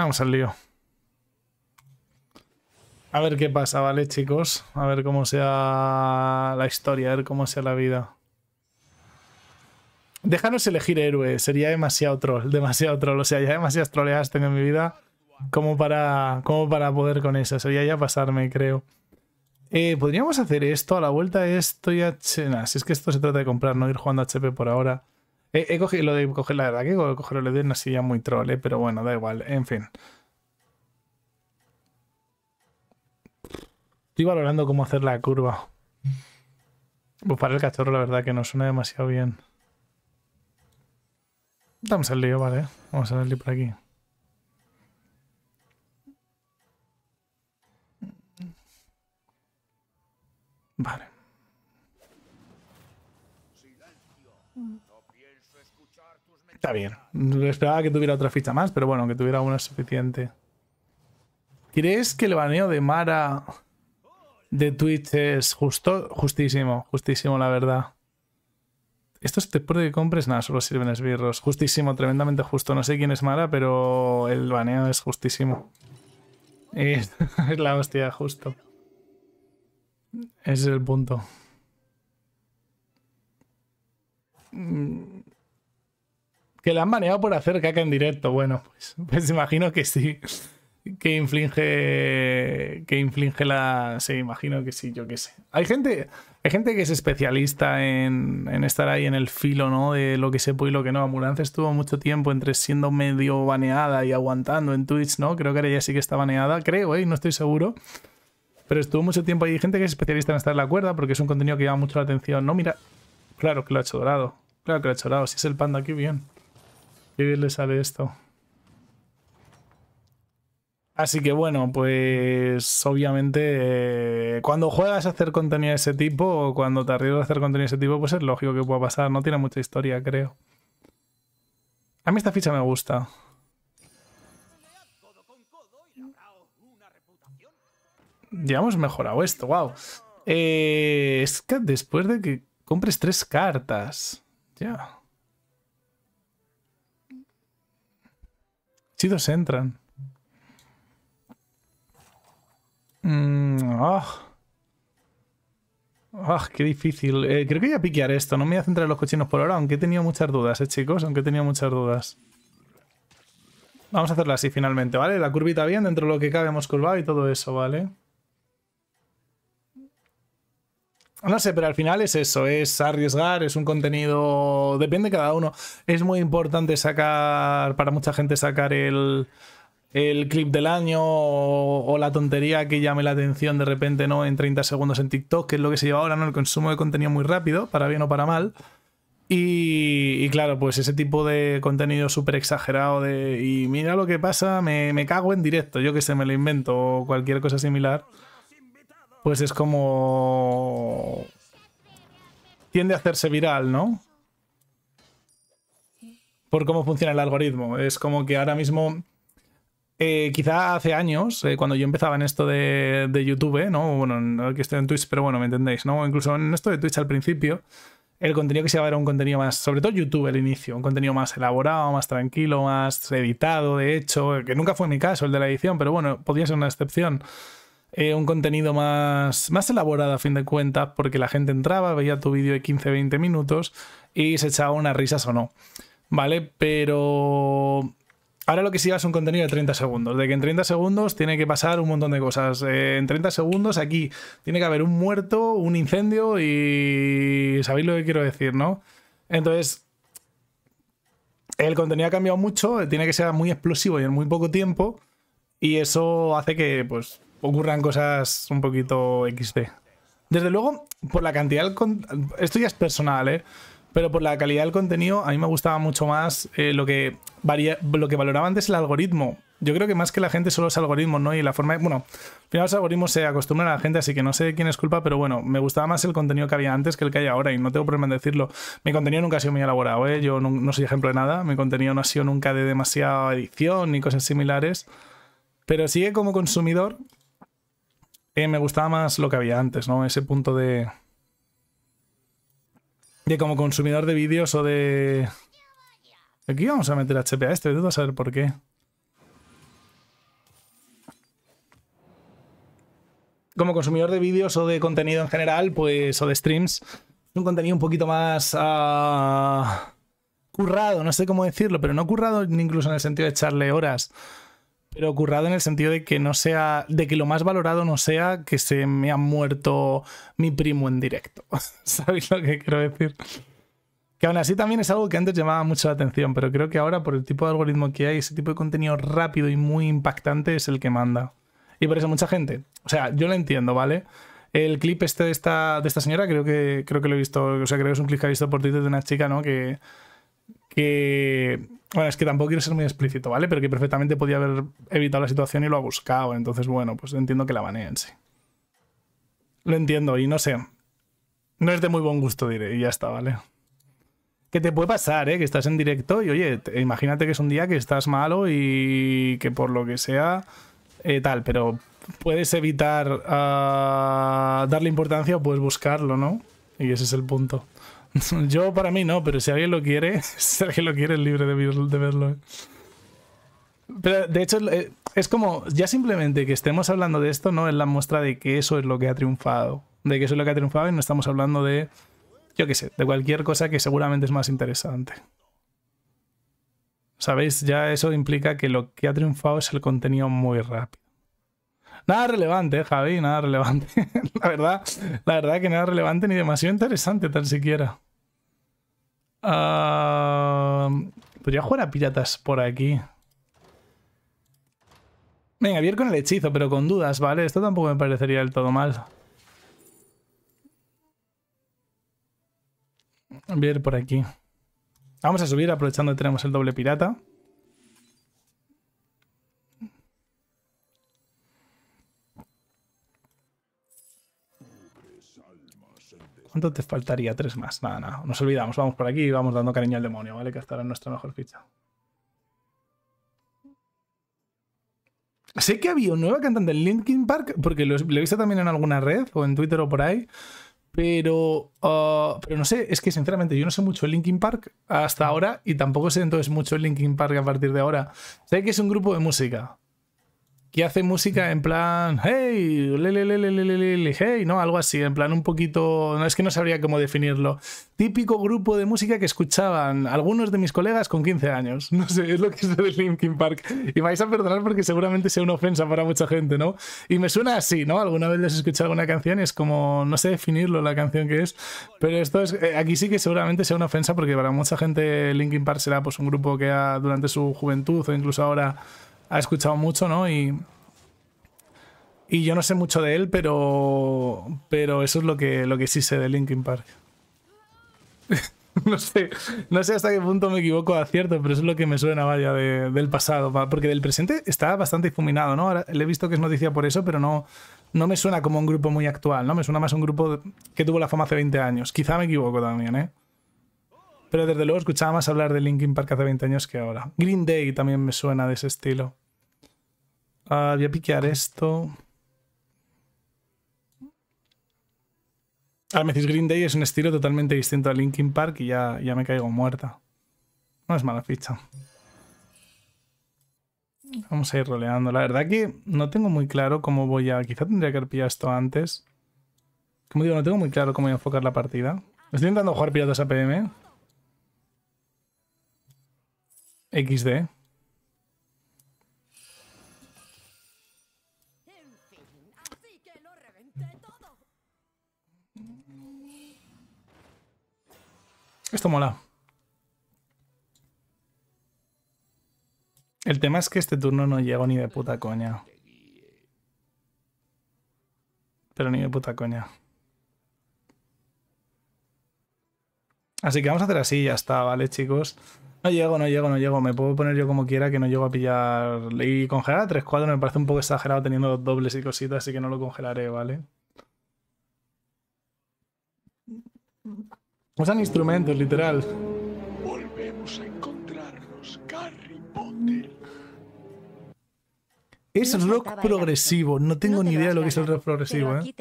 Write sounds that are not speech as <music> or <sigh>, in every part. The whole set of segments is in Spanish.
Vamos al lío. A ver qué pasa, ¿vale, chicos? A ver cómo sea la historia, a ver cómo sea la vida. Déjanos elegir héroe, sería demasiado troll, <laughs> demasiado troll. O sea, ya demasiadas troleadas tengo en mi vida como para, como para poder con eso. Sería ya pasarme, creo. Eh, Podríamos hacer esto a la vuelta. Esto ya... si es que esto se trata de comprar, no ir jugando HP por ahora. He, cogido lo de coger, la verdad que coger de una silla muy troll, eh, pero bueno, da igual, en fin. Estoy valorando cómo hacer la curva. Pues para el cachorro la verdad que no suena demasiado bien. Damos el lío, vale. Vamos a darle por aquí. Vale. Está bien. Esperaba que tuviera otra ficha más, pero bueno, que tuviera una suficiente. ¿Crees que el baneo de Mara de Twitch es justo? Justísimo, justísimo, la verdad. esto después de que compres, nada, solo sirven esbirros. Justísimo, tremendamente justo. No sé quién es Mara, pero el baneo es justísimo. <laughs> Es, la hostia, justo. Ese es el punto. Mm. Que la han baneado por hacer caca en directo. Bueno, pues, pues imagino que sí. Que inflige. Que inflige la. Sí, imagino que sí, yo qué sé. Hay gente. Hay gente que es especialista en, en, estar ahí en el filo, ¿no? De lo que se puede y lo que no. Amuranza estuvo mucho tiempo entre siendo medio baneada y aguantando en Twitch, ¿no? Creo que ahora ya sí que está baneada. Creo, ¿eh? No estoy seguro pero estuvo mucho tiempo ahí. Hay gente que es especialista en estar en la cuerda porque es un contenido que llama mucho la atención. No, mira, claro que lo ha hecho dorado. Claro que lo ha hecho dorado. Si es el panda, aquí bien. Qué bien le sale esto. Así que bueno, pues obviamente eh, cuando juegas a hacer contenido de ese tipo o cuando te arriesgas a hacer contenido de ese tipo, pues es lógico que pueda pasar. No tiene mucha historia, creo. A mí esta ficha me gusta. Ya hemos mejorado esto, wow. Eh, es que después de que compres tres cartas. Ya. chidos entran. Mm, ah. Ah, qué difícil. Eh, creo que voy a piquear esto. No me voy a centrar en los cochinos por ahora, aunque he tenido muchas dudas, eh, chicos. Aunque he tenido muchas dudas. Vamos a hacerla así finalmente, ¿vale? La curvita bien, dentro de lo que cabe hemos curvado y todo eso, ¿vale? vale No sé, pero al final es eso, es arriesgar, es un contenido, depende de cada uno. Es muy importante sacar, para mucha gente sacar el, el clip del año o, la tontería que llame la atención de repente, ¿no? En 30 segundos en TikTok, que es lo que se lleva ahora, ¿no? El consumo de contenido muy rápido, para bien o para mal. Y, claro, pues ese tipo de contenido súper exagerado de y mira lo que pasa, me, me cago en directo, yo que sé, me lo invento o cualquier cosa similar pues es como... tiende a hacerse viral, ¿no? Por cómo funciona el algoritmo. Es como que ahora mismo... Eh, quizá hace años, eh, cuando yo empezaba en esto de, YouTube, ¿eh? ¿no? Bueno, no que estoy en Twitch, pero bueno, me entendéis, ¿no? Incluso en esto de Twitch al principio, el contenido que se ver era un contenido más, sobre todo YouTube al inicio, un contenido más elaborado, más tranquilo, más editado, de hecho, que nunca fue mi caso el de la edición, pero bueno, podía ser una excepción. Eh, un contenido más, más elaborado a fin de cuentas, porque la gente entraba, veía tu vídeo de 15-20 minutos y se echaba unas risas o no. ¿Vale? Pero Ahora lo que sí es un contenido de 30 segundos, de que en 30 segundos tiene que pasar un montón de cosas. Eh, en 30 segundos aquí tiene que haber un muerto, un incendio y... ¿Sabéis lo que quiero decir, no? Entonces, el contenido ha cambiado mucho, tiene que ser muy explosivo y en muy poco tiempo y eso hace que, pues, ocurran cosas un poquito XD. Desde luego, por la cantidad del esto ya es personal, ¿eh? Pero por la calidad del contenido, a mí me gustaba mucho más eh, lo, que lo que valoraba antes el algoritmo. Yo creo que más que la gente son los algoritmos, ¿no? Y la forma... bueno, al final los algoritmos se acostumbran a la gente, así que no sé quién es culpa, pero bueno, me gustaba más el contenido que había antes que el que hay ahora y no tengo problema en decirlo. Mi contenido nunca ha sido muy elaborado, ¿eh? Yo no, soy ejemplo de nada, mi contenido no ha sido nunca de demasiada edición ni cosas similares. Pero sigue como consumidor eh, me gustaba más lo que había antes, ¿no? Ese punto de... De como consumidor de vídeos o de... Aquí vamos a meter HP a este, a saber por qué. Como consumidor de vídeos o de contenido en general, pues, o de streams, un contenido un poquito más... Ah, currado, no sé cómo decirlo, pero no currado incluso en el sentido de echarle horas pero currado en el sentido de que no sea, de que lo más valorado no sea que se me ha muerto mi primo en directo. <laughs> ¿Sabéis lo que quiero decir? Que aún así también es algo que antes llamaba mucho la atención, pero creo que ahora por el tipo de algoritmo que hay, ese tipo de contenido rápido y muy impactante es el que manda. Y por eso mucha gente, o sea, yo lo entiendo, ¿vale? El clip este de esta, de esta señora, creo que, creo que lo he visto, o sea, creo que es un clip que he visto por Twitter de una chica, ¿no? Que, que, bueno, es que tampoco quiero ser muy explícito, ¿vale? Pero que perfectamente podía haber evitado la situación y lo ha buscado. Entonces, bueno, pues entiendo que la baneen, sí. Lo entiendo y no sé. No es de muy buen gusto, diré, y ya está, ¿vale? Que te puede pasar, ¿eh? Que estás en directo y, oye, imagínate que es un día que estás malo y que por lo que sea, eh, tal, pero puedes evitar ah, darle importancia o puedes buscarlo, ¿no? Y ese es el punto. <laughs> Yo para mí no, pero si alguien lo quiere, <laughs> si alguien lo quiere es libre de, de verlo. Pero de hecho eh, es como, ya simplemente que estemos hablando de esto, ¿no? Es la muestra de que eso es lo que ha triunfado. De que eso es lo que ha triunfado y no estamos hablando de, yo qué sé, de cualquier cosa que seguramente es más interesante. ¿Sabéis? Ya eso implica que lo que ha triunfado es el contenido muy rápido. Nada relevante, eh, Javi, nada relevante. <laughs> la verdad, la verdad que nada relevante ni demasiado interesante tan siquiera. Ah, podría jugar a piratas por aquí. Venga, bien con el hechizo, pero con dudas, ¿vale? Esto tampoco me parecería del todo mal. Bien por aquí. Vamos a subir aprovechando que tenemos el doble pirata. ¿Cuánto te faltaría? Tres más. Nada, nada. Nos olvidamos. Vamos por aquí y vamos dando cariño al demonio, ¿vale? Que estará ahora nuestra mejor ficha. Sé que había una nueva cantante en Linkin Park, porque lo, he visto también en alguna red o en Twitter o por ahí. Pero, ah, pero no sé, es que sinceramente yo no sé mucho de Linkin Park hasta ahora y tampoco sé entonces mucho de Linkin Park a partir de ahora. Sé que es un grupo de música, que hace música en plan, hey, le, hey, ¿no? Algo así, en plan un poquito, no es que no sabría cómo definirlo. Típico grupo de música que escuchaban algunos de mis colegas con 15 años. <laughs> No sé, es lo que es de Linkin Park. Y vais a perdonar porque seguramente sea una ofensa para mucha gente, ¿no? Y me suena así, ¿no? Alguna vez les he escuchado alguna canción y es como, no sé definirlo la canción que es, pero esto es, eh, aquí sí que seguramente sea una ofensa porque para mucha gente Linkin Park será pues un grupo que ha, durante su juventud o incluso ahora ha escuchado mucho, ¿no? Y, y yo no sé mucho de él, pero, pero eso es lo que, lo que sí sé de Linkin Park. <laughs> no, sé, no sé hasta qué punto me equivoco a cierto, pero eso es lo que me suena, vaya, del pasado. Porque del presente está bastante difuminado, ¿no? Ahora, le he visto que es noticia por eso, pero no, no me suena como un grupo muy actual, ¿no? Me suena más un grupo que tuvo la fama hace 20 años. Quizá me equivoco también, ¿eh? Pero desde luego escuchaba más hablar de Linkin Park hace 20 años que ahora. Green Day también me suena de ese estilo. Ah, voy a piquear esto. Ah, me decís Green Day es un estilo totalmente distinto a Linkin Park y ya, ya me caigo muerta. No es mala ficha. Vamos a ir roleando. La verdad que no tengo muy claro cómo voy a... Quizá tendría que haber pillado esto antes. Como digo, no tengo muy claro cómo voy a enfocar la partida. Estoy intentando jugar Piratas APM. XD. Esto mola. El tema es que este turno no llego ni de puta coña. Pero ni de puta coña. Así que vamos a hacer así y ya está, ¿vale, chicos? No llego, no llego, no llego. Me puedo poner yo como quiera que no llego a pillar. Y congelar a 3 cuadros me parece un poco exagerado teniendo dobles y cositas, así que no lo congelaré, ¿vale? Usan instrumentos, literal. Es rock progresivo. No tengo ni idea de lo que es el rock progresivo, ¿eh?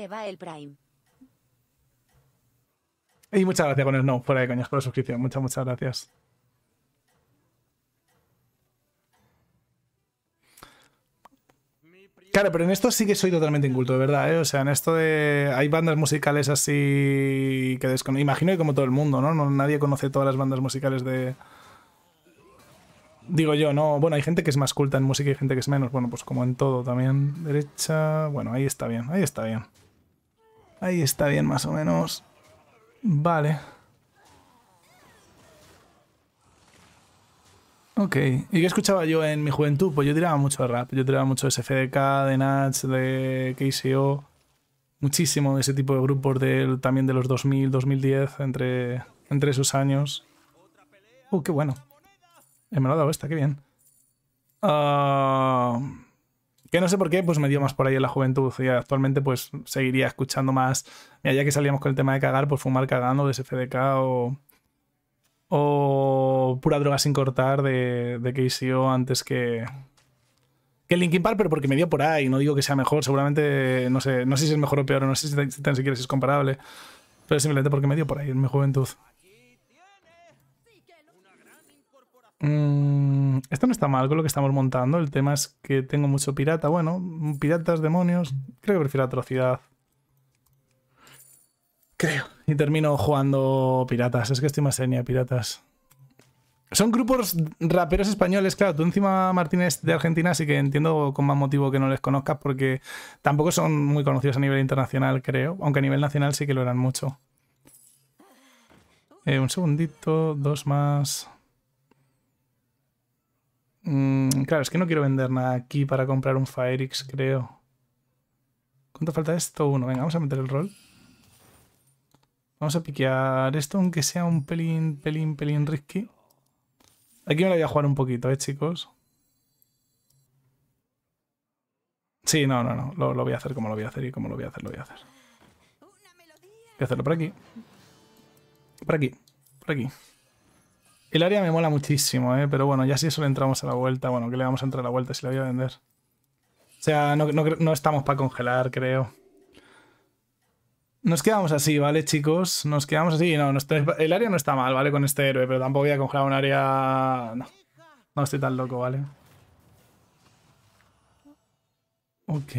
Y muchas gracias con el no, fuera de coñas por la suscripción. Muchas, muchas gracias. Claro, pero en esto sí que soy totalmente inculto, de verdad, ¿eh? O sea, en esto de. Hay bandas musicales así que desconozco. Imagino que como todo el mundo, ¿no? ¿no? Nadie conoce todas las bandas musicales de. Digo yo, ¿no? Bueno, hay gente que es más culta en música y gente que es menos. Bueno, pues como en todo también. Derecha. Bueno, ahí está bien, ahí está bien. Ahí está bien, más o menos. Vale. Ok. ¿Y qué escuchaba yo en mi juventud? Pues yo tiraba mucho de rap. Yo tiraba mucho de SFDK, de Natch, de KCO. Muchísimo de ese tipo de grupos también de los 2000, 2010, entre, entre esos años. Uh, qué bueno. Me lo ha dado esta, qué bien. Ah, que no sé por qué, pues me dio más por ahí en la juventud. Y actualmente, pues seguiría escuchando más. Y ya que salíamos con el tema de cagar, pues fumar cagando de SFDK o o pura droga sin cortar de, de KCO antes que, que Linkin Park, pero porque me dio por ahí. No digo que sea mejor, seguramente, no sé, no sé si es mejor o peor, no sé si siquiera si es comparable, pero simplemente porque me dio por ahí en mi juventud. Mm, esto no está mal con lo que estamos montando. El tema es que tengo mucho pirata. Bueno, piratas, demonios. Creo que prefiero atrocidad. Creo y termino jugando piratas. Es que estoy más seria, piratas. Son grupos raperos españoles, claro. Tú encima, Martínez, de Argentina, así que entiendo con más motivo que no les conozcas porque tampoco son muy conocidos a nivel internacional, creo. Aunque a nivel nacional sí que lo eran mucho. Eh, un segundito, dos más. Mm, claro, es que no quiero vender nada aquí para comprar un Firex, creo. ¿Cuánto falta esto? Uno. Venga, vamos a meter el rol. Vamos a piquear esto, aunque sea un pelín, pelín, pelín risky. Aquí me lo voy a jugar un poquito, ¿eh, chicos? Sí, no, no, no. Lo, voy a hacer como lo voy a hacer y como lo voy a hacer, lo voy a hacer. Voy a hacerlo por aquí. Por aquí. Por aquí. El área me mola muchísimo, ¿eh? Pero bueno, ya si eso le entramos a la vuelta. Bueno, que le vamos a entrar a la vuelta si la voy a vender. O sea, no, no, no estamos para congelar, creo. Nos quedamos así, ¿vale, chicos? Nos quedamos así. No, no el área no está mal, ¿vale? Con este héroe, pero tampoco voy a congelar un área... No. No estoy tan loco, ¿vale? Ok.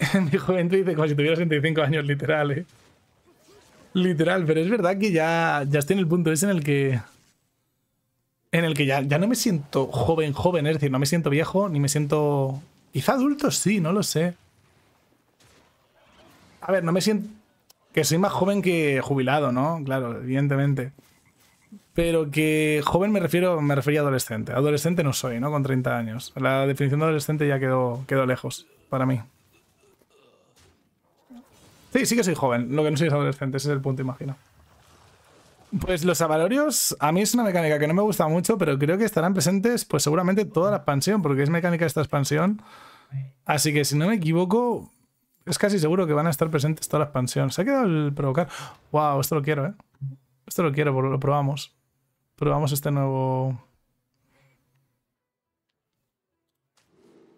<laughs> Mi juventud dice como si tuviera 65 años, literal, ¿eh? Literal, pero es verdad que ya, ya estoy en el punto ese en el que en el que ya, ya no me siento joven, joven, es decir, no me siento viejo, ni me siento... Quizá adulto sí, no lo sé. A ver, no me siento... Que soy más joven que jubilado, ¿no? Claro, evidentemente. Pero que joven me refiero, me refería a adolescente. Adolescente no soy, ¿no? Con 30 años. La definición de adolescente ya quedó, quedó lejos para mí. Sí, sí que soy joven. Lo que no soy adolescente, ese es el punto, imagino. Pues los avalorios, a mí es una mecánica que no me gusta mucho, pero creo que estarán presentes, pues seguramente toda la expansión, porque es mecánica esta expansión. Así que si no me equivoco, es casi seguro que van a estar presentes toda la expansión. Se ha quedado el provocar. ¡Wow! Esto lo quiero, ¿eh? Esto lo quiero, lo probamos. Probamos este nuevo.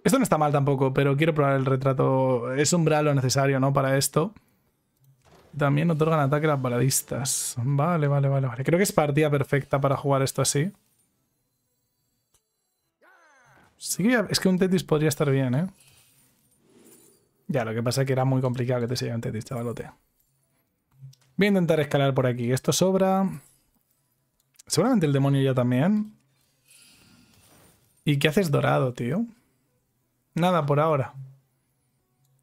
Esto no está mal tampoco, pero quiero probar el retrato. Es un lo necesario, ¿no? Para esto. También otorgan ataque a las baladistas. Vale, vale, vale, vale. Creo que es partida perfecta para jugar esto así. Sí, es que un Tetis podría estar bien, ¿eh? Ya, lo que pasa es que era muy complicado que te siguiera un Tetis, chavalote. Voy a intentar escalar por aquí. Esto sobra. Seguramente el demonio ya también. ¿Y qué haces dorado, tío? Nada por ahora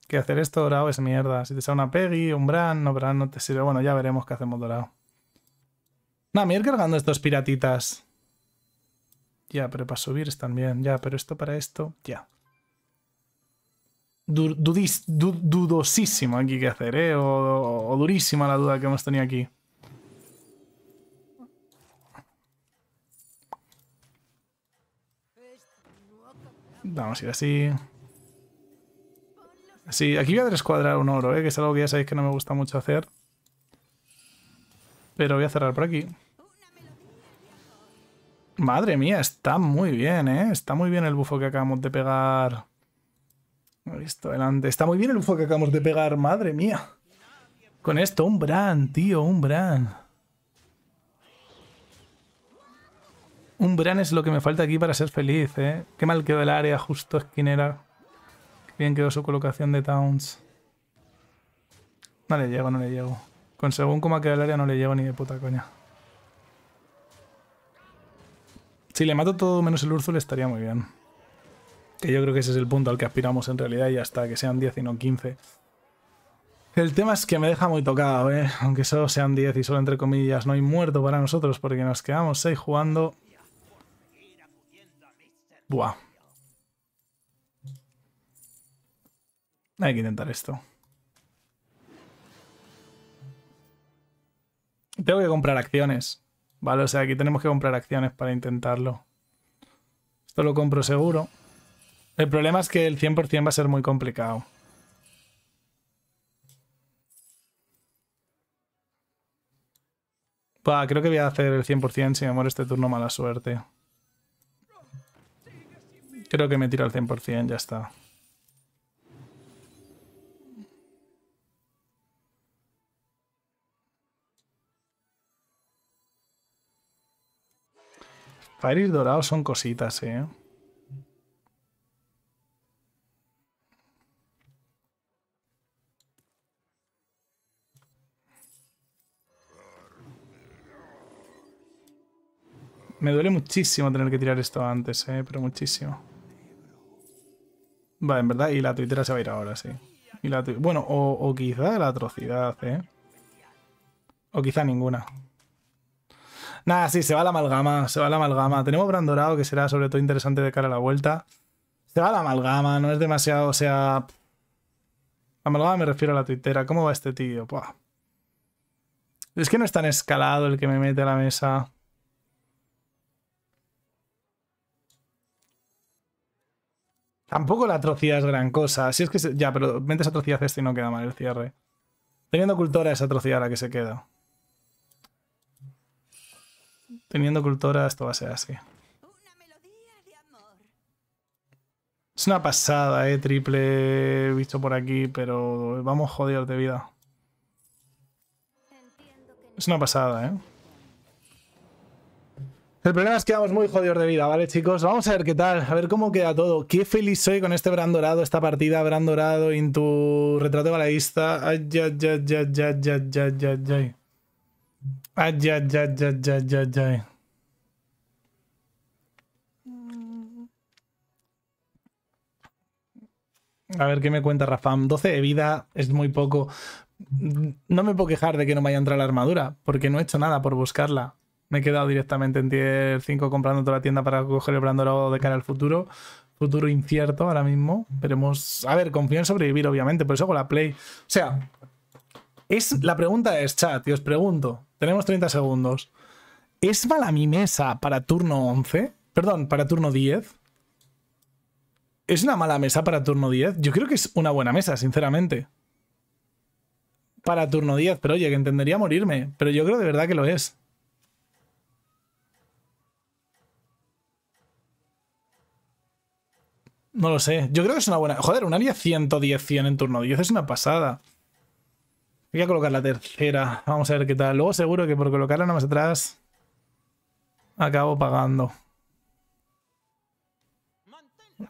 que hacer esto dorado es mierda. Si te sale una Peggy, un Bran, no Bran no te sirve. Bueno, ya veremos qué hacemos dorado. Nada, me ir cargando estos piratitas. Ya, pero para subir están bien. Ya, pero esto para esto, ya. dudosísimo aquí que hacer, ¿eh? o durísima la duda que hemos tenido aquí. Vamos a ir así. Sí, aquí voy a descuadrar un oro, ¿eh? que es algo que ya sabéis que no me gusta mucho hacer. Pero voy a cerrar por aquí. Madre mía, está muy bien, ¿eh? Está muy bien el bufo que acabamos de pegar. visto adelante. Está muy bien el bufo que acabamos de pegar, madre mía. Con esto, un Bran, tío, un Bran. Un Bran es lo que me falta aquí para ser feliz, ¿eh? Qué mal quedó el área justo esquinera. Bien quedó su colocación de Towns. No le llego, no le llego. Con según cómo ha quedado el área no le llego ni de puta coña. Si le mato todo menos el Urzul estaría muy bien. Que yo creo que ese es el punto al que aspiramos en realidad y hasta que sean 10 y no 15. El tema es que me deja muy tocado, ¿eh? Aunque solo sean 10 y solo entre comillas no hay muerto para nosotros porque nos quedamos 6 jugando. Buah. Hay que intentar esto. Tengo que comprar acciones. Vale, o sea, aquí tenemos que comprar acciones para intentarlo. Esto lo compro seguro. El problema es que el 100% va a ser muy complicado. Va, creo que voy a hacer el 100% si me muero este turno mala suerte. Creo que me tiro al 100%, ya está. Fires dorados son cositas, eh. Me duele muchísimo tener que tirar esto antes, eh, pero muchísimo. Va, en verdad, y la tuitera se va a ir ahora, sí. bueno, o, o quizá la atrocidad, eh. O quizá ninguna. Nada, sí, se va la amalgama, se va la amalgama. Tenemos Dorado que será sobre todo interesante de cara a la vuelta. Se va la amalgama, no es demasiado, o sea... La amalgama me refiero a la tuitera. ¿Cómo va este tío? Es que no es tan escalado el que me mete a la mesa. Tampoco la atrocidad es gran cosa. Si es que... Ya, pero metes atrocidad este y no queda mal el cierre. Teniendo cultura es atrocidad la que se queda. Teniendo cultura, esto va a ser así. Es una pasada, eh, triple visto por aquí, pero vamos jodidos de vida. Es una pasada, eh. El problema es que vamos muy jodidos de vida, ¿vale, chicos? Vamos a ver qué tal, a ver cómo queda todo. Qué feliz soy con este Bran Dorado, esta partida Bran Dorado, en tu retrato baladista. Ay, ya, ya, ya, ya, ya, ya, ya. A ver qué me cuenta Rafam. 12 de vida es muy poco. No me puedo quejar de que no vaya a entrar la armadura, porque no he hecho nada por buscarla. Me he quedado directamente en tier 5 comprando toda la tienda para coger el brandoro de cara al futuro. Futuro incierto ahora mismo. Veremos. A ver, confío en sobrevivir, obviamente, por eso hago la play. O sea, es, la pregunta es, chat, y os pregunto tenemos 30 segundos. ¿Es mala mi mesa para turno 11? Perdón, para turno 10. ¿Es una mala mesa para turno 10? Yo creo que es una buena mesa, sinceramente. Para turno 10, pero oye, que entendería morirme. Pero yo creo de verdad que lo es. No lo sé. Yo creo que es una buena... Joder, un área 110-100 en turno 10 es una pasada. Voy a colocar la tercera. Vamos a ver qué tal. Luego oh, seguro que por colocarla nada más atrás acabo pagando.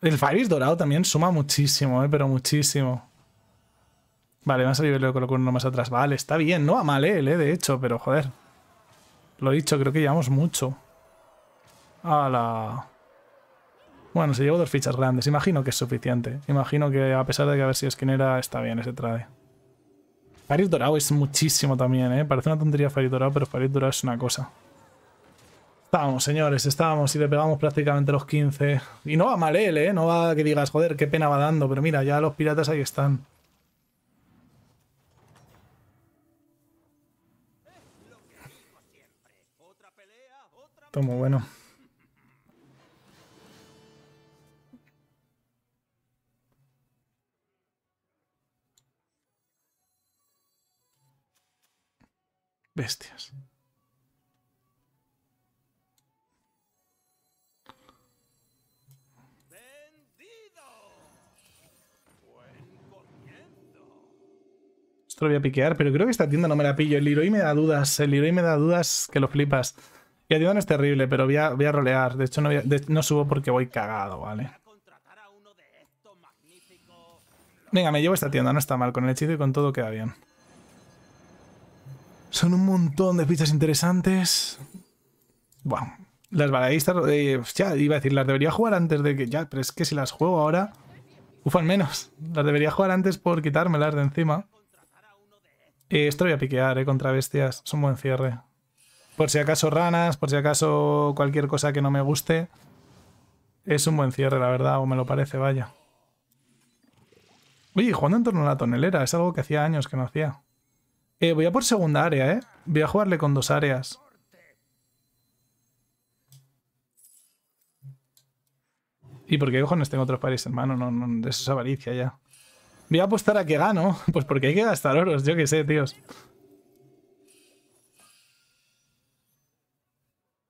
El is dorado también suma muchísimo, eh, pero muchísimo. Vale, vamos a y lo coloco uno más atrás. Vale, está bien. No va mal él, eh, e, de hecho, pero joder. Lo dicho, creo que llevamos mucho. a la Bueno, se llevó dos fichas grandes. Imagino que es suficiente. Imagino que a pesar de que haber sido esquinera, está bien ese trade. Farid Dorado es muchísimo también, ¿eh? Parece una tontería Farid Dorao, pero Farid Dorado es una cosa. Estábamos, señores, estábamos y le pegamos prácticamente los 15. Y no va mal él, ¿eh? No va que digas, joder, qué pena va dando. Pero mira, ya los piratas ahí están. Tomo, bueno. Bestias. Esto lo voy a piquear, pero creo que esta tienda no me la pillo. El Leroy me da dudas. El y me da dudas que lo flipas. Y la no es terrible, pero voy a, rolear. De hecho, no, no subo porque voy cagado, ¿vale? Venga, me llevo esta tienda. No está mal. Con el hechizo y con todo queda bien. Son un montón de fichas interesantes. Bueno, las baladistas, ya eh, iba a decir, las debería jugar antes de que... Ya, pero es que si las juego ahora, ufan menos. Las debería jugar antes por quitármelas de encima. Eh, esto voy a piquear, eh, contra bestias. Es un buen cierre. Por si acaso ranas, por si acaso cualquier cosa que no me guste. Es un buen cierre, la verdad, o me lo parece, vaya. Oye, jugando en torno a la tonelera, es algo que hacía años que no hacía. Eh, voy a por segunda área, ¿eh? Voy a jugarle con dos áreas. ¿Y por qué cojones tengo otros pares, hermano? No, no, eso es avaricia ya. Voy a apostar a que gano. <laughs> Pues porque hay que gastar oros, yo qué sé, tíos.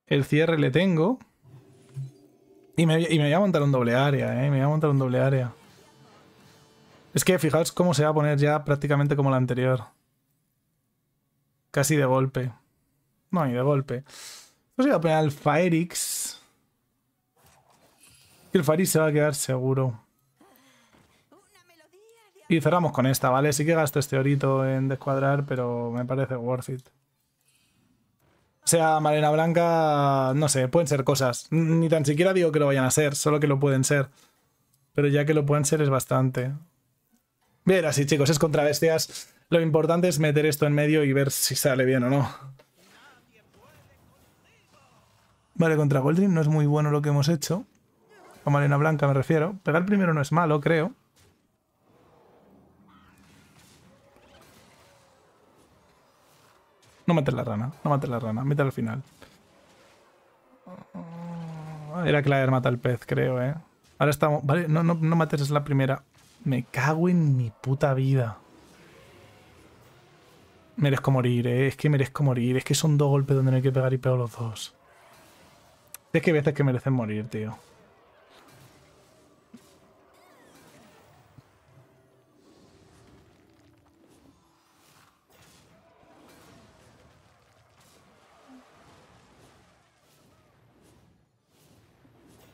El cierre le tengo. y me, voy a montar un doble área, ¿eh? Me voy a montar un doble área. Es que fijaos cómo se va a poner ya prácticamente como la anterior. Casi de golpe. No, ni de golpe. No se a poner al Faerix. Y el Faerix se va a quedar seguro. Y cerramos con esta, ¿vale? Sí que gasto este orito en descuadrar, pero me parece worth it. O sea, Malena Blanca, no sé, pueden ser cosas. Ni tan siquiera digo que lo vayan a ser, solo que lo pueden ser. Pero ya que lo pueden ser es bastante. Bien, así chicos, es contra bestias. Lo importante es meter esto en medio y ver si sale bien o no. Vale, contra Goldring no es muy bueno lo que hemos hecho. A Marina Blanca me refiero. Pegar primero no es malo, creo. No mates la rana, no mates la rana, mete al final. Era Claire mata el pez, creo, eh. Ahora estamos... Vale, no, no, mates, es la primera. Me cago en mi puta vida merezco morir, eh, es que merezco morir, es que son dos golpes donde no hay que pegar y pego los dos. Es que hay veces que merecen morir, tío.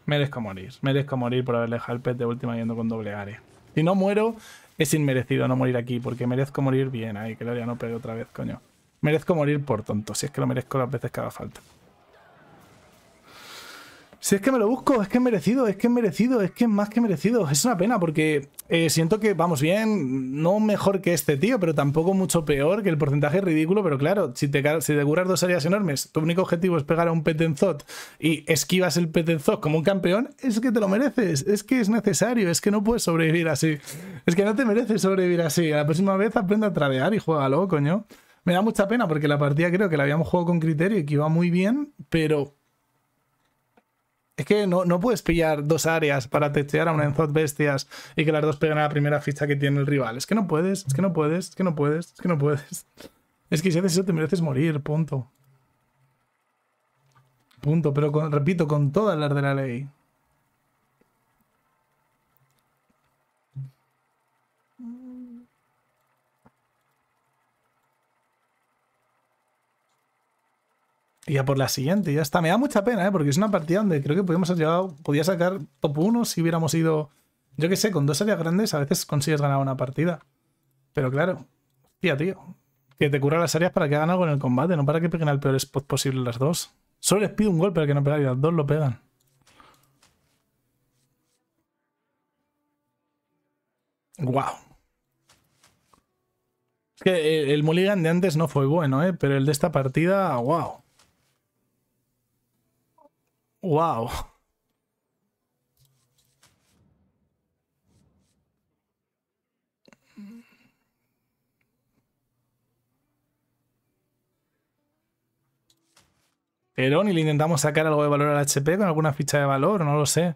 Merezco morir, merezco morir por haberle dejado el pet de última yendo con doble are. Si no muero, es inmerecido no morir aquí, porque merezco morir bien. ahí, que lo no pegue otra vez, coño. Merezco morir por tonto, si es que lo merezco las veces que haga falta. Si es que me lo busco, es que es merecido, es que es merecido, es que es más que merecido. Es una pena porque eh, siento que vamos bien, no mejor que este tío, pero tampoco mucho peor, que el porcentaje es ridículo, pero claro, si te, si te curas dos áreas enormes, tu único objetivo es pegar a un petenzot y esquivas el petenzot como un campeón, es que te lo mereces, es que es necesario, es que no puedes sobrevivir así. Es que no te mereces sobrevivir así. la próxima vez aprende a tradear y juega loco, coño. Me da mucha pena porque la partida creo que la habíamos jugado con criterio y que iba muy bien, pero es que no, puedes pillar dos áreas para testear a un Enzod Bestias y que las dos peguen a la primera ficha que tiene el rival. Es que no puedes, es que no puedes, es que no puedes, es que no puedes. Es que si haces eso te mereces morir, punto. Punto, pero con, repito, con todas las de la ley. Y ya por la siguiente, ya está. Me da mucha pena, ¿eh? porque es una partida donde creo que podíamos haber llegado, podía sacar top 1 si hubiéramos ido, yo qué sé, con dos áreas grandes a veces consigues ganar una partida. Pero claro, tía, tío, que te curra las áreas para que hagan algo en el combate, no para que peguen al peor spot posible las dos. Solo les pido un gol para que no pegar y las dos lo pegan. Wow. Es que el, el mulligan de antes no fue bueno, ¿eh? pero el de esta partida, wow. Wow. Pero ni le intentamos sacar algo de valor al HP con alguna ficha de valor, no lo sé.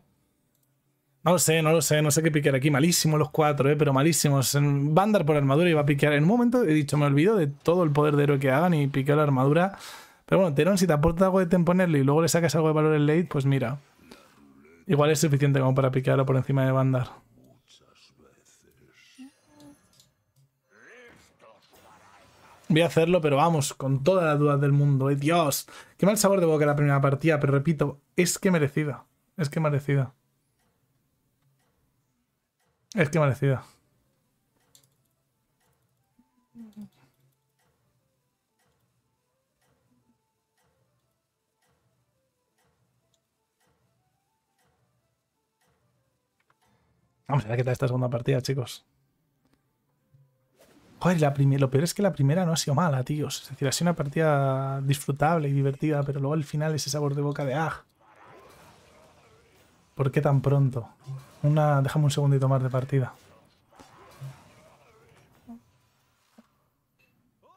No lo sé, no lo sé, no sé qué piquear aquí. Malísimos los cuatro, eh, pero malísimos. Va a andar por armadura y va a piquear. En un momento he dicho, me olvido de todo el poder de héroe que hagan y piquear la armadura. Pero bueno, Teron, si te aporta algo de tiempo en él y luego le sacas algo de valor en late, pues mira. Igual es suficiente como para picarlo por encima de Bandar. Voy a hacerlo, pero vamos, con todas las duda del mundo. Eh, Dios! Qué mal sabor de boca la primera partida, pero repito, es que merecida. Es que merecida. Es que merecida. Vamos a ver qué tal esta segunda partida, chicos. Joder, lo peor es que la primera no ha sido mala, tíos. Es decir, ha sido una partida disfrutable y divertida, pero luego al final ese sabor de boca de ¡ah! ¿Por qué tan pronto? Una... Déjame un segundito más de partida.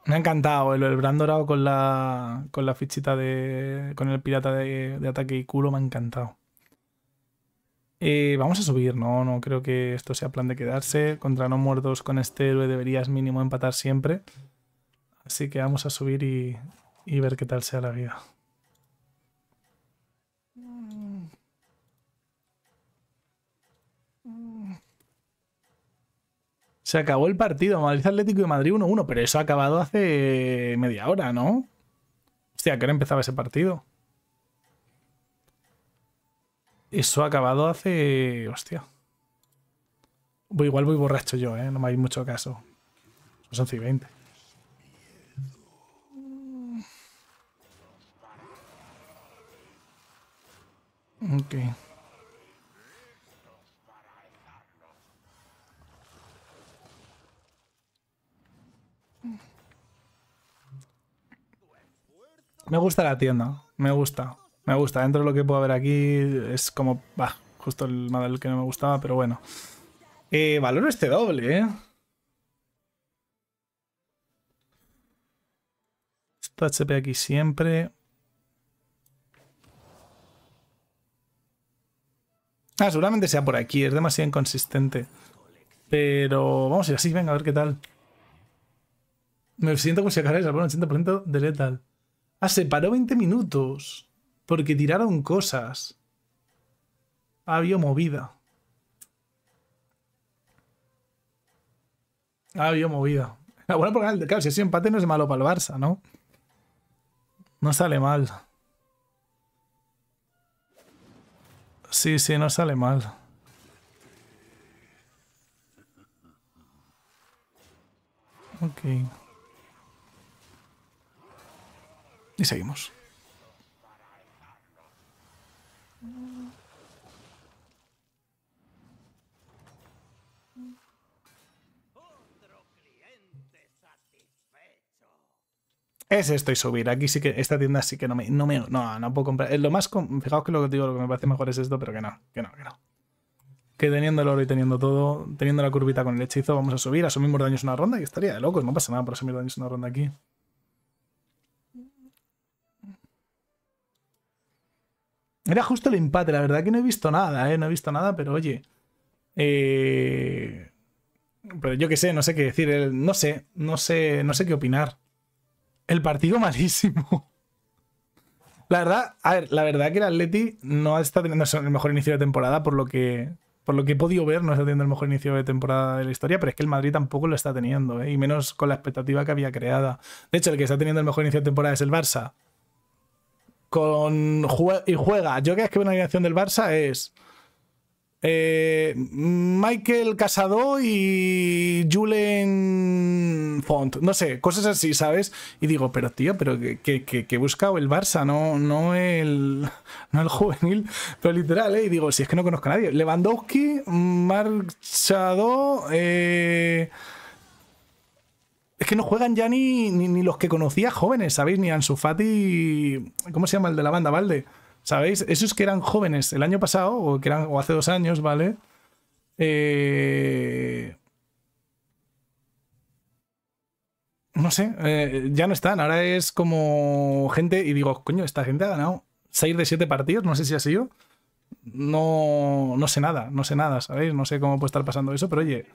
Me ha encantado el, el brand con la, con la fichita de... con el pirata de ataque y culo, me ha encantado. Eh, vamos a subir, no, no creo que esto sea plan de quedarse. Contra no muertos con este héroe deberías mínimo empatar siempre. Así que vamos a subir y, ver qué tal sea la vida. Se acabó el partido, Madrid Atlético y Madrid 1-1, pero eso ha acabado hace media hora, ¿no? Hostia, que qué hora empezaba ese partido? Eso ha acabado hace. Hostia. Voy, igual voy borracho yo, ¿eh? No me hay mucho caso. Son pues 11 y 20. Ok. Me gusta la tienda, me gusta. Me gusta. Dentro de lo que puedo ver aquí es como... Bah, justo el modelo que no me gustaba, pero bueno. Eh, valoro este doble, ¿eh? Esto HP aquí siempre. Ah, seguramente sea por aquí. Es demasiado inconsistente. Pero vamos a ir así. Venga, a ver qué tal. Me siento como si acabara de un 80% de letal. Ah, se paró 20 minutos. Porque tiraron cosas. Había movida. Había movida. La porque, claro, si es empate no es malo para el Barça, ¿no? No sale mal. Sí, sí, no sale mal. Ok. Y seguimos. es esto y subir. Aquí sí que, esta tienda sí que no me, no, me, no, no puedo comprar. Lo más, fijaos que lo que digo, lo que me parece mejor es esto, pero que no, que no, que no. Que teniendo el oro y teniendo todo, teniendo la curvita con el hechizo, vamos a subir, asumimos daños una ronda y estaría de locos. No pasa nada por asumir daños una ronda aquí. Era justo el empate, la verdad que no he visto nada, ¿eh? No he visto nada, pero oye. Eh, pero yo qué sé, no sé qué decir, no sé, no sé, no sé qué opinar. El partido malísimo. La verdad, a ver, la verdad que el Atleti no está teniendo el mejor inicio de temporada, por lo que por lo que he podido ver, no está teniendo el mejor inicio de temporada de la historia, pero es que el Madrid tampoco lo está teniendo, ¿eh? y menos con la expectativa que había creada. De hecho, el que está teniendo el mejor inicio de temporada es el Barça. Con y juega. Yo creo que es que una alineación del Barça es eh, Michael Casado y Julen Font, no sé, cosas así, ¿sabes? Y digo, pero tío, pero que, que, he el Barça, no, <laughs> no, el, juvenil, pero literal, ¿eh? Y digo, si es que no conozco a nadie. Lewandowski, Marchado, eh, Es que no juegan ya ni, ni, los que conocía jóvenes, ¿sabéis? Ni Ansu Fati, ¿cómo se llama el de la banda, Valde? ¿Sabéis? Esos que eran jóvenes el año pasado, o, que eran, o hace dos años, ¿vale? Eh, no sé, eh, ya no están. Ahora es como gente, y digo, coño, esta gente ha ganado 6 de siete partidos, no sé si ha sido. No, no sé nada, no sé nada, ¿sabéis? No sé cómo puede estar pasando eso, pero oye,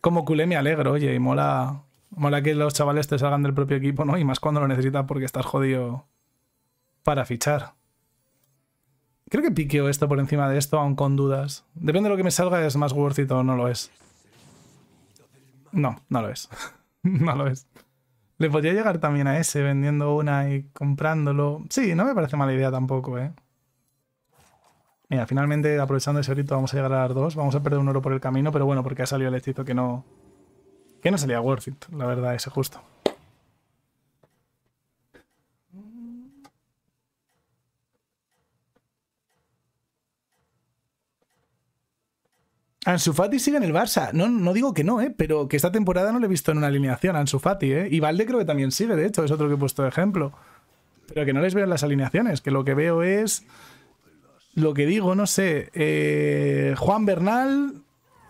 como culé me alegro, oye, y mola, mola que los chavales te salgan del propio equipo, ¿no? Y más cuando lo necesitas porque estás jodido para fichar. Creo que piqueo esto por encima de esto, aun con dudas. Depende de lo que me salga, es más worth it o no lo es. No, no lo es. <laughs> no lo es. Le podría llegar también a ese vendiendo una y comprándolo. Sí, no me parece mala idea tampoco, ¿eh? Mira, finalmente aprovechando ese orito vamos a llegar a las dos. Vamos a perder un oro por el camino, pero bueno, porque ha salido el hechizo que no... Que no salía worth it, la verdad, ese justo. Ansu Fati sigue en el Barça. No, digo que no, ¿eh? pero que esta temporada no le he visto en una alineación a Ansu Fati. ¿eh? Y Valde creo que también sigue, de hecho, es otro que he puesto de ejemplo. Pero que no les veo en las alineaciones, que lo que veo es. Lo que digo, no sé. Eh, Juan Bernal,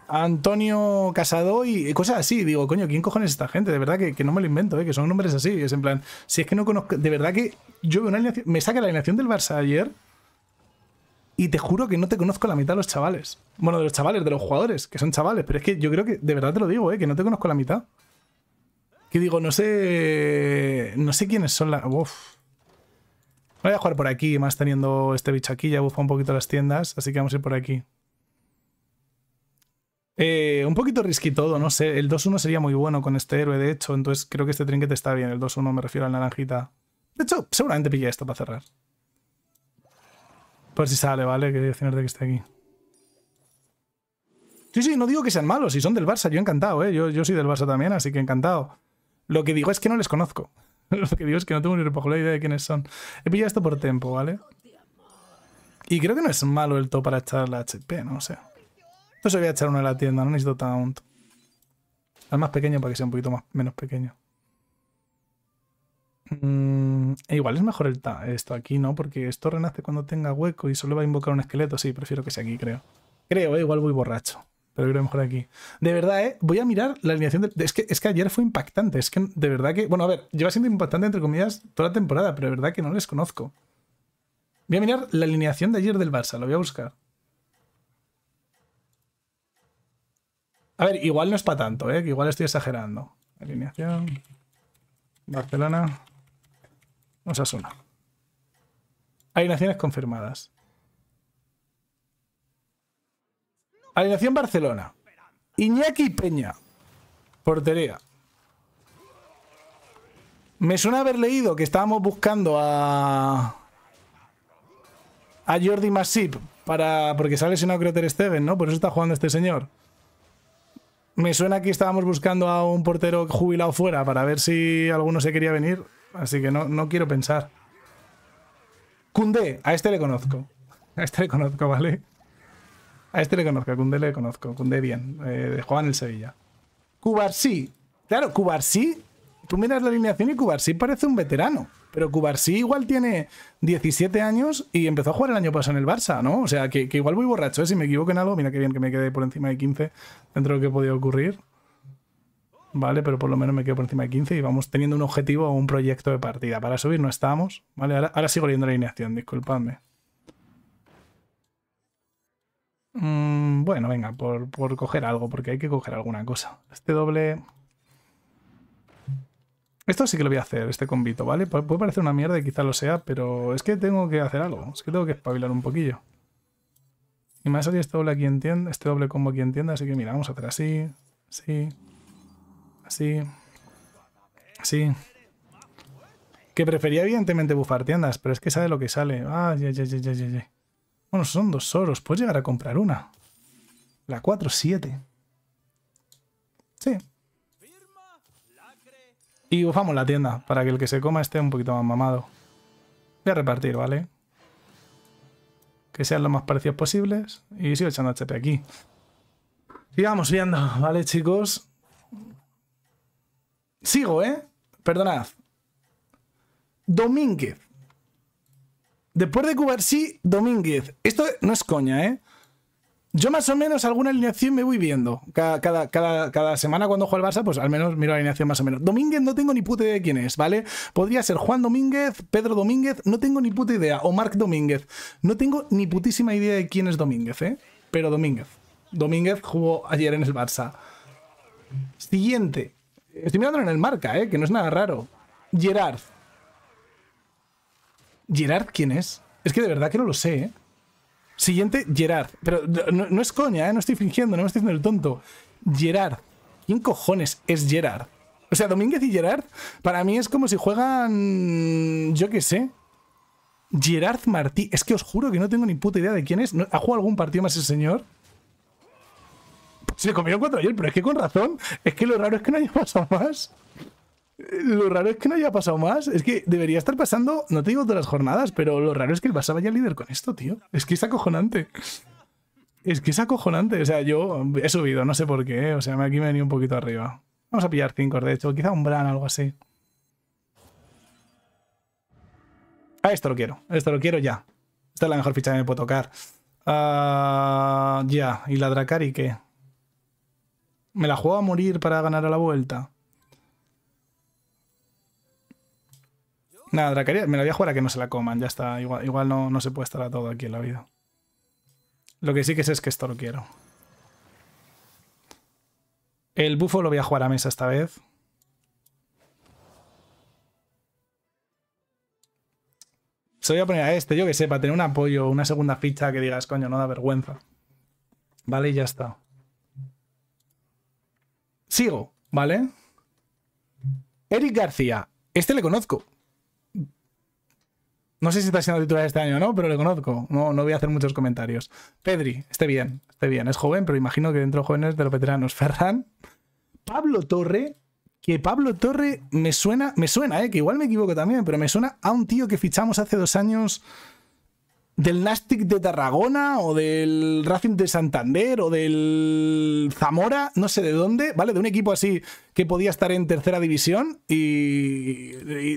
Antonio Casado y cosas así. Digo, coño, ¿quién cojones es esta gente? De verdad que, que no me lo invento, ¿eh? que son nombres así. Es en plan, si es que no conozco. De verdad que yo veo una alineación. Me saca la alineación del Barça ayer y te juro que no te conozco la mitad de los chavales. Bueno, de los chavales, de los jugadores, que son chavales. Pero es que yo creo que, de verdad te lo digo, ¿eh? que no te conozco la mitad. Que digo, no sé. No sé quiénes son las. Uf. Voy a jugar por aquí, más teniendo este bicho aquí. Ya busco un poquito las tiendas, así que vamos a ir por aquí. Eh, un poquito risky todo, no sé. El 2-1 sería muy bueno con este héroe, de hecho. Entonces creo que este trinquete está bien. El 2-1 me refiero al naranjita. De hecho, seguramente pillé esto para cerrar. Por si sale, ¿vale? que decir de que esté aquí. Sí, sí, no digo que sean malos, si son del Barça, yo encantado, ¿eh? Yo, soy del Barça también, así que encantado. Lo que digo es que no les conozco. <laughs> Lo que digo es que no tengo ni la idea de quiénes son. He pillado esto por tiempo, ¿vale? Y creo que no es malo el top para echar la HP, no sé. entonces voy a echar uno en la tienda, no necesito tanto. Al más pequeño para que sea un poquito más, menos pequeño. Mm, e igual es mejor el ta esto aquí, ¿no? Porque esto renace cuando tenga hueco y solo va a invocar un esqueleto. Sí, prefiero que sea aquí, creo. Creo, ¿eh? igual voy borracho. Pero creo mejor aquí. De verdad, ¿eh? Voy a mirar la alineación. Es, que, es que ayer fue impactante. Es que de verdad que. Bueno, a ver, lleva siendo impactante entre comillas toda la temporada, pero de verdad que no les conozco. Voy a mirar la alineación de ayer del Barça, lo voy a buscar. A ver, igual no es para tanto, ¿eh? Que igual estoy exagerando. Alineación. Barcelona. Hay Alineaciones confirmadas. Alineación Barcelona. Iñaki Peña. Portería. Me suena haber leído que estábamos buscando a... A Jordi Masip para... Porque sale si no creo Steven, ¿no? Por eso está jugando este señor. Me suena que estábamos buscando a un portero jubilado fuera para ver si alguno se quería venir, así que no, quiero pensar. Cunde, a este le conozco. <laughs> A este le conozco, ¿vale? A este le conozco, a le conozco. Cunde bien, eh, De Juan, el Sevilla. sí, Claro, Cubarsí tú miras la alineación y Cubarsí parece un veterano. Pero Cubarsí igual tiene 17 años y empezó a jugar el año pasado en el Barça, ¿no? O sea, que, igual voy borracho, ¿eh? Si me equivoco en algo, mira qué bien que me quedé por encima de 15 dentro de lo que podía ocurrir. ¿Vale? Pero por lo menos me quedo por encima de 15 y vamos teniendo un objetivo o un proyecto de partida. Para subir no estamos. ¿vale? Ahora, sigo leyendo la alineación, disculpadme. Mm, bueno, venga, por, por coger algo, porque hay que coger alguna cosa. Este doble... Esto sí que lo voy a hacer, este convito, ¿vale? puede parecer una mierda y quizá lo sea, pero es que tengo que hacer algo. Es que tengo que espabilar un poquillo. Y me ha salido este doble este doble combo aquí en tienda, así que mira, vamos a hacer así, así, así, así. Que prefería evidentemente bufar tiendas, pero es que sabe lo que sale. Ah, ya, ya, ya, ya, ya. Bueno, son dos oros, puedes llegar a comprar una. La 4-7. Sí, y bufamos la tienda, para que el que se coma esté un poquito más mamado. Voy a repartir, ¿vale? Que sean lo más parecidos posibles. Y sigo echando HP aquí. Sigamos viendo, ¿vale, chicos? Sigo, ¿eh? Perdonad. Domínguez. Después de sí, Domínguez. Esto no es coña, ¿eh? Yo más o menos alguna alineación me voy viendo. Cada, cada, cada, semana cuando juego el Barça, pues al menos miro la alineación más o menos. Domínguez no tengo ni puta idea de quién es, ¿vale? Podría ser Juan Domínguez, Pedro Domínguez, no tengo ni puta idea. O Marc Domínguez. No tengo ni putísima idea de quién es Domínguez, ¿eh? Pero Domínguez. Domínguez jugó ayer en el Barça. Siguiente. Estoy mirando en el marca, ¿eh? Que no es nada raro. Gerard. ¿Gerard quién es? Es que de verdad que no lo sé, ¿eh? Siguiente, Gerard. Pero no, es coña, ¿eh? no estoy fingiendo, no me estoy haciendo el tonto. Gerard. ¿Quién cojones es Gerard? O sea, Domínguez y Gerard, para mí es como si juegan. Yo qué sé. Gerard Martí. Es que os juro que no tengo ni puta idea de quién es. ¿Ha jugado algún partido más ese señor? Se comió cuatro ayer, pero es que con razón. Es que lo raro es que no haya pasado más. Lo raro es que no haya pasado más. Es que debería estar pasando, no te digo todas las jornadas, pero lo raro es que el Barça vaya líder con esto, tío. Es que es acojonante. Es que es acojonante. O sea, yo he subido, no sé por qué. O sea, aquí me he venido un poquito arriba. Vamos a pillar cinco, de hecho. Quizá un Bran algo así. Ah, esto lo quiero. Esto lo quiero ya. Esta es la mejor ficha que me puedo tocar. Ah, ya. ¿Y la Dracari qué? ¿Me la juego a morir para ganar a la vuelta? Nada, dracaría, me la voy a jugar a que no se la coman, ya está. Igual, igual no, no se puede estar a todo aquí en la vida. Lo que sí que sé es que esto lo quiero. El bufo lo voy a jugar a mesa esta vez. Se voy a poner a este, yo que sé, para tener un apoyo, una segunda ficha que digas, coño, no da vergüenza. Vale, y ya está. Sigo, ¿vale? Eric García. Este le conozco. No sé si está siendo titular este año o no, pero le conozco. No, no voy a hacer muchos comentarios. Pedri, esté bien, esté bien. Es joven, pero imagino que dentro de jóvenes de los veteranos. Ferran. Pablo Torre, que Pablo Torre me suena, me suena, eh, que igual me equivoco también, pero me suena a un tío que fichamos hace dos años del Nastic de Tarragona o del Racing de Santander o del Zamora, no sé de dónde, ¿vale? De un equipo así que podía estar en tercera división y,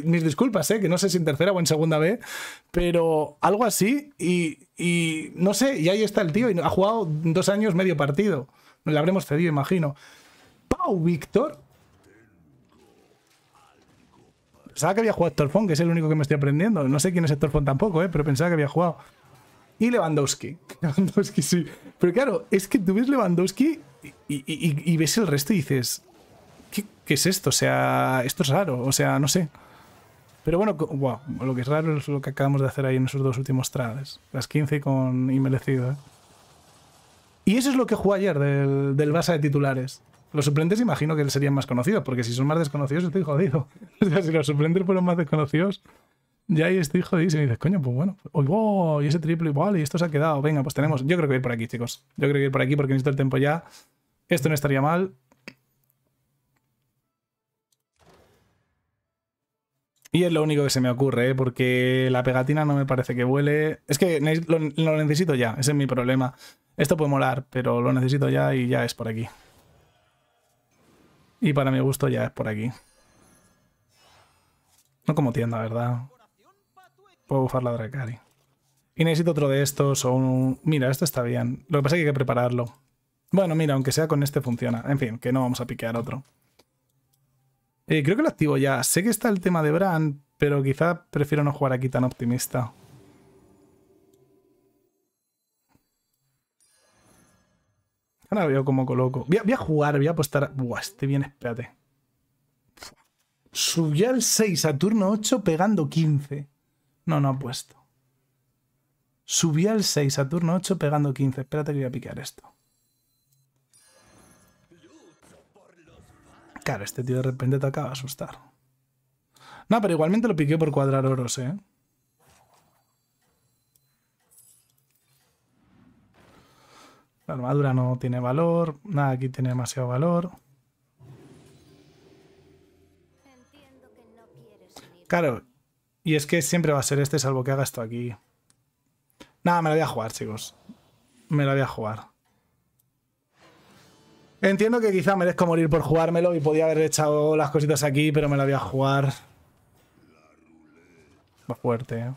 mis disculpas, ¿eh? Que no sé si en tercera o en segunda B, pero algo así y, y no sé, y ahí está el tío y ha jugado dos años medio partido. Le habremos cedido, imagino. Pau Víctor Pensaba que había jugado Torfón, que es el único que me estoy aprendiendo. No sé quién es Torfón tampoco, ¿eh? pero pensaba que había jugado. Y Lewandowski. <laughs> Lewandowski, sí. Pero claro, es que tú ves Lewandowski y, ves el resto y dices, ¿qué, es esto? O sea, esto es raro. O sea, no sé. Pero bueno, lo que es raro es lo que acabamos de hacer ahí en esos dos últimos trades. Las 15 con inmerecido. ¿eh? Y eso es lo que jugó ayer del, del de titulares. Los suplentes imagino que serían más conocidos, porque si son más desconocidos estoy jodido. <laughs> O sea, si los suplentes fueron más desconocidos, ya ahí estoy jodido. Y dices, coño, pues bueno, pues hoy wow, y ese triple igual, y esto se ha quedado. Venga, pues tenemos. Yo creo que ir por aquí, chicos. Yo creo que ir por aquí porque necesito el tiempo ya. Esto no estaría mal. Y es lo único que se me ocurre, ¿eh? porque la pegatina no me parece que vuele. Es que lo necesito ya, ese es mi problema. Esto puede molar, pero lo necesito ya y ya es por aquí. Y para mi gusto ya es por aquí. No como tienda, ¿verdad? Puedo bufar la Dracari. Y necesito otro de estos o un... Mira, esto está bien. Lo que pasa es que hay que prepararlo. Bueno, mira, aunque sea con este funciona. En fin, que no vamos a piquear otro. Eh, creo que lo activo ya. Sé que está el tema de Bran, pero quizá prefiero no jugar aquí tan optimista. veo como coloco. Voy a, jugar, voy a apostar. Buah, este bien, espérate. Subió al 6 a turno 8 pegando 15. No, no ha puesto. Subió al 6 a turno 8 pegando 15. Espérate que voy a piquear esto. Claro, este tío de repente te acaba de asustar. No, pero igualmente lo piqué por cuadrar oros, ¿eh? La armadura no tiene valor, nada aquí tiene demasiado valor. Claro, y es que siempre va a ser este, salvo que haga esto aquí. Nada, me la voy a jugar, chicos. Me la voy a jugar. Entiendo que quizá merezco morir por jugármelo y podía haber echado las cositas aquí, pero me la voy a jugar. Va fuerte, ¿eh?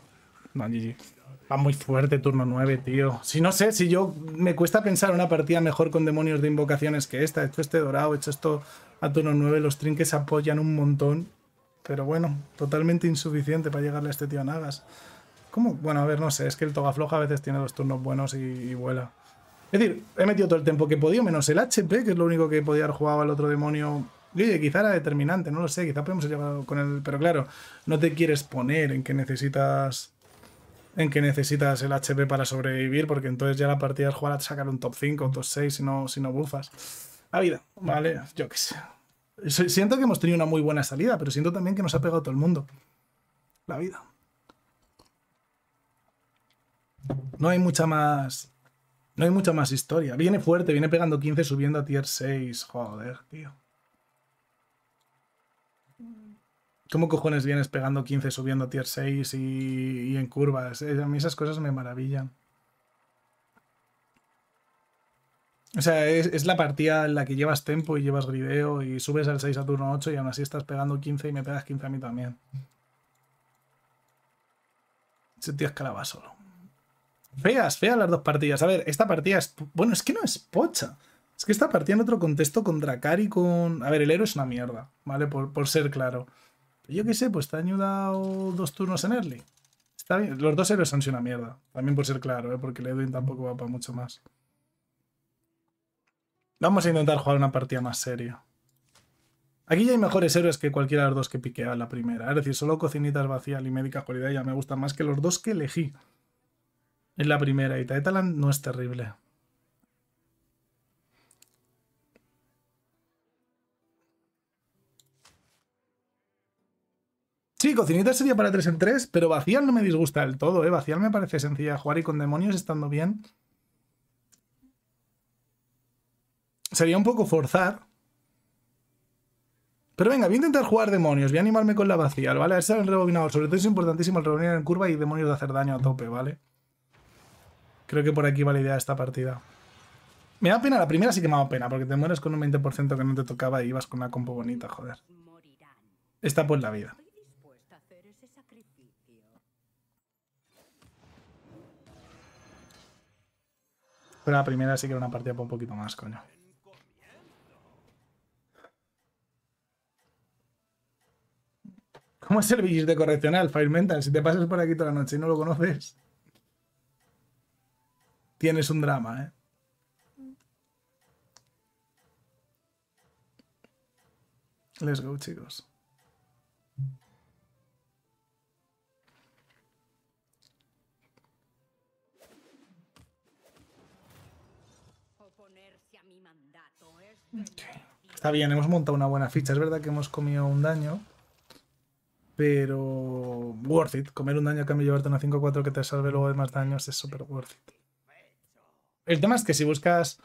No, GG. Va muy fuerte turno 9, tío. Si no sé, si yo me cuesta pensar una partida mejor con demonios de invocaciones que esta. He hecho este dorado, he hecho esto a turno 9. Los trinques apoyan un montón. Pero bueno, totalmente insuficiente para llegarle a este tío a Nagas. ¿Cómo? Bueno, a ver, no sé. Es que el toga floja a veces tiene dos turnos buenos y, vuela. Es decir, he metido todo el tiempo que he podido, menos el HP, que es lo único que podía haber jugado al otro demonio. Y quizá era determinante, no lo sé, quizá podemos llegar con él. Pero claro, no te quieres poner en que necesitas en que necesitas el HP para sobrevivir, porque entonces ya la partida es jugar a sacar un top 5, un top 6 si no, si no bufas. La vida, vale, yo qué sé. Siento que hemos tenido una muy buena salida, pero siento también que nos ha pegado todo el mundo. La vida. No hay mucha más. No hay mucha más historia. Viene fuerte, viene pegando 15 subiendo a tier 6. Joder, tío. ¿Cómo cojones vienes pegando 15 subiendo a tier 6 y, en curvas? Eh, a mí esas cosas me maravillan. O sea, es, la partida en la que llevas tempo y llevas grideo y subes al 6 a turno 8 y aún así estás pegando 15 y me pegas 15 a mí también. Ese tío escalaba solo. Feas, feas las dos partidas. A ver, esta partida es... Bueno, es que no es pocha. Es que esta partida en otro contexto contra y con... A ver, el héroe es una mierda, ¿vale? Por, por ser claro. Yo qué sé, pues te ha ayudado dos turnos en early. Está bien. Los dos héroes han sido una mierda. También por ser claro, ¿eh? porque porque Edwin tampoco va para mucho más. Vamos a intentar jugar una partida más seria. Aquí ya hay mejores héroes que cualquiera de los dos que piquea la primera. Es decir, solo cocinitas vacía y médica cualidad ya me gustan más que los dos que elegí. En la primera y Taetalan no es terrible. Sí, cocinita sería para 3 en 3, pero Vacial no me disgusta del todo, ¿eh? Vacial me parece sencilla jugar y con demonios estando bien. Sería un poco forzar. Pero venga, voy a intentar jugar demonios, voy a animarme con la Vacial, ¿vale? A el rebobinador, sobre todo es importantísimo el rebobinar en curva y demonios de hacer daño a tope, ¿vale? Creo que por aquí va la idea de esta partida. Me da pena, la primera sí que me da pena, porque te mueres con un 20% que no te tocaba y ibas con una compo bonita, joder. Está pues la vida. la primera sí que era una partida un poquito más, coño. ¿Cómo es el de correccional, Fire Mental? Si te pasas por aquí toda la noche y no lo conoces, tienes un drama, ¿eh? Let's go, chicos. Está bien, hemos montado una buena ficha. Es verdad que hemos comido un daño, pero worth it. Comer un daño a cambio de llevarte una 5-4 que te salve luego de más daños es súper worth it. El tema es que si buscas...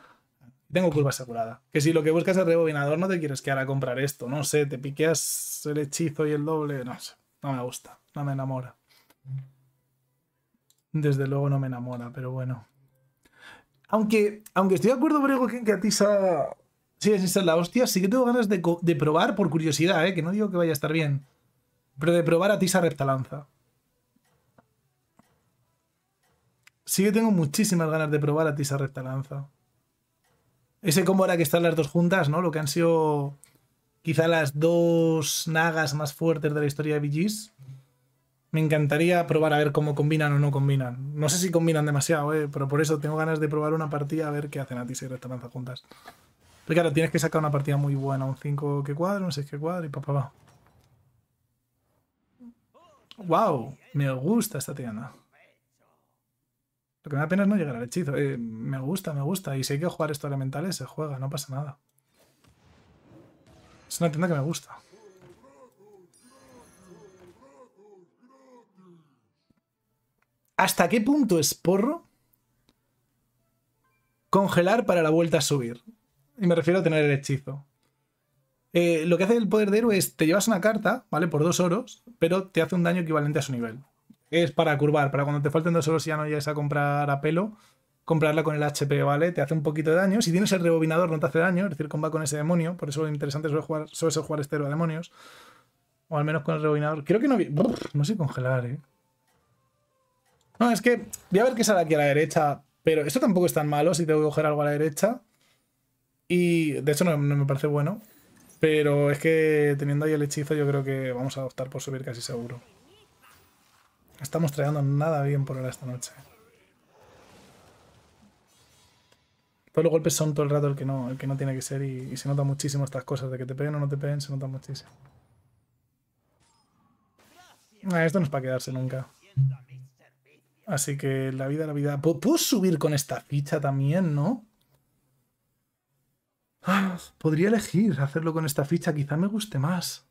Tengo curva asegurada. Que si lo que buscas es rebobinador, no te quieres quedar a comprar esto. No sé, te piqueas el hechizo y el doble. No sé, no me gusta. No me enamora. Desde luego no me enamora, pero bueno. Aunque, aunque estoy de acuerdo, Brego, que a ti se Sí, esa es la hostia. Sí que tengo ganas de, probar por curiosidad, eh, que no digo que vaya a estar bien. Pero de probar a Tisa Reptalanza. Sí que tengo muchísimas ganas de probar a Tisa Reptalanza. Ese combo era que están las dos juntas, ¿no? Lo que han sido quizá las dos nagas más fuertes de la historia de VGs. Me encantaría probar a ver cómo combinan o no combinan. No sé si combinan demasiado, eh, pero por eso tengo ganas de probar una partida a ver qué hacen a Tisa y Reptalanza juntas. Pero claro, tienes que sacar una partida muy buena, un 5 que cuadro, un 6 que cuadro y papá va. ¡Wow! Me gusta esta tienda. Lo que me da pena es no llegar al hechizo. Eh, me gusta, me gusta. Y si hay que jugar estos elementales, eh, se juega, no pasa nada. Es una tienda que me gusta. ¿Hasta qué punto es porro? Congelar para la vuelta a subir. Y me refiero a tener el hechizo. Eh, lo que hace el poder de héroe es te llevas una carta, ¿vale? Por dos oros, pero te hace un daño equivalente a su nivel. Es para curvar, para cuando te falten dos oros y ya no llegues a comprar a pelo, comprarla con el HP, ¿vale? Te hace un poquito de daño. Si tienes el rebobinador, no te hace daño, es decir, comba con ese demonio. Por eso lo interesante suele, jugar, suele ser jugar este héroe a demonios. O al menos con el rebobinador. Creo que no. no sé congelar, ¿eh? No, es que voy a ver qué sale aquí a la derecha. Pero esto tampoco es tan malo si tengo que coger algo a la derecha. Y de hecho no, me parece bueno, pero es que teniendo ahí el hechizo yo creo que vamos a optar por subir casi seguro. Estamos trayendo nada bien por ahora esta noche. Todos los golpes son todo el rato el que no, el que no tiene que ser y, se nota muchísimo estas cosas de que te peguen o no te peguen, se nota muchísimo. Ah, esto no es para quedarse nunca. Así que la vida, la vida... ¿Puedo subir con esta ficha también, no? podría elegir hacerlo con esta ficha, quizá me guste más.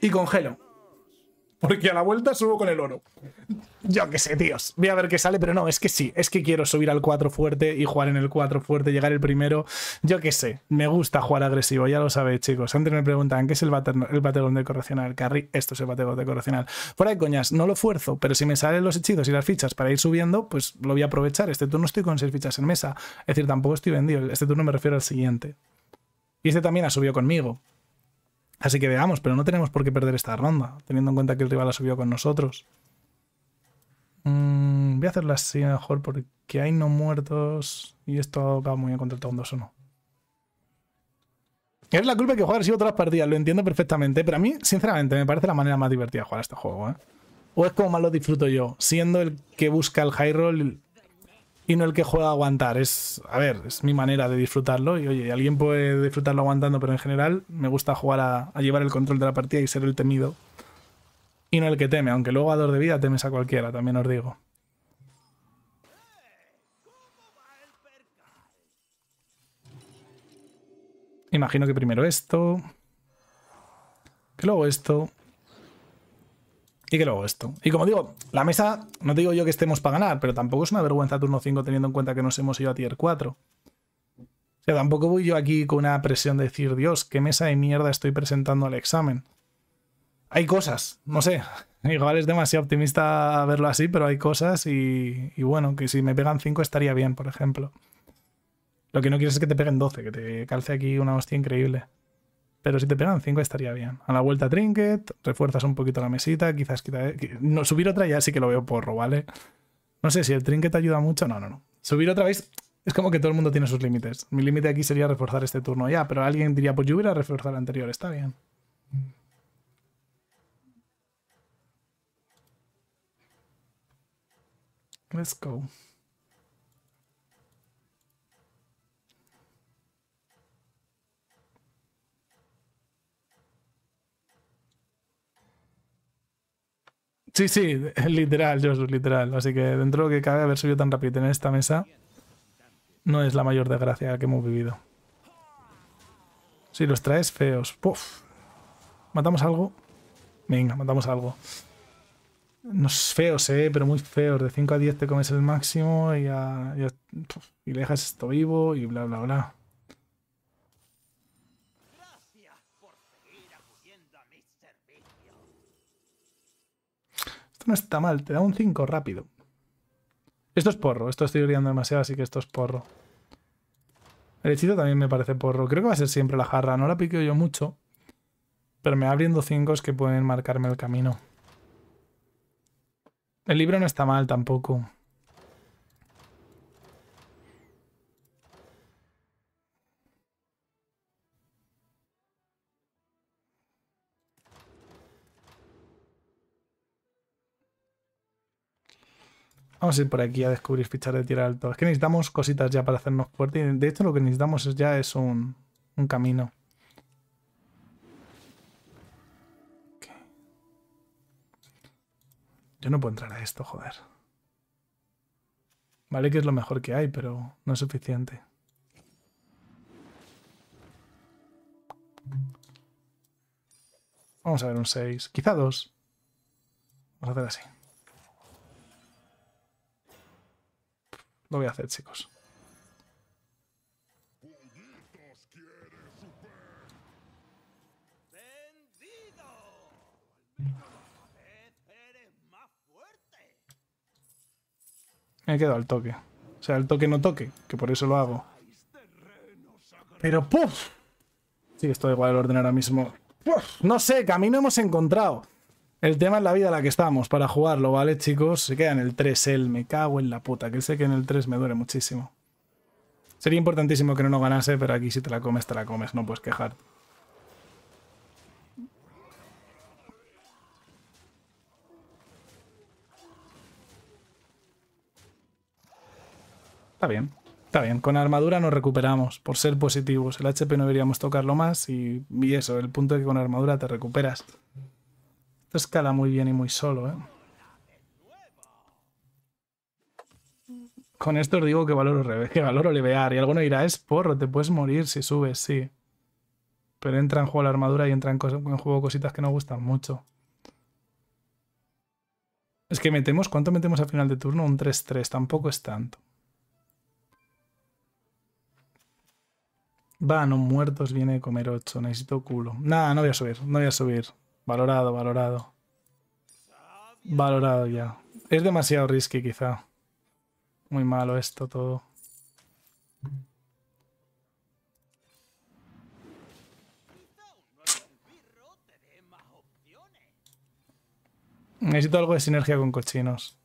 Y congelo. Porque a la vuelta subo con el oro. Yo qué sé, tíos. Voy a ver qué sale, pero no, es que sí. Es que quiero subir al 4 fuerte y jugar en el 4 fuerte, llegar el primero. Yo qué sé. Me gusta jugar agresivo, ya lo sabéis, chicos. Antes me preguntaban, ¿qué es el, el de al carry? Esto es el bategón correccional. Fuera de coñas, no lo fuerzo, pero si me salen los hechizos y las fichas para ir subiendo, pues lo voy a aprovechar. Este turno estoy con 6 fichas en mesa. Es decir, tampoco estoy vendido. Este turno me refiero al siguiente. Y este también ha subido conmigo. Así que veamos, pero no tenemos por qué perder esta ronda, teniendo en cuenta que el rival ha subido con nosotros. Mm, voy a hacerla así mejor porque hay no muertos y esto va muy bien contra el o no. Es la culpa que jugar y otras partidas, lo entiendo perfectamente, pero a mí, sinceramente, me parece la manera más divertida de jugar este juego. ¿eh? O es como más lo disfruto yo, siendo el que busca el high roll y no el que juega a aguantar. Es, a ver, es mi manera de disfrutarlo. Y oye, alguien puede disfrutarlo aguantando, pero en general me gusta jugar a, a llevar el control de la partida y ser el temido. Y no el que teme, aunque luego a dos de vida temes a cualquiera, también os digo. Imagino que primero esto. Que luego esto y que esto. Y como digo, la mesa, no digo yo que estemos para ganar, pero tampoco es una vergüenza turno 5 teniendo en cuenta que nos hemos ido a tier 4. O sea, tampoco voy yo aquí con una presión de decir, Dios, qué mesa de mierda estoy presentando al examen. Hay cosas, no sé. <laughs> Igual es demasiado optimista verlo así, pero hay cosas y, y bueno, que si me pegan 5 estaría bien, por ejemplo. Lo que no quieres es que te peguen 12, que te calce aquí una hostia increíble. Pero si te pegan 5 estaría bien. A la vuelta trinket, refuerzas un poquito la mesita, quizás quita... Eh, no, subir otra ya sí que lo veo porro, ¿vale? No sé si el trinket ayuda mucho. No, no, no. Subir otra vez es como que todo el mundo tiene sus límites. Mi límite aquí sería reforzar este turno ya, pero alguien diría, pues yo hubiera reforzado el anterior, está bien. Let's go. Sí, sí, <laughs> literal, soy literal. Así que dentro de lo que cabe, haber subido tan rápido en esta mesa no es la mayor desgracia que hemos vivido. Si sí, los traes feos. Puf. ¿Matamos algo? Venga, matamos algo. es feos, eh, pero muy feos. De 5 a 10 te comes el máximo y, y, a, y le dejas esto vivo y bla, bla, bla. no está mal, te da un 5 rápido. Esto es porro, esto estoy liando demasiado, así que esto es porro. El hechizo también me parece porro. Creo que va a ser siempre la jarra, no la piqué yo mucho. Pero me abriendo 5 que pueden marcarme el camino. El libro no está mal tampoco. Vamos a ir por aquí a descubrir fichas de tirar alto. Es que necesitamos cositas ya para hacernos fuerte. de hecho lo que necesitamos ya es un, camino. Yo no puedo entrar a esto, joder. Vale que es lo mejor que hay, pero no es suficiente. Vamos a ver un 6. Quizá 2. Vamos a hacer así. Lo voy a hacer, chicos. Me quedo al toque. O sea, el toque no toque, que por eso lo hago. Pero puff, Sí, esto igual el orden ahora mismo. ¡Puf! No sé, camino hemos encontrado. El tema es la vida en la que estamos para jugarlo, ¿vale, chicos? Se queda en el 3 él, me cago en la puta, que sé que en el 3 me duele muchísimo. Sería importantísimo que no nos ganase, pero aquí si te la comes, te la comes, no puedes quejar. Está bien, está bien. Con armadura nos recuperamos, por ser positivos. El HP no deberíamos tocarlo más y, y eso, el punto de que con armadura te recuperas. Esto escala muy bien y muy solo, ¿eh? Con esto os digo que valoro, <laughs> que valoro levear. Y alguno dirá, es porro, te puedes morir si subes, sí. Pero entra en juego la armadura y entra en, juego cositas que no gustan mucho. Es que metemos, ¿cuánto metemos al final de turno? Un 3-3, tampoco es tanto. Va, no muertos, viene de comer 8, necesito culo. Nada, no voy a subir, no voy a subir. Valorado, valorado. Valorado ya. Es demasiado risky quizá. Muy malo esto todo. Necesito algo de sinergia con cochinos.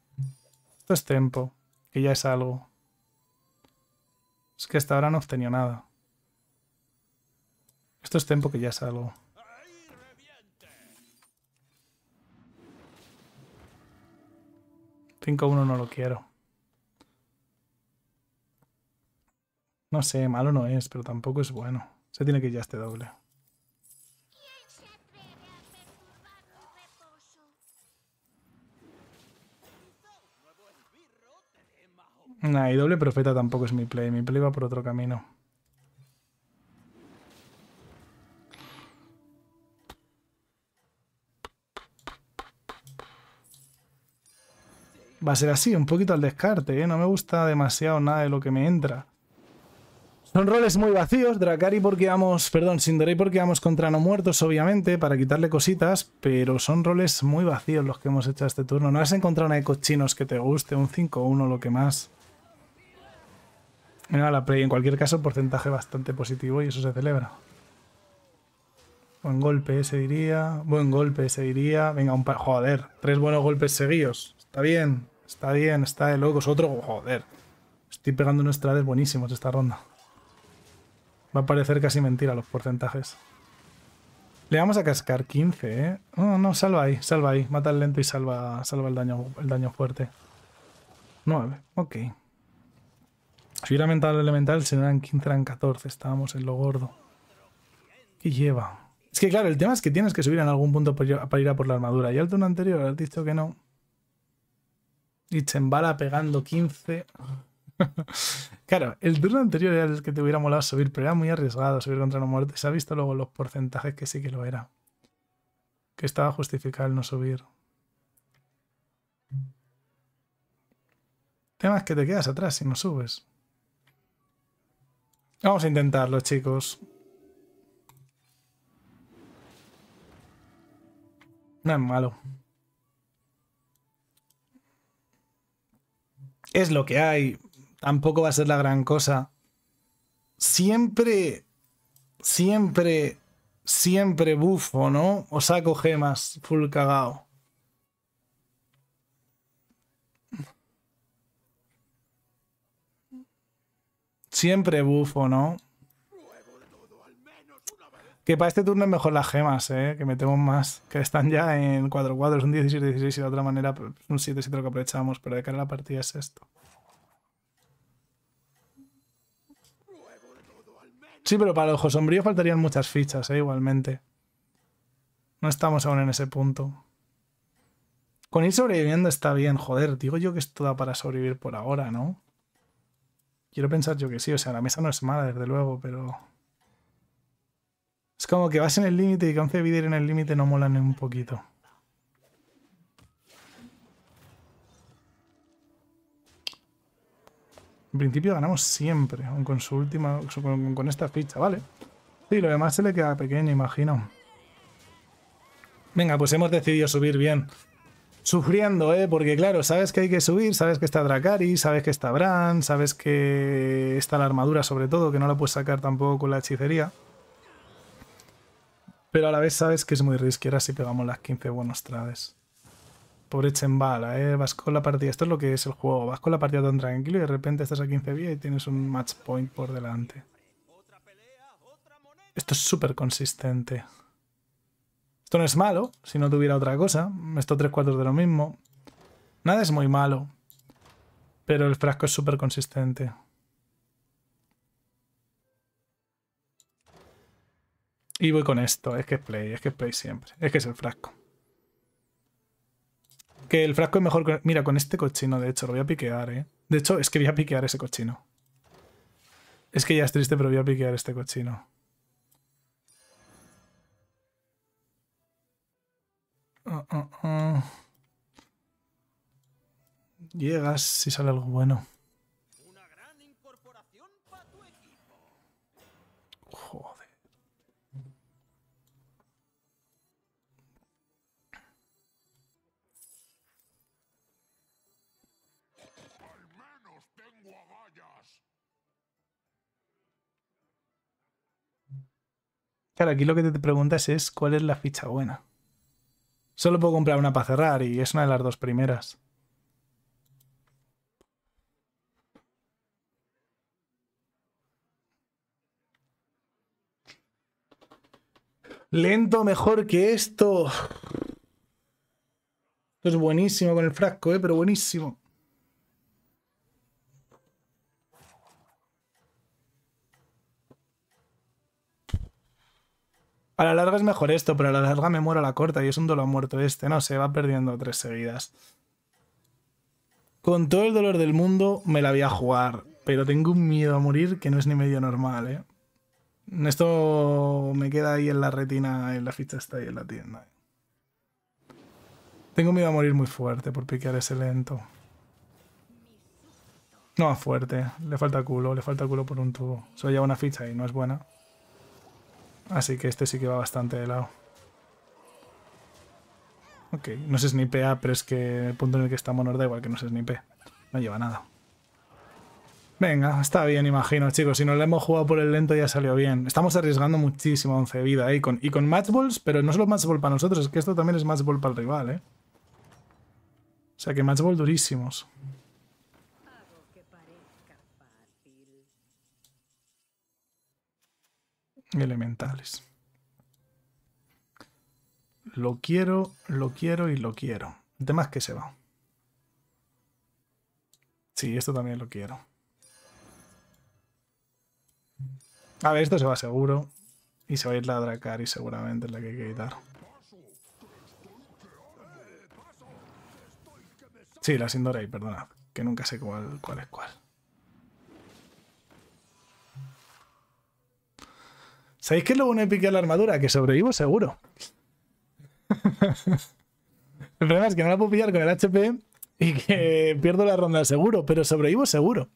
Esto es tempo, que ya es algo. Es que hasta ahora no obtenido nada. Esto es tempo, que ya es algo. 5-1 no lo quiero. No sé, malo no es, pero tampoco es bueno. Se tiene que ir ya este doble. Nah, y doble profeta tampoco es mi play. Mi play va por otro camino. va a ser así, un poquito al descarte, ¿eh? No me gusta demasiado nada de lo que me entra. Son roles muy vacíos, Dracari porque vamos, perdón, Sindorei porque vamos contra no muertos, obviamente, para quitarle cositas, pero son roles muy vacíos los que hemos hecho este turno. No has encontrado una de cochinos que te guste, un 5-1, lo que más. Mira la play, en cualquier caso, porcentaje bastante positivo y eso se celebra. Buen golpe, se diría. Buen golpe, se diría. Venga, un par... Joder, tres buenos golpes seguidos. Está bien. Está bien, está de locos. Otro, joder. Estoy pegando unos trades buenísimos esta ronda. Va a parecer casi mentira los porcentajes. Le vamos a cascar 15, ¿eh? No, no, salva ahí, salva ahí. Mata el lento y salva, salva el, daño, el daño fuerte. 9, ok. Si hubiera aumentado elemental, si no eran 15, eran 14. Estábamos en lo gordo. ¿Qué lleva? Es que claro, el tema es que tienes que subir en algún punto para ir a por la armadura. Y al turno anterior has dicho que no. Chembala pegando 15. <laughs> claro, el turno anterior era el que te hubiera molado subir, pero era muy arriesgado subir contra la muerte. Se ha visto luego los porcentajes que sí que lo era. Que estaba justificado el no subir. Temas es que te quedas atrás si no subes. Vamos a intentarlo, chicos. No es malo. es lo que hay, tampoco va a ser la gran cosa. Siempre, siempre, siempre bufo, ¿no? O saco gemas, full cagao. Siempre bufo, ¿no? Que para este turno es mejor las gemas, ¿eh? que metemos más. Que están ya en 4-4, es un 16 16 y de otra manera pues, un 7-7 lo que aprovechamos, pero de cara a la partida es esto. Sí, pero para el ojo sombrío faltarían muchas fichas, ¿eh? igualmente. No estamos aún en ese punto. Con ir sobreviviendo está bien, joder. Digo yo que esto toda para sobrevivir por ahora, ¿no? Quiero pensar yo que sí. O sea, la mesa no es mala, desde luego, pero... Es como que vas en el límite y que 11 vivir en el límite no mola ni un poquito. En principio ganamos siempre, aunque con su última, con, esta ficha, ¿vale? Sí, lo demás se le queda pequeño, imagino. Venga, pues hemos decidido subir bien. Sufriendo, ¿eh? Porque claro, sabes que hay que subir, sabes que está Dracari, sabes que está Bran, sabes que está la armadura sobre todo, que no la puedes sacar tampoco con la hechicería. Pero a la vez sabes que es muy risquera si pegamos las 15 buenos trades. Pobre Chembala, ¿eh? Vas con la partida. Esto es lo que es el juego. Vas con la partida tan tranquilo y de repente estás a 15 vías y tienes un match point por delante. Esto es súper consistente. Esto no es malo, si no tuviera otra cosa. Esto tres cuartos de lo mismo. Nada es muy malo. Pero el frasco es súper consistente. Y voy con esto. Es que es play, es que es play siempre. Es que es el frasco. Que el frasco es mejor. Con... Mira, con este cochino, de hecho, lo voy a piquear, ¿eh? De hecho, es que voy a piquear ese cochino. Es que ya es triste, pero voy a piquear este cochino. Oh, oh, oh. Llegas si sale algo bueno. Claro, aquí lo que te preguntas es cuál es la ficha buena. Solo puedo comprar una para cerrar y es una de las dos primeras. Lento mejor que esto. Esto es buenísimo con el frasco, eh, pero buenísimo. a la larga es mejor esto, pero a la larga me muero la corta y es un dolor muerto este. No se va perdiendo tres seguidas. Con todo el dolor del mundo me la voy a jugar, pero tengo un miedo a morir que no es ni medio normal, ¿eh? Esto me queda ahí en la retina, en la ficha está ahí en la tienda. Tengo miedo a morir muy fuerte por piquear ese lento. No, fuerte. Le falta culo, le falta culo por un tubo. Solo lleva una ficha y no es buena. Así que este sí que va bastante de lado. Ok, no se snipea, pero es que el punto en el que estamos nos da igual que no se snipee. No lleva nada. Venga, está bien, imagino, chicos. Si no lo hemos jugado por el lento ya salió bien. Estamos arriesgando muchísimo 11 vida ahí, con, y con matchballs, pero no solo matchball para nosotros, es que esto también es matchball para el rival, ¿eh? O sea que matchball durísimos. elementales. Lo quiero, lo quiero y lo quiero. más que se va. Sí, esto también lo quiero. A ver, esto se va seguro. Y se va a ir la y seguramente, la que hay que quitar. Sí, la sindorei perdonad Que nunca sé cuál, cuál es cuál. ¿Sabéis qué es lo bueno de piquear la armadura? Que sobrevivo seguro. <laughs> el problema es que no la puedo pillar con el HP y que mm. pierdo la ronda seguro, pero sobrevivo seguro.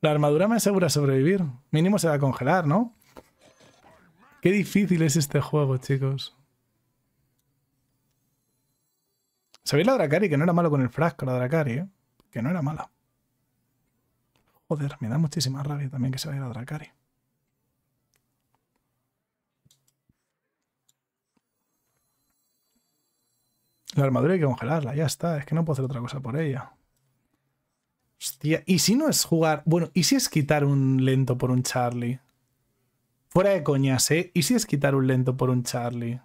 La armadura me asegura sobrevivir. Mínimo se va a congelar, ¿no? Qué difícil es este juego, chicos. Sabéis la Dracari que no era malo con el frasco, la Dracari, ¿eh? Que no era mala. Joder, me da muchísima rabia también que se vaya la Dracari. La armadura hay que congelarla, ya está. Es que no puedo hacer otra cosa por ella. Hostia, ¿y si no es jugar? Bueno, ¿y si es quitar un lento por un Charlie? Fuera de coñas, ¿eh? ¿Y si es quitar un lento por un Charlie?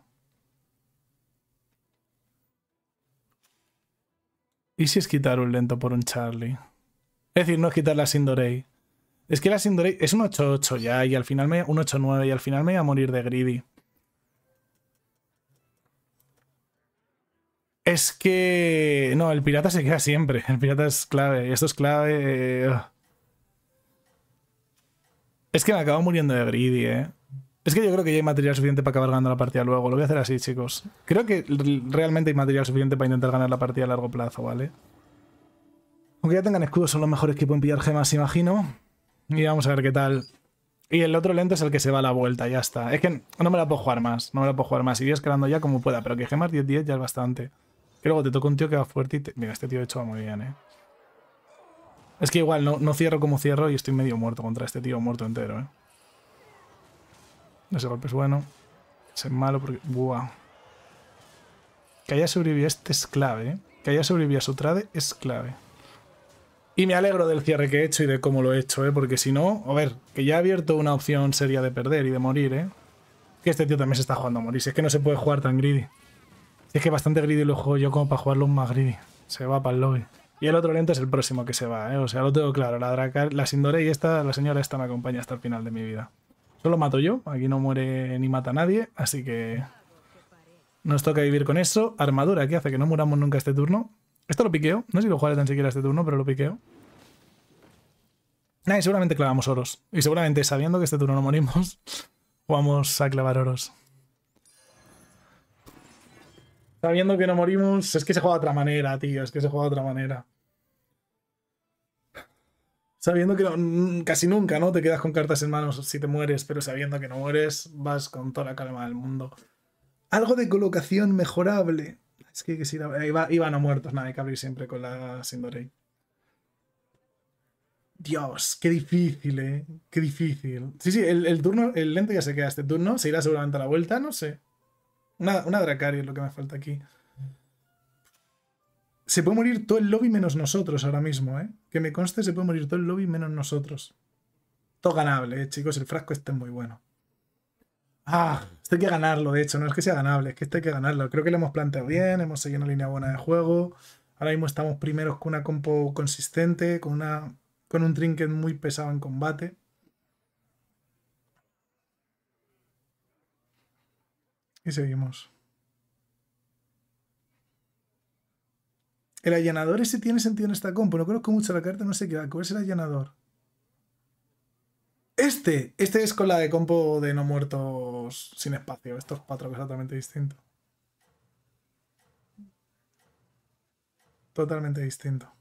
¿Y si es quitar un lento por un Charlie? Es decir, no es quitar la Sindorei. Es que la Sindorei es un 8-8 ya y al final me, un 8-9 y al final me voy a morir de greedy. Es que. No, el pirata se queda siempre. El pirata es clave. Esto es clave. Eh. Es que me acabo muriendo de greedy, eh. Es que yo creo que ya hay material suficiente para acabar ganando la partida luego. Lo voy a hacer así, chicos. Creo que realmente hay material suficiente para intentar ganar la partida a largo plazo, ¿vale? Aunque ya tengan escudos, son los mejores que pueden pillar gemas, imagino. Y vamos a ver qué tal. Y el otro lento es el que se va a la vuelta, ya está. Es que no me la puedo jugar más, no me la puedo jugar más. Iré escalando ya como pueda, pero que gemas 10-10 ya es bastante. Y luego te toca un tío que va fuerte y te... Mira, este tío de hecho va muy bien, ¿eh? Es que igual no, no cierro como cierro y estoy medio muerto contra este tío, muerto entero, ¿eh? Ese golpe es bueno. Ese es malo porque... Buah. Que haya sobrevivido este es clave, ¿eh? Que haya sobrevivido a su trade es clave. Y me alegro del cierre que he hecho y de cómo lo he hecho, ¿eh? Porque si no... A ver, que ya he abierto una opción seria de perder y de morir, ¿eh? Que este tío también se está jugando a morir. Si es que no se puede jugar tan greedy es que bastante greedy lo juego yo como para jugarlo un más Se va para el lobby. Y el otro lento es el próximo que se va, ¿eh? O sea, lo tengo claro. La Dracar, la Sindore y esta, la señora esta me acompaña hasta el final de mi vida. Solo mato yo, aquí no muere ni mata nadie, así que... Nos toca vivir con eso. Armadura, que hace que no muramos nunca este turno. Esto lo piqueo. No sé si lo jugaré tan siquiera este turno, pero lo piqueo. Nah, y seguramente clavamos oros. Y seguramente, sabiendo que este turno no morimos, vamos <laughs> a clavar oros. Sabiendo que no morimos, es que se juega de otra manera, tío, es que se juega de otra manera. Sabiendo que casi nunca, ¿no? Te quedas con cartas en manos si te mueres, pero sabiendo que no mueres, vas con toda la calma del mundo. Algo de colocación mejorable. Es que, que eh, iban a muertos, nada, hay que abrir siempre con la Sindorei. Dios, qué difícil, ¿eh? Qué difícil. Sí, sí, el, el turno, el lente ya se queda este turno, se irá seguramente a la vuelta, no sé. Una, una Dracario es lo que me falta aquí. Se puede morir todo el lobby menos nosotros ahora mismo, ¿eh? Que me conste, se puede morir todo el lobby menos nosotros. Todo ganable, ¿eh, chicos. El frasco este es muy bueno. Ah, este hay que ganarlo, de hecho. No es que sea ganable, es que este hay que ganarlo. Creo que lo hemos planteado bien, hemos seguido una línea buena de juego. Ahora mismo estamos primeros con una compo consistente, con, una, con un trinket muy pesado en combate. Y seguimos. El allanador ese tiene sentido en esta compo. No conozco mucho la carta, no sé qué. ¿Cuál es el allanador? Este. Este es con la de compo de no muertos sin espacio. estos cuatro son totalmente distinto. Totalmente distinto.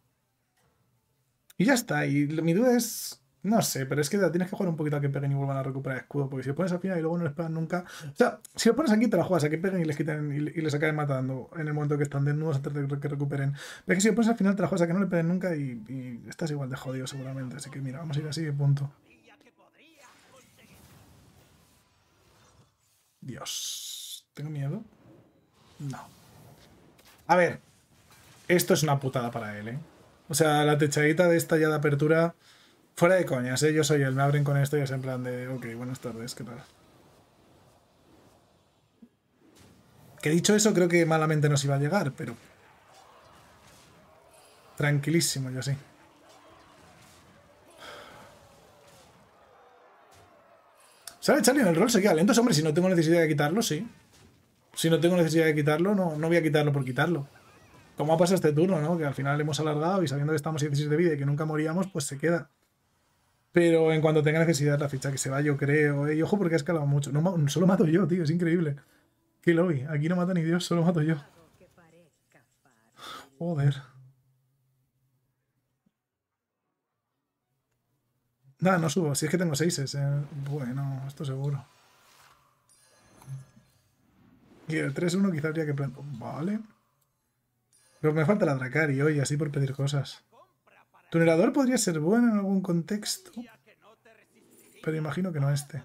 Y ya está. Y mi duda es no sé, pero es que tienes que jugar un poquito a que peguen y vuelvan a recuperar escudo, porque si lo pones al final y luego no les pegan nunca. O sea, si lo pones aquí te la juegas a que peguen y les quiten y, les acaben matando en el momento que están desnudos antes de que recuperen. Pero es que si lo pones al final te la juegas a que no le peguen nunca y, y estás igual de jodido seguramente. Así que mira, vamos a ir así de punto. Dios. ¿Tengo miedo? No. A ver. Esto es una putada para él, ¿eh? O sea, la techadita de esta ya de apertura Fuera de coñas, ¿eh? yo soy el, me abren con esto y es en plan de, ok, buenas tardes, ¿qué tal? Que dicho eso, creo que malamente nos iba a llegar, pero... Tranquilísimo, yo sí. ¿Sabe Charlie en el rol? Se queda lento, hombre, si no tengo necesidad de quitarlo, sí. Si no tengo necesidad de quitarlo, no, no voy a quitarlo por quitarlo. Como ha pasado este turno, ¿no? Que al final hemos alargado y sabiendo que estamos 16 de vida y que nunca moríamos, pues se queda. Pero en cuanto tenga necesidad la ficha que se va, yo creo. Eh, y ojo porque ha escalado mucho. No, solo mato yo, tío, es increíble. Qué vi? Aquí no mata ni Dios, solo mato yo. Joder. Nada, no subo. Si es que tengo 6 es. Eh. Bueno, esto seguro. Y el 3-1 quizá habría que Vale. Pero me falta la y hoy, así por pedir cosas generador podría ser bueno en algún contexto, pero imagino que no este.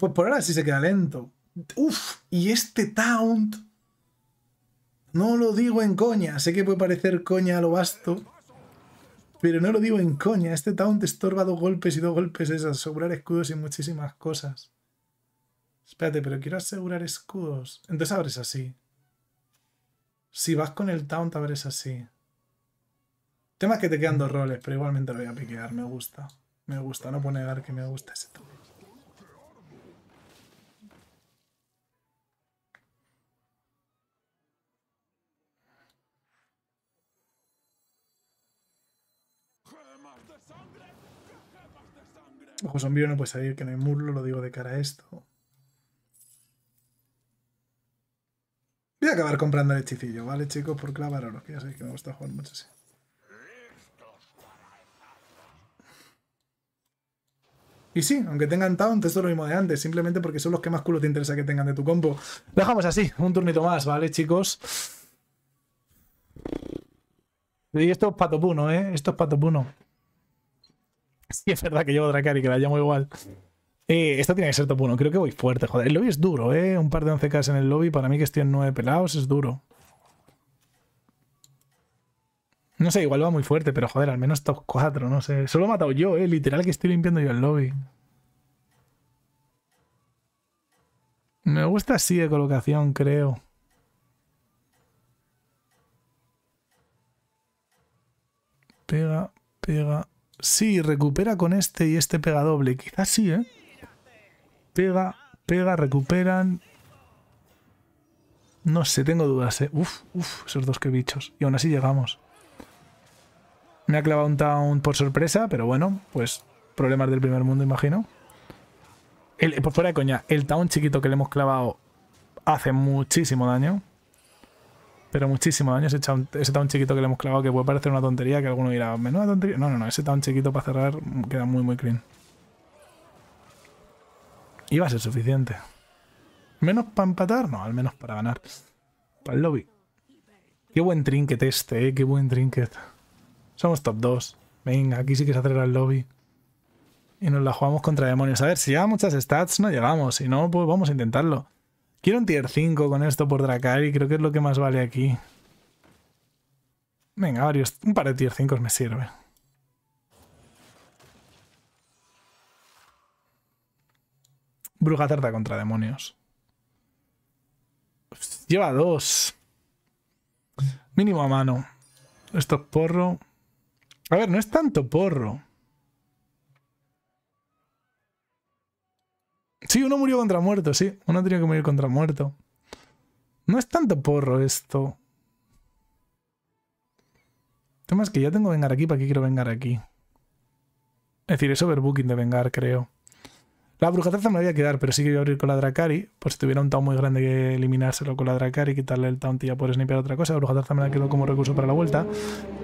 Pues por ahora sí se queda lento. Uf, y este Taunt. No lo digo en coña. Sé que puede parecer coña a lo vasto. Pero no lo digo en coña. Este Taunt estorba dos golpes y dos golpes es asegurar escudos y muchísimas cosas. Espérate, pero quiero asegurar escudos. Entonces abres así. Si vas con el Taunt, abres así. Temas que te quedan dos roles, pero igualmente lo voy a piquear, me gusta. Me gusta, no puedo negar que me gusta ese toque. Ojo sombrío no puede salir, que no hay murlo, lo digo de cara a esto. Voy a acabar comprando el hechicillo, ¿vale, chicos? Por clavar oro, que ya sé que me gusta jugar mucho así. Y sí, aunque tengan Taunt, esto es lo mismo de antes, simplemente porque son los que más culo te interesa que tengan de tu combo. dejamos así, un turnito más, ¿vale, chicos? Y esto es pato puno, ¿eh? Esto es pato puno. <laughs> Sí, es verdad que llevo y que la llamo igual. Eh, esto tiene que ser top 1. Creo que voy fuerte, joder. El lobby es duro, ¿eh? Un par de 11K en el lobby. Para mí que estoy en 9 pelados es duro. No sé, igual va muy fuerte, pero joder, al menos estos cuatro, no sé. Solo he matado yo, eh. Literal que estoy limpiando yo el lobby. Me gusta así de colocación, creo. Pega, pega. Sí, recupera con este y este pega doble. Quizás sí, ¿eh? Pega, pega, recuperan. No sé, tengo dudas, ¿eh? Uf, uf, esos dos que bichos. Y aún así llegamos. Me ha clavado un town por sorpresa, pero bueno, pues problemas del primer mundo, imagino. por pues fuera de coña, el town chiquito que le hemos clavado hace muchísimo daño. Pero muchísimo daño ese town, chiquito que le hemos clavado, que puede parecer una tontería, que alguno dirá, menuda tontería. No, no, no, ese town chiquito para cerrar queda muy, muy clean. Y va a ser suficiente. Menos para empatar, no, al menos para ganar. Para el lobby. Qué buen trinket este, eh, qué buen trinket. Somos top 2. Venga, aquí sí que se acelera el lobby. Y nos la jugamos contra demonios. A ver, si lleva muchas stats no llegamos. Si no, pues vamos a intentarlo. Quiero un tier 5 con esto por Dracari. creo que es lo que más vale aquí. Venga, varios. Un par de tier 5 me sirve. Bruja tarta contra demonios. Lleva dos. Mínimo a mano. Esto es porro. A ver, no es tanto porro. Sí, uno murió contra muerto, sí. Uno tenía que morir contra muerto. No es tanto porro esto. El tema es que ya tengo vengar aquí, ¿para qué quiero vengar aquí? Es decir, es overbooking de vengar, creo. La brujataza me la voy a quedar, pero sí que voy a abrir con la Dracari. Por si tuviera un taunt muy grande que eliminárselo con la Dracari, quitarle el taunt y ya poder otra cosa. La brujataza me la quedo como recurso para la vuelta.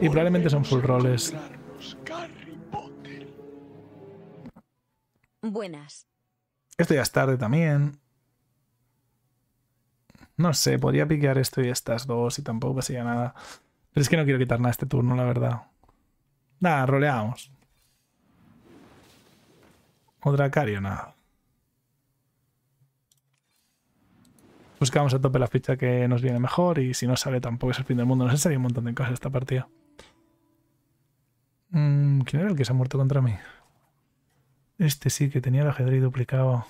Y probablemente son full roles. Buenas. Esto ya es tarde también. No sé, podría piquear esto y estas dos y tampoco pasaría nada. Pero es que no quiero quitar nada este turno, la verdad. Nada, roleamos o nada? Buscamos a tope la ficha que nos viene mejor y si no sale tampoco es el fin del mundo. No sé, sería un montón de cosas esta partida. Mm, ¿Quién era el que se ha muerto contra mí? Este sí que tenía el ajedrez duplicado.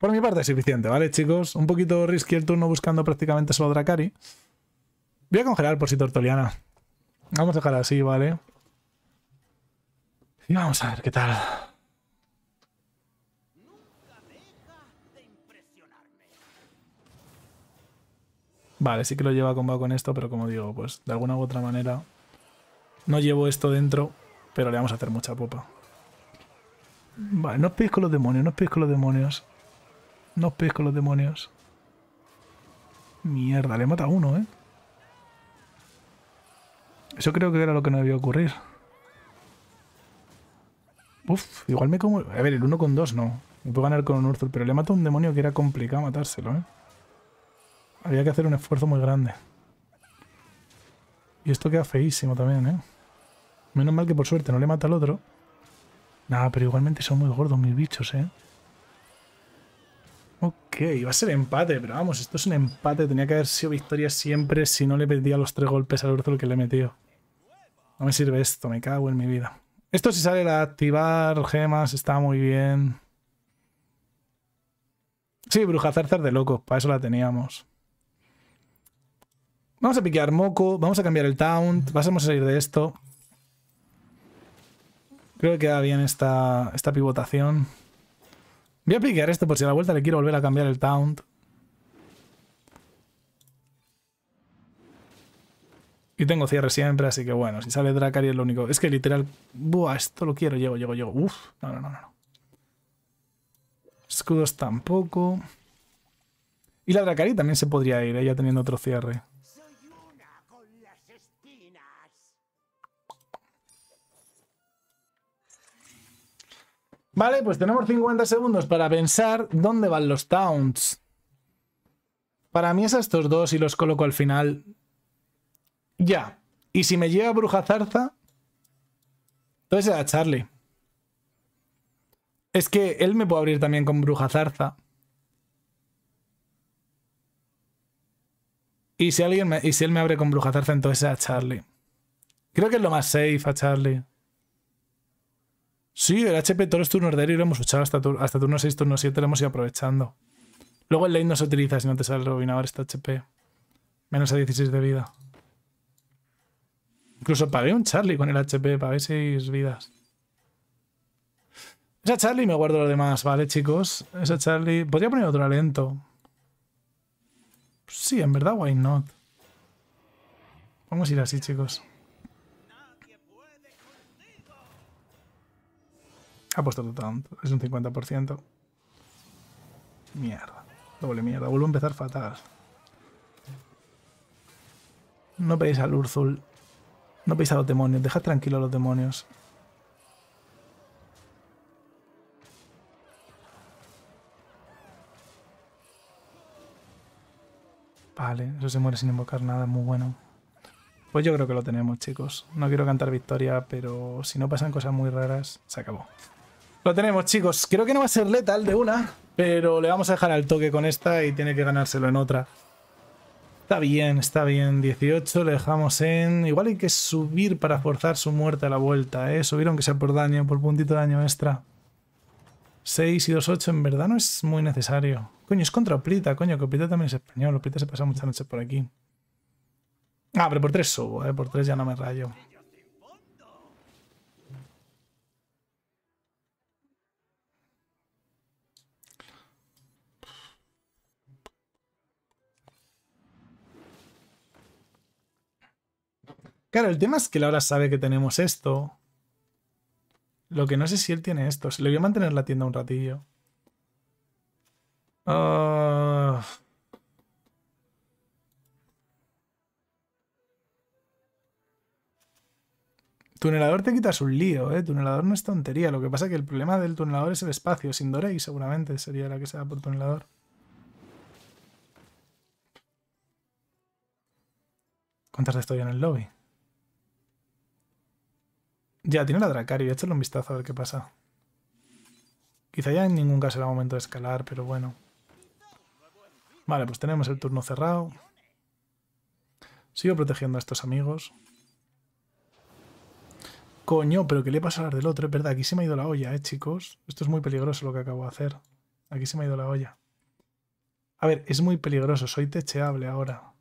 Por mi parte es suficiente, ¿vale, chicos? Un poquito risky el turno buscando prácticamente solo Dracari. Voy a congelar por si Tortoliana. Vamos a dejar así, ¿vale? Y vamos a ver qué tal. Vale, sí que lo lleva combate con esto, pero como digo, pues de alguna u otra manera no llevo esto dentro, pero le vamos a hacer mucha popa. Vale, no os con los demonios, no os con los demonios. No os con los demonios. Mierda, le mata uno, ¿eh? Eso creo que era lo que no debía ocurrir. Uf, igual me como... A ver, el 1 con 2 no. Me puedo ganar con un Urzul, pero le matado a un demonio que era complicado matárselo, ¿eh? Había que hacer un esfuerzo muy grande. Y esto queda feísimo también, ¿eh? Menos mal que por suerte no le mata al otro. Nada, pero igualmente son muy gordos mis bichos, ¿eh? Ok, iba a ser empate, pero vamos, esto es un empate. Tenía que haber sido victoria siempre si no le perdía los tres golpes al Urzul que le he metido. No me sirve esto, me cago en mi vida. Esto si sale a activar gemas está muy bien. Sí, bruja zarzer de loco, para eso la teníamos. Vamos a piquear moco, vamos a cambiar el taunt, vamos a salir de esto. Creo que queda bien esta, esta pivotación. Voy a piquear esto por si a la vuelta le quiero volver a cambiar el taunt. Y tengo cierre siempre, así que bueno, si sale Dracari es lo único. Es que literal, buah, esto lo quiero, llego, llego, llego. Uf, no, no, no, no. Escudos tampoco. Y la Dracari también se podría ir, ella eh, teniendo otro cierre. Vale, pues tenemos 50 segundos para pensar dónde van los towns. Para mí es a estos dos y los coloco al final. Ya. Y si me lleva Bruja Zarza. Entonces a Charlie. Es que él me puede abrir también con Bruja Zarza. Y si, alguien y si él me abre con Bruja Zarza, entonces a Charlie. Creo que es lo más safe a Charlie. Sí, el HP todos los turnos de aire lo hemos luchado hasta, hasta turno 6, turno 7 lo hemos ido aprovechando. Luego el lane no se utiliza si no te sale el robinador este HP. Menos a 16 de vida. Incluso pagué un Charlie con el HP, pagué seis vidas. Esa Charlie me guardo los demás, ¿vale, chicos? Esa Charlie... Podría poner otro alento. Pues sí, en verdad, why not? Vamos a ir así, chicos. Ha puesto tanto es un 50%. Mierda, doble mierda, vuelvo a empezar fatal. No pedís al Urzul. No veis a los demonios, deja tranquilos a los demonios. Vale, eso se muere sin invocar nada, muy bueno. Pues yo creo que lo tenemos, chicos. No quiero cantar victoria, pero si no pasan cosas muy raras, se acabó. Lo tenemos, chicos. Creo que no va a ser letal de una, pero le vamos a dejar al toque con esta y tiene que ganárselo en otra. Está bien, está bien. 18 le dejamos en... Igual hay que subir para forzar su muerte a la vuelta, ¿eh? Subir aunque sea por daño, por puntito de daño extra. 6 y 2, 8. En verdad no es muy necesario. Coño, es contra Oplita, coño, que Oplita también es español. Oplita se pasa muchas noches por aquí. Ah, pero por 3 subo, ¿eh? Por 3 ya no me rayo. Claro, el tema es que Laura sabe que tenemos esto. Lo que no sé si él tiene esto. Le voy a mantener la tienda un ratillo. Ah. Tunelador te quitas un lío, ¿eh? Tunelador no es tontería. Lo que pasa es que el problema del tunelador es el espacio. Sin Dorey seguramente sería la que se da por tunelador. ¿Cuántas de estoy en el lobby? Ya, tiene la Dracario. echarle un vistazo a ver qué pasa. Quizá ya en ningún caso era momento de escalar, pero bueno. Vale, pues tenemos el turno cerrado. Sigo protegiendo a estos amigos. Coño, pero ¿qué le pasa a del otro? Es verdad, aquí se me ha ido la olla, ¿eh, chicos? Esto es muy peligroso lo que acabo de hacer. Aquí se me ha ido la olla. A ver, es muy peligroso, soy techeable ahora.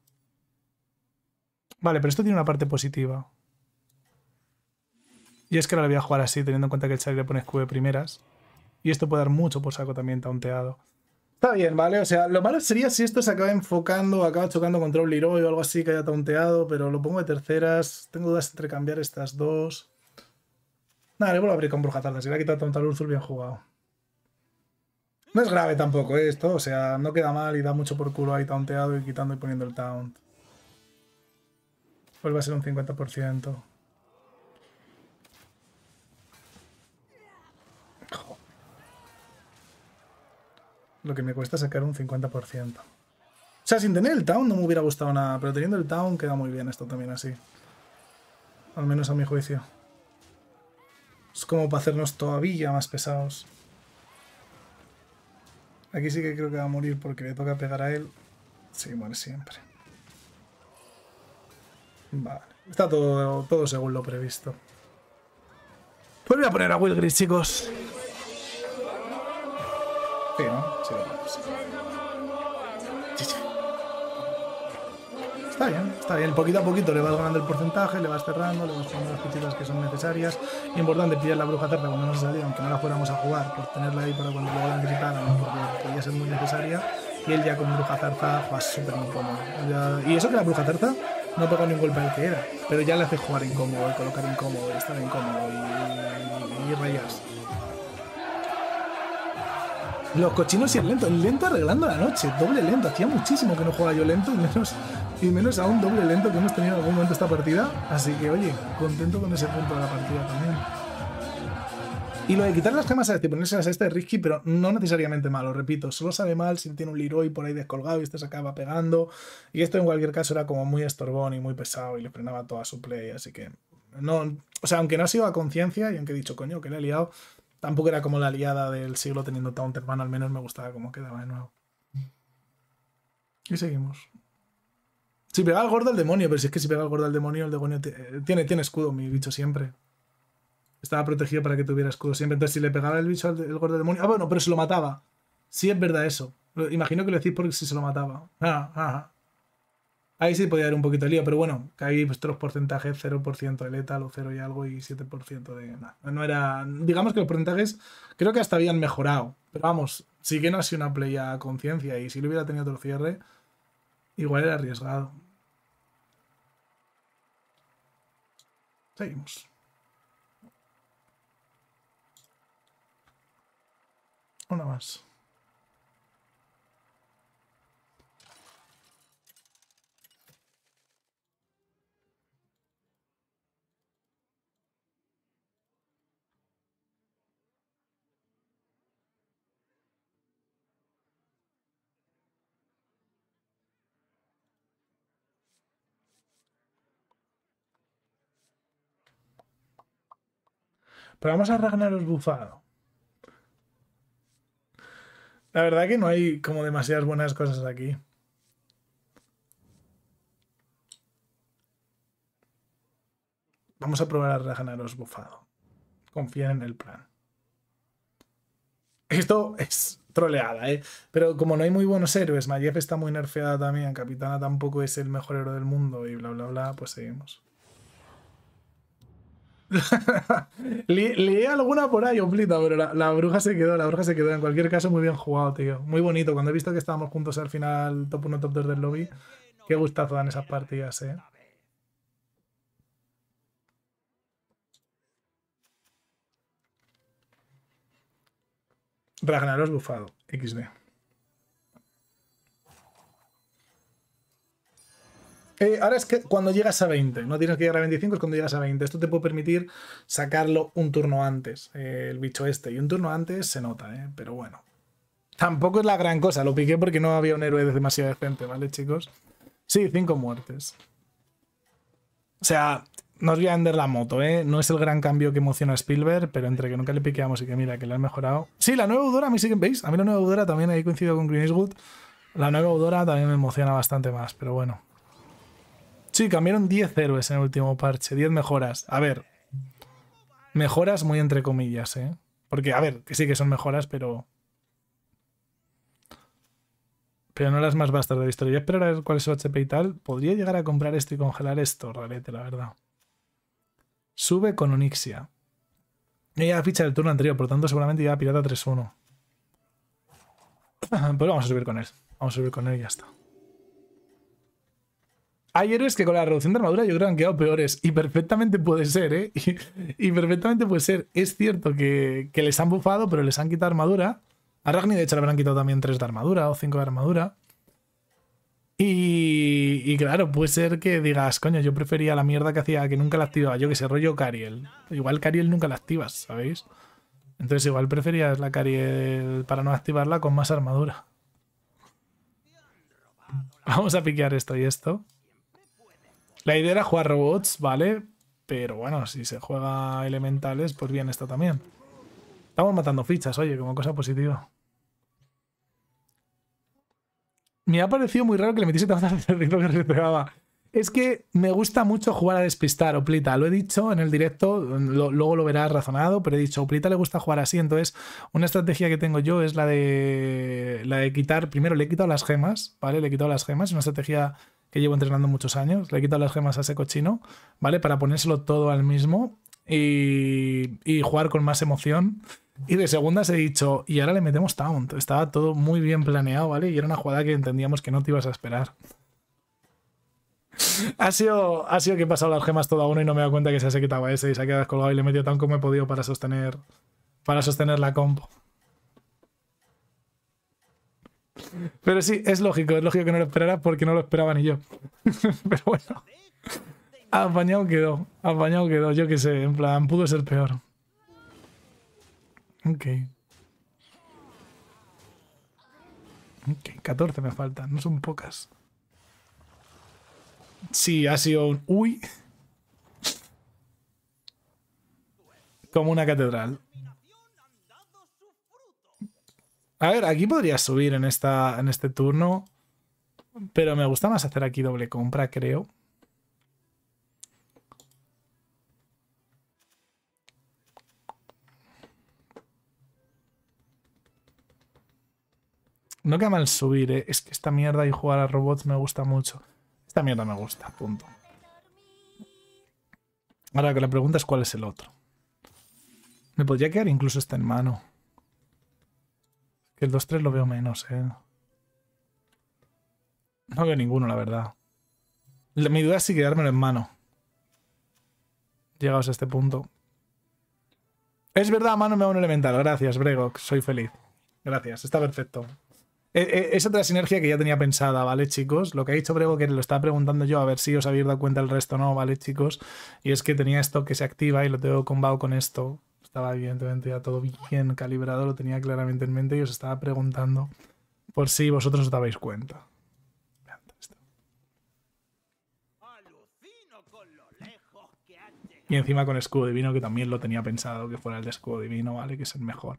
Vale, pero esto tiene una parte positiva. Y es que ahora la voy a jugar así, teniendo en cuenta que el chai le pone Q de primeras. Y esto puede dar mucho por saco también taunteado. Está bien, ¿vale? O sea, lo malo sería si esto se acaba enfocando, acaba chocando contra un Leroy o algo así que haya taunteado, pero lo pongo de terceras. Tengo dudas entre cambiar estas dos. Nada, le vuelvo a abrir con Bruja Tarda. Si le ha quitado tanto al Urzul, bien jugado. No es grave tampoco ¿eh? esto, o sea, no queda mal y da mucho por culo ahí taunteado y quitando y poniendo el taunt. Pues va a ser un 50%. lo que me cuesta sacar un 50%. O sea, sin tener el town no me hubiera gustado nada, pero teniendo el town queda muy bien esto también así. Al menos a mi juicio. Es como para hacernos todavía más pesados. Aquí sí que creo que va a morir porque le toca pegar a él. Sí, muere siempre. Vale. Está todo, según lo previsto. ¡Vuelve pues a poner a Will Gris, chicos. Sí, ¿no? Sí, Está bien, está bien. Poquito a poquito le vas ganando el porcentaje, le vas cerrando, le vas poniendo las cuchillas que son necesarias. Importante pillar la bruja tarta cuando no se salía, aunque no la fuéramos a jugar, por tenerla ahí para cuando luego la gritaran, porque podía ser muy necesaria. Y él ya con bruja tarta va súper incómodo. Y eso que la bruja tarta no pegó ningún golpe al que era, pero ya le hace jugar incómodo, colocar incómodo, estar incómodo y, y, y rayas. Los cochinos y el lento. lento arreglando la noche. Doble lento. Hacía muchísimo que no jugaba yo lento y menos, y a un doble lento que hemos tenido en algún momento esta partida. Así que, oye, contento con ese punto de la partida también. Y lo de quitar las gemas a este y ponérselas a este es risky, pero no necesariamente malo, repito. Solo sabe mal si tiene un Leroy por ahí descolgado y este se acaba pegando. Y esto en cualquier caso era como muy estorbón y muy pesado y le frenaba toda su play, así que... No, o sea, aunque no ha sido a conciencia y aunque he dicho, coño, que le he liado, tampoco era como la aliada del siglo teniendo hermano, al menos me gustaba cómo quedaba de nuevo. Y seguimos. Si pegaba al gordo al demonio, pero si es que si pega al gordo al demonio, el demonio eh, tiene, tiene escudo, mi bicho siempre. Estaba protegido para que tuviera escudo siempre. Entonces, si le pegaba el bicho al gordo al demonio. Ah, bueno, pero se lo mataba. Sí, es verdad eso. Imagino que lo decís porque si se lo mataba. Ah, ah, ah. Ahí sí podía haber un poquito de lío, pero bueno, caí pues, tres porcentajes 0% de letal o 0 y algo y 7% de nada. No era. Digamos que los porcentajes creo que hasta habían mejorado. Pero vamos, sí que no ha sido una playa a conciencia y si lo hubiera tenido otro cierre, igual era arriesgado. Seguimos. Una más. Pero vamos a Ragnaros bufado. La verdad que no hay como demasiadas buenas cosas aquí. Vamos a probar a Ragnaros bufado. Confían en el plan. Esto es troleada, ¿eh? Pero como no hay muy buenos héroes, Mayef está muy nerfeada también, Capitana tampoco es el mejor héroe del mundo y bla, bla, bla, pues seguimos. <laughs> leí alguna por ahí, Oplita, pero la, bruja se quedó, la bruja se quedó. En cualquier caso, muy bien jugado, tío. Muy bonito. Cuando he visto que estábamos juntos al final, top 1, top 2 del lobby, qué gustazo dan esas partidas, eh. Ragnaros bufado, XD. Eh, ahora es que cuando llegas a 20, no tienes que llegar a 25, es cuando llegas a 20. Esto te puede permitir sacarlo un turno antes, eh, el bicho este. Y un turno antes se nota, ¿eh? pero bueno. Tampoco es la gran cosa, lo piqué porque no había un héroe demasiado gente, ¿vale, chicos? Sí, 5 muertes. O sea, no os voy a vender la moto, ¿eh? No es el gran cambio que emociona a Spielberg, pero entre que nunca le piqueamos y que mira, que le han mejorado. Sí, la nueva Udora, a mí sí que veis. A mí la nueva Udora también ahí coincido con Green Good La nueva Udora también me emociona bastante más, pero bueno. Sí, cambiaron 10 héroes en el último parche, 10 mejoras. A ver, mejoras muy entre comillas, ¿eh? Porque, a ver, que sí que son mejoras, pero... Pero no las más bastas de la historia. Yo espero a ver cuál es el HP y tal. Podría llegar a comprar esto y congelar esto, rarete, la verdad. Sube con Onixia. Ella ficha del turno anterior, por lo tanto seguramente ya pirata 3-1. <clears throat> Pues vamos a subir con él. Vamos a subir con él y ya está hay héroes que con la reducción de armadura yo creo que han quedado peores. Y perfectamente puede ser, ¿eh? <laughs> Y, perfectamente puede ser. Es cierto que, les han bufado, pero les han quitado armadura. A Ragni, de hecho, le habrán quitado también 3 de armadura o 5 de armadura. Y, y, claro, puede ser que digas, coño, yo prefería la mierda que hacía, que nunca la activaba. Yo que sé, rollo Cariel. Igual Cariel nunca la activas, ¿sabéis? Entonces igual preferías la Cariel para no activarla con más armadura. Vamos a piquear esto y esto. La idea era jugar robots, ¿vale? Pero bueno, si se juega elementales, pues bien está también. Estamos matando fichas, oye, como cosa positiva. Me ha parecido muy raro que le metiese tantas el <laughs> ritmo que le Es que me gusta mucho jugar a despistar, Oplita. Lo he dicho en el directo, luego lo verás razonado, pero he dicho, Oplita le gusta jugar así. Entonces, una estrategia que tengo yo es la de, la de quitar, primero le he quitado las gemas, ¿vale? Le he quitado las gemas, una estrategia que llevo entrenando muchos años. Le he quitado las gemas a ese cochino, ¿vale? Para ponérselo todo al mismo y, jugar con más emoción. Y de segundas he dicho, y ahora le metemos Taunt. Estaba todo muy bien planeado, ¿vale? Y era una jugada que entendíamos que no te ibas a esperar. <laughs> ha, sido, ha sido que he pasado las gemas todo a uno y no me he dado cuenta que se ha quitado ese y se ha quedado colgado y le he metido Taunt como he podido para sostener, para sostener la compo. Pero sí, es lógico, es lógico que no lo esperara porque no lo esperaba ni yo. <laughs> Pero bueno. Apañado quedó, apañado quedó, yo que sé, en plan, pudo ser peor. Ok. Ok, 14 me faltan, no son pocas. Sí, ha sido un uy. Como una catedral. A ver, aquí podría subir en, esta, en este turno. Pero me gusta más hacer aquí doble compra, creo. No queda mal subir, ¿eh? Es que esta mierda y jugar a robots me gusta mucho. Esta mierda me gusta, punto. Ahora que la pregunta es cuál es el otro. Me podría quedar incluso este en mano. Que el 2-3 lo veo menos, ¿eh? No veo ninguno, la verdad. Mi duda es si quedármelo en mano. Llegados a este punto. Es verdad, mano me va un elemental. Gracias, Brego. Soy feliz. Gracias, está perfecto. E, e, es otra sinergia que ya tenía pensada, ¿vale, chicos? Lo que ha dicho Brego, que lo estaba preguntando yo, a ver si os habéis dado cuenta el resto no, ¿vale, chicos? Y es que tenía esto que se activa y lo tengo combado con esto estaba evidentemente ya todo bien calibrado, lo tenía claramente en mente y os estaba preguntando por si vosotros os dabais cuenta. Y encima con escudo divino, que también lo tenía pensado que fuera el de escudo divino, ¿vale? Que es el mejor.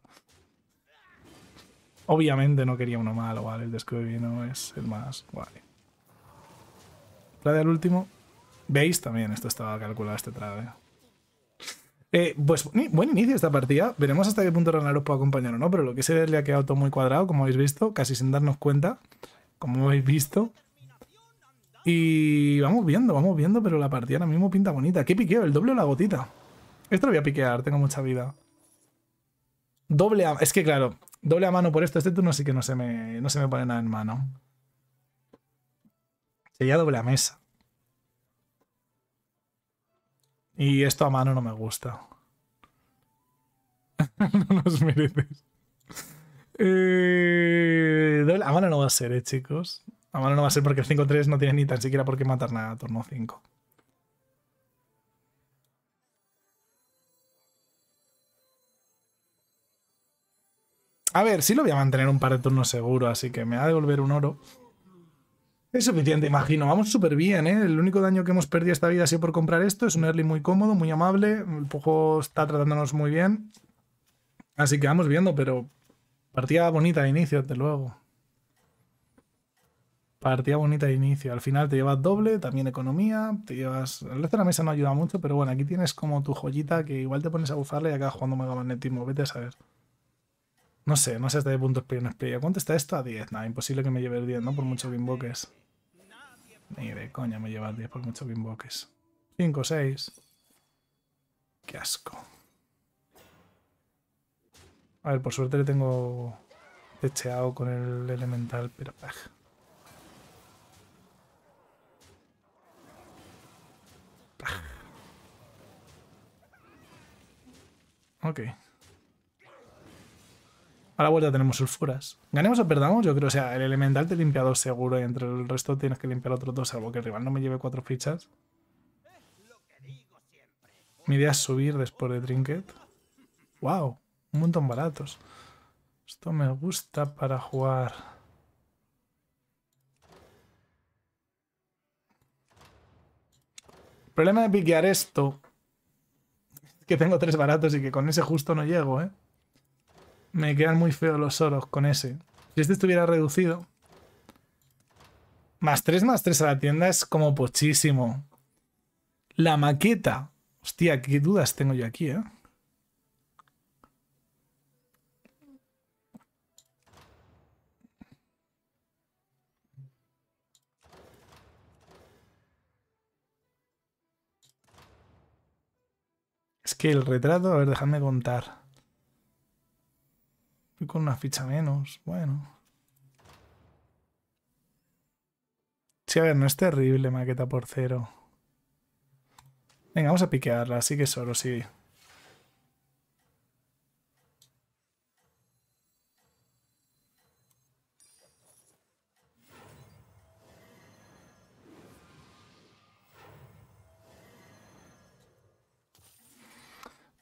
Obviamente no quería uno malo, ¿vale? El de escudo divino es el más, vale. Trade al último. ¿Veis? También esto estaba calculado este trade. Eh, pues buen inicio esta partida. Veremos hasta qué punto Ragnaros puede acompañar o no, pero lo que es le ha quedado todo muy cuadrado, como habéis visto, casi sin darnos cuenta, como habéis visto. Y vamos viendo, vamos viendo, pero la partida ahora mismo pinta bonita. ¿Qué piqueo? ¿El doble o la gotita? Esto lo voy a piquear, tengo mucha vida. Doble a... Es que claro, doble a mano por esto. Este turno sí que no se me, no se me pone nada en mano. Sería doble a mesa. Y esto a mano no me gusta. <laughs> no nos mereces. Eh, a mano no va a ser, eh, chicos. A mano no va a ser porque el 5-3 no tiene ni tan siquiera por qué matar nada a turno 5. A ver, sí lo voy a mantener un par de turnos seguro, así que me va a devolver un oro. Es suficiente, imagino. Vamos súper bien, ¿eh? El único daño que hemos perdido esta vida ha sido por comprar esto. Es un early muy cómodo, muy amable. El poco está tratándonos muy bien. Así que vamos viendo, pero partida bonita de inicio, desde luego. Partida bonita de inicio. Al final te llevas doble, también economía, te llevas... Al resto de la mesa no ayuda mucho, pero bueno, aquí tienes como tu joyita que igual te pones a bufarle y acá jugando Magnetismo, Vete a saber. No sé, no sé hasta de punto es play en ¿Cuánto está esto? A 10. Nada, imposible que me lleve el 10, ¿no? Por mucho que invoques. Ni de coña me lleva el 10 por mucho que invoques. 5, 6. Qué asco. A ver, por suerte le tengo techeado con el elemental, pero... paj. Ah. Ah. Ok. A la vuelta tenemos sulfuras. Ganemos o perdamos, yo creo. O sea, el elemental te limpia dos seguro y entre el resto tienes que limpiar otros dos, salvo que el rival no me lleve cuatro fichas. Mi idea es subir después de Trinket. ¡Wow! Un montón baratos. Esto me gusta para jugar. El problema de piquear esto que tengo tres baratos y que con ese justo no llego, ¿eh? Me quedan muy feos los oros con ese. Si este estuviera reducido... Más 3, más 3 a la tienda es como pochísimo. La maqueta. Hostia, qué dudas tengo yo aquí, ¿eh? Es que el retrato, a ver, déjame contar con una ficha menos, bueno. Sí, a ver, no es terrible maqueta por cero. Venga, vamos a piquearla, así que es oro sí.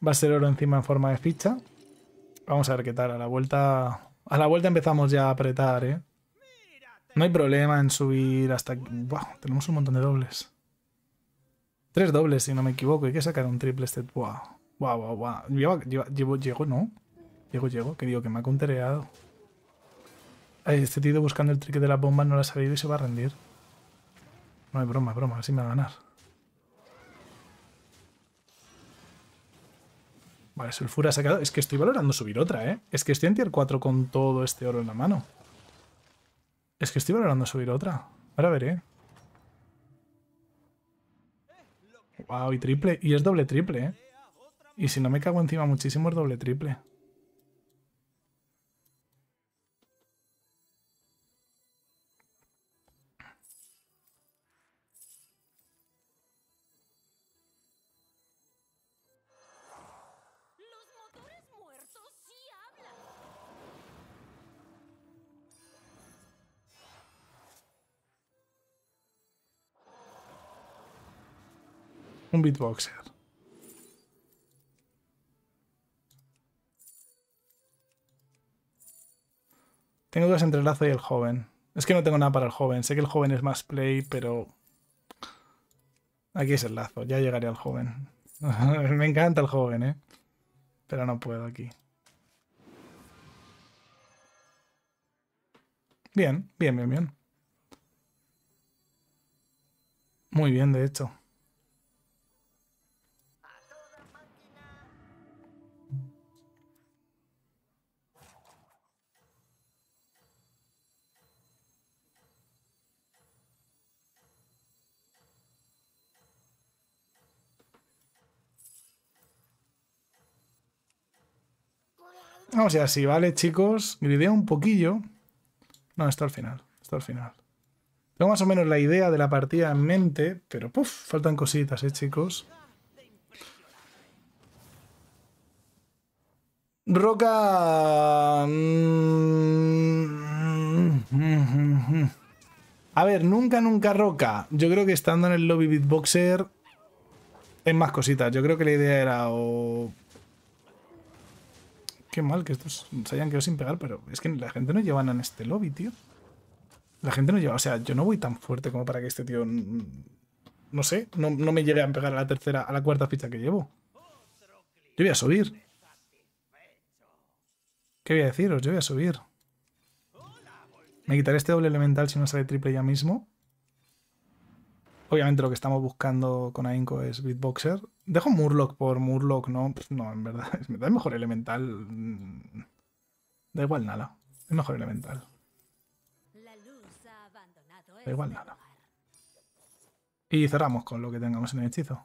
Va a ser oro encima en forma de ficha. Vamos a ver qué tal. A la vuelta, a la vuelta empezamos ya a apretar, ¿eh? No hay problema en subir hasta... ¡Wow! Tenemos un montón de dobles. Tres dobles, si no me equivoco. Hay que sacar un triple este... ¡Wow! ¡Wow, wow, Llevo, llego, ¿no? Llego, llego. Que digo que me ha contereado. Este tío buscando el trick de la bomba no la ha salido y se va a rendir. No hay broma, broma. Así me va a ganar. Vale, Sulfura ha sacado... Es que estoy valorando subir otra, ¿eh? Es que estoy en tier 4 con todo este oro en la mano. Es que estoy valorando subir otra. Ahora veré. Wow, y triple. Y es doble triple, ¿eh? Y si no me cago encima muchísimo es doble triple. Un beatboxer. Tengo dudas entre el Lazo y el joven. Es que no tengo nada para el joven. Sé que el joven es más play, pero... Aquí es el Lazo. Ya llegaría al joven. <laughs> Me encanta el joven, ¿eh? Pero no puedo aquí. Bien, bien, bien, bien. Muy bien, de hecho. Vamos ir así, ¿vale, chicos? Gridea un poquillo. No, está al final, está al final. Tengo más o menos la idea de la partida en mente, pero puff, faltan cositas, ¿eh, chicos? Roca... Mm, a ver, nunca, nunca Roca. Yo creo que estando en el lobby beatboxer es más cositas. Yo creo que la idea era o Qué mal que estos se hayan quedado sin pegar, pero es que la gente no lleva nada en este lobby, tío. La gente no lleva... O sea, yo no voy tan fuerte como para que este tío... No sé, no, me llegue a pegar a la tercera, a la cuarta ficha que llevo. Yo voy a subir. ¿Qué voy a deciros? Yo voy a subir. Me quitaré este doble elemental si no sale triple ya mismo. Obviamente lo que estamos buscando con Ainco es Beatboxer. Dejo Murloc por Murloc, no, pues no, en verdad. Es <laughs> mejor elemental. Mm, da igual nada. Es mejor elemental. Da igual este nada. Y cerramos con lo que tengamos en el hechizo.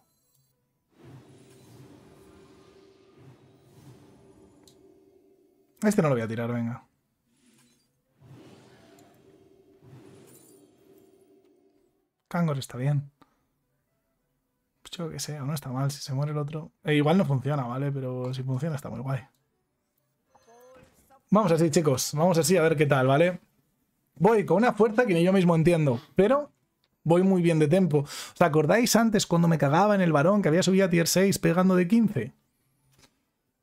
Este no lo voy a tirar, venga. Kangor está bien. Que sea, no está mal. Si se muere el otro. Eh, igual no funciona, ¿vale? Pero si funciona está muy guay. Vamos así, chicos. Vamos así a ver qué tal, ¿vale? Voy con una fuerza que ni yo mismo entiendo, pero voy muy bien de tempo, ¿Os acordáis antes cuando me cagaba en el varón que había subido a tier 6 pegando de 15?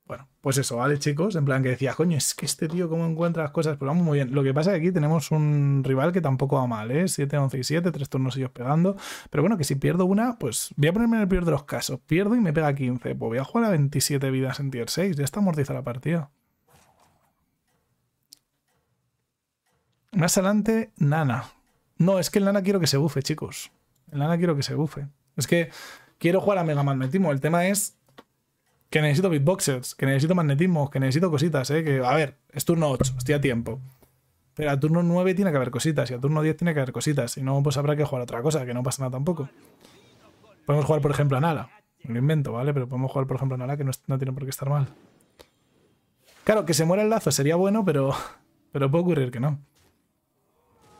Bueno, pues eso, ¿vale, chicos? En plan que decía, coño, es que este tío cómo encuentra las cosas, pero vamos muy bien. Lo que pasa es que aquí tenemos un rival que tampoco va mal, ¿eh? 7, 11 y 7, tres turnos ellos pegando. Pero bueno, que si pierdo una, pues voy a ponerme en el peor de los casos. Pierdo y me pega 15. Pues voy a jugar a 27 vidas en tier 6. Ya está amortizada la partida. Más adelante, Nana. No, es que el Nana quiero que se bufe, chicos. El Nana quiero que se bufe. Es que quiero jugar a Mega Malmetimo. El tema es que necesito beatboxers, que necesito magnetismo, que necesito cositas, ¿eh? Que, a ver, es turno 8, estoy a tiempo. Pero a turno 9 tiene que haber cositas y a turno 10 tiene que haber cositas. Y no, pues habrá que jugar otra cosa, que no pasa nada tampoco. Podemos jugar, por ejemplo, a Nala. Lo invento, ¿vale? Pero podemos jugar, por ejemplo, a Nala, que no, no tiene por qué estar mal. Claro, que se muera el lazo sería bueno, pero, pero puede ocurrir que no.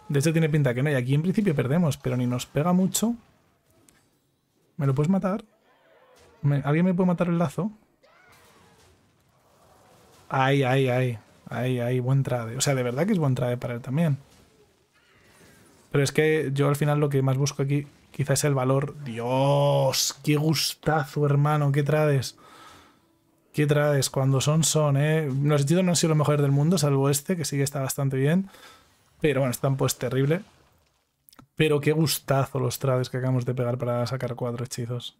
De hecho, tiene pinta que no. Y aquí en principio perdemos, pero ni nos pega mucho. ¿Me lo puedes matar? ¿Alguien me puede matar el lazo? Ay, ay, ay. Ay, ay, buen trade. O sea, de verdad que es buen trade para él también. Pero es que yo al final lo que más busco aquí quizás es el valor. ¡Dios! ¡Qué gustazo, hermano! ¡Qué trades! ¿Qué trades? Cuando son, son, ¿eh? Los hechizos no han sido los mejores del mundo, salvo este, que sí que está bastante bien. Pero bueno, están pues terrible. Pero qué gustazo los trades que acabamos de pegar para sacar cuatro hechizos.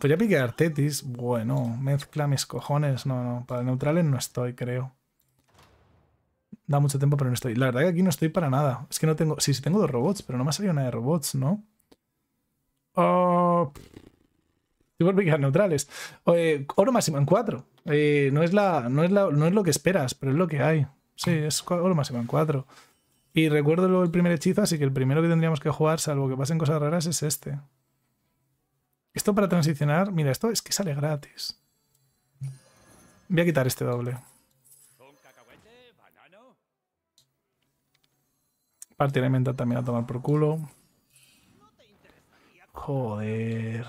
Pues ya piqué Artetis. Bueno, mezcla mis cojones. No, no. Para neutrales no estoy, creo. Da mucho tiempo, pero no estoy. La verdad que aquí no estoy para nada. Es que no tengo... Sí, sí tengo dos robots, pero no me ha salido nada de robots, ¿no? Oh... Sí, por neutrales. oro máximo en cuatro, eh, no, es no, es no es lo que esperas, pero es lo que hay. Sí, es oro máximo en cuatro. Y recuerdo luego el primer hechizo, así que el primero que tendríamos que jugar, salvo que pasen cosas raras, es este. Esto para transicionar, mira, esto es que sale gratis. Voy a quitar este doble. Partiré mental también a tomar por culo. Joder.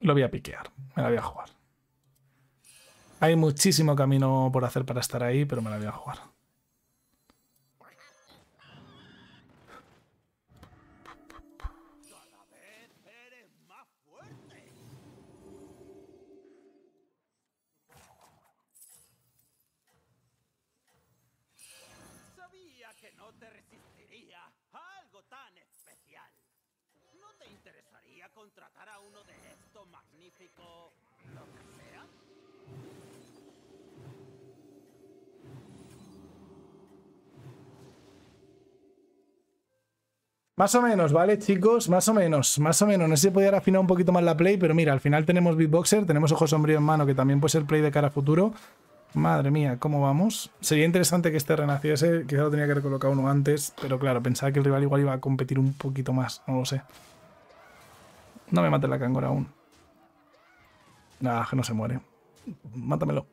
Lo voy a piquear, me la voy a jugar. Hay muchísimo camino por hacer para estar ahí, pero me la voy a jugar. Más o menos, ¿vale, chicos? Más o menos, más o menos. No sé si podía afinar un poquito más la play, pero mira, al final tenemos Beatboxer, tenemos Ojo Sombrío en mano, que también puede ser play de cara a futuro. Madre mía, ¿cómo vamos? Sería interesante que este renaciese, quizá lo tenía que recolocar uno antes, pero claro, pensaba que el rival igual iba a competir un poquito más, no lo sé. No me mate la cangora aún. nada ah, que no se muere. Mátamelo.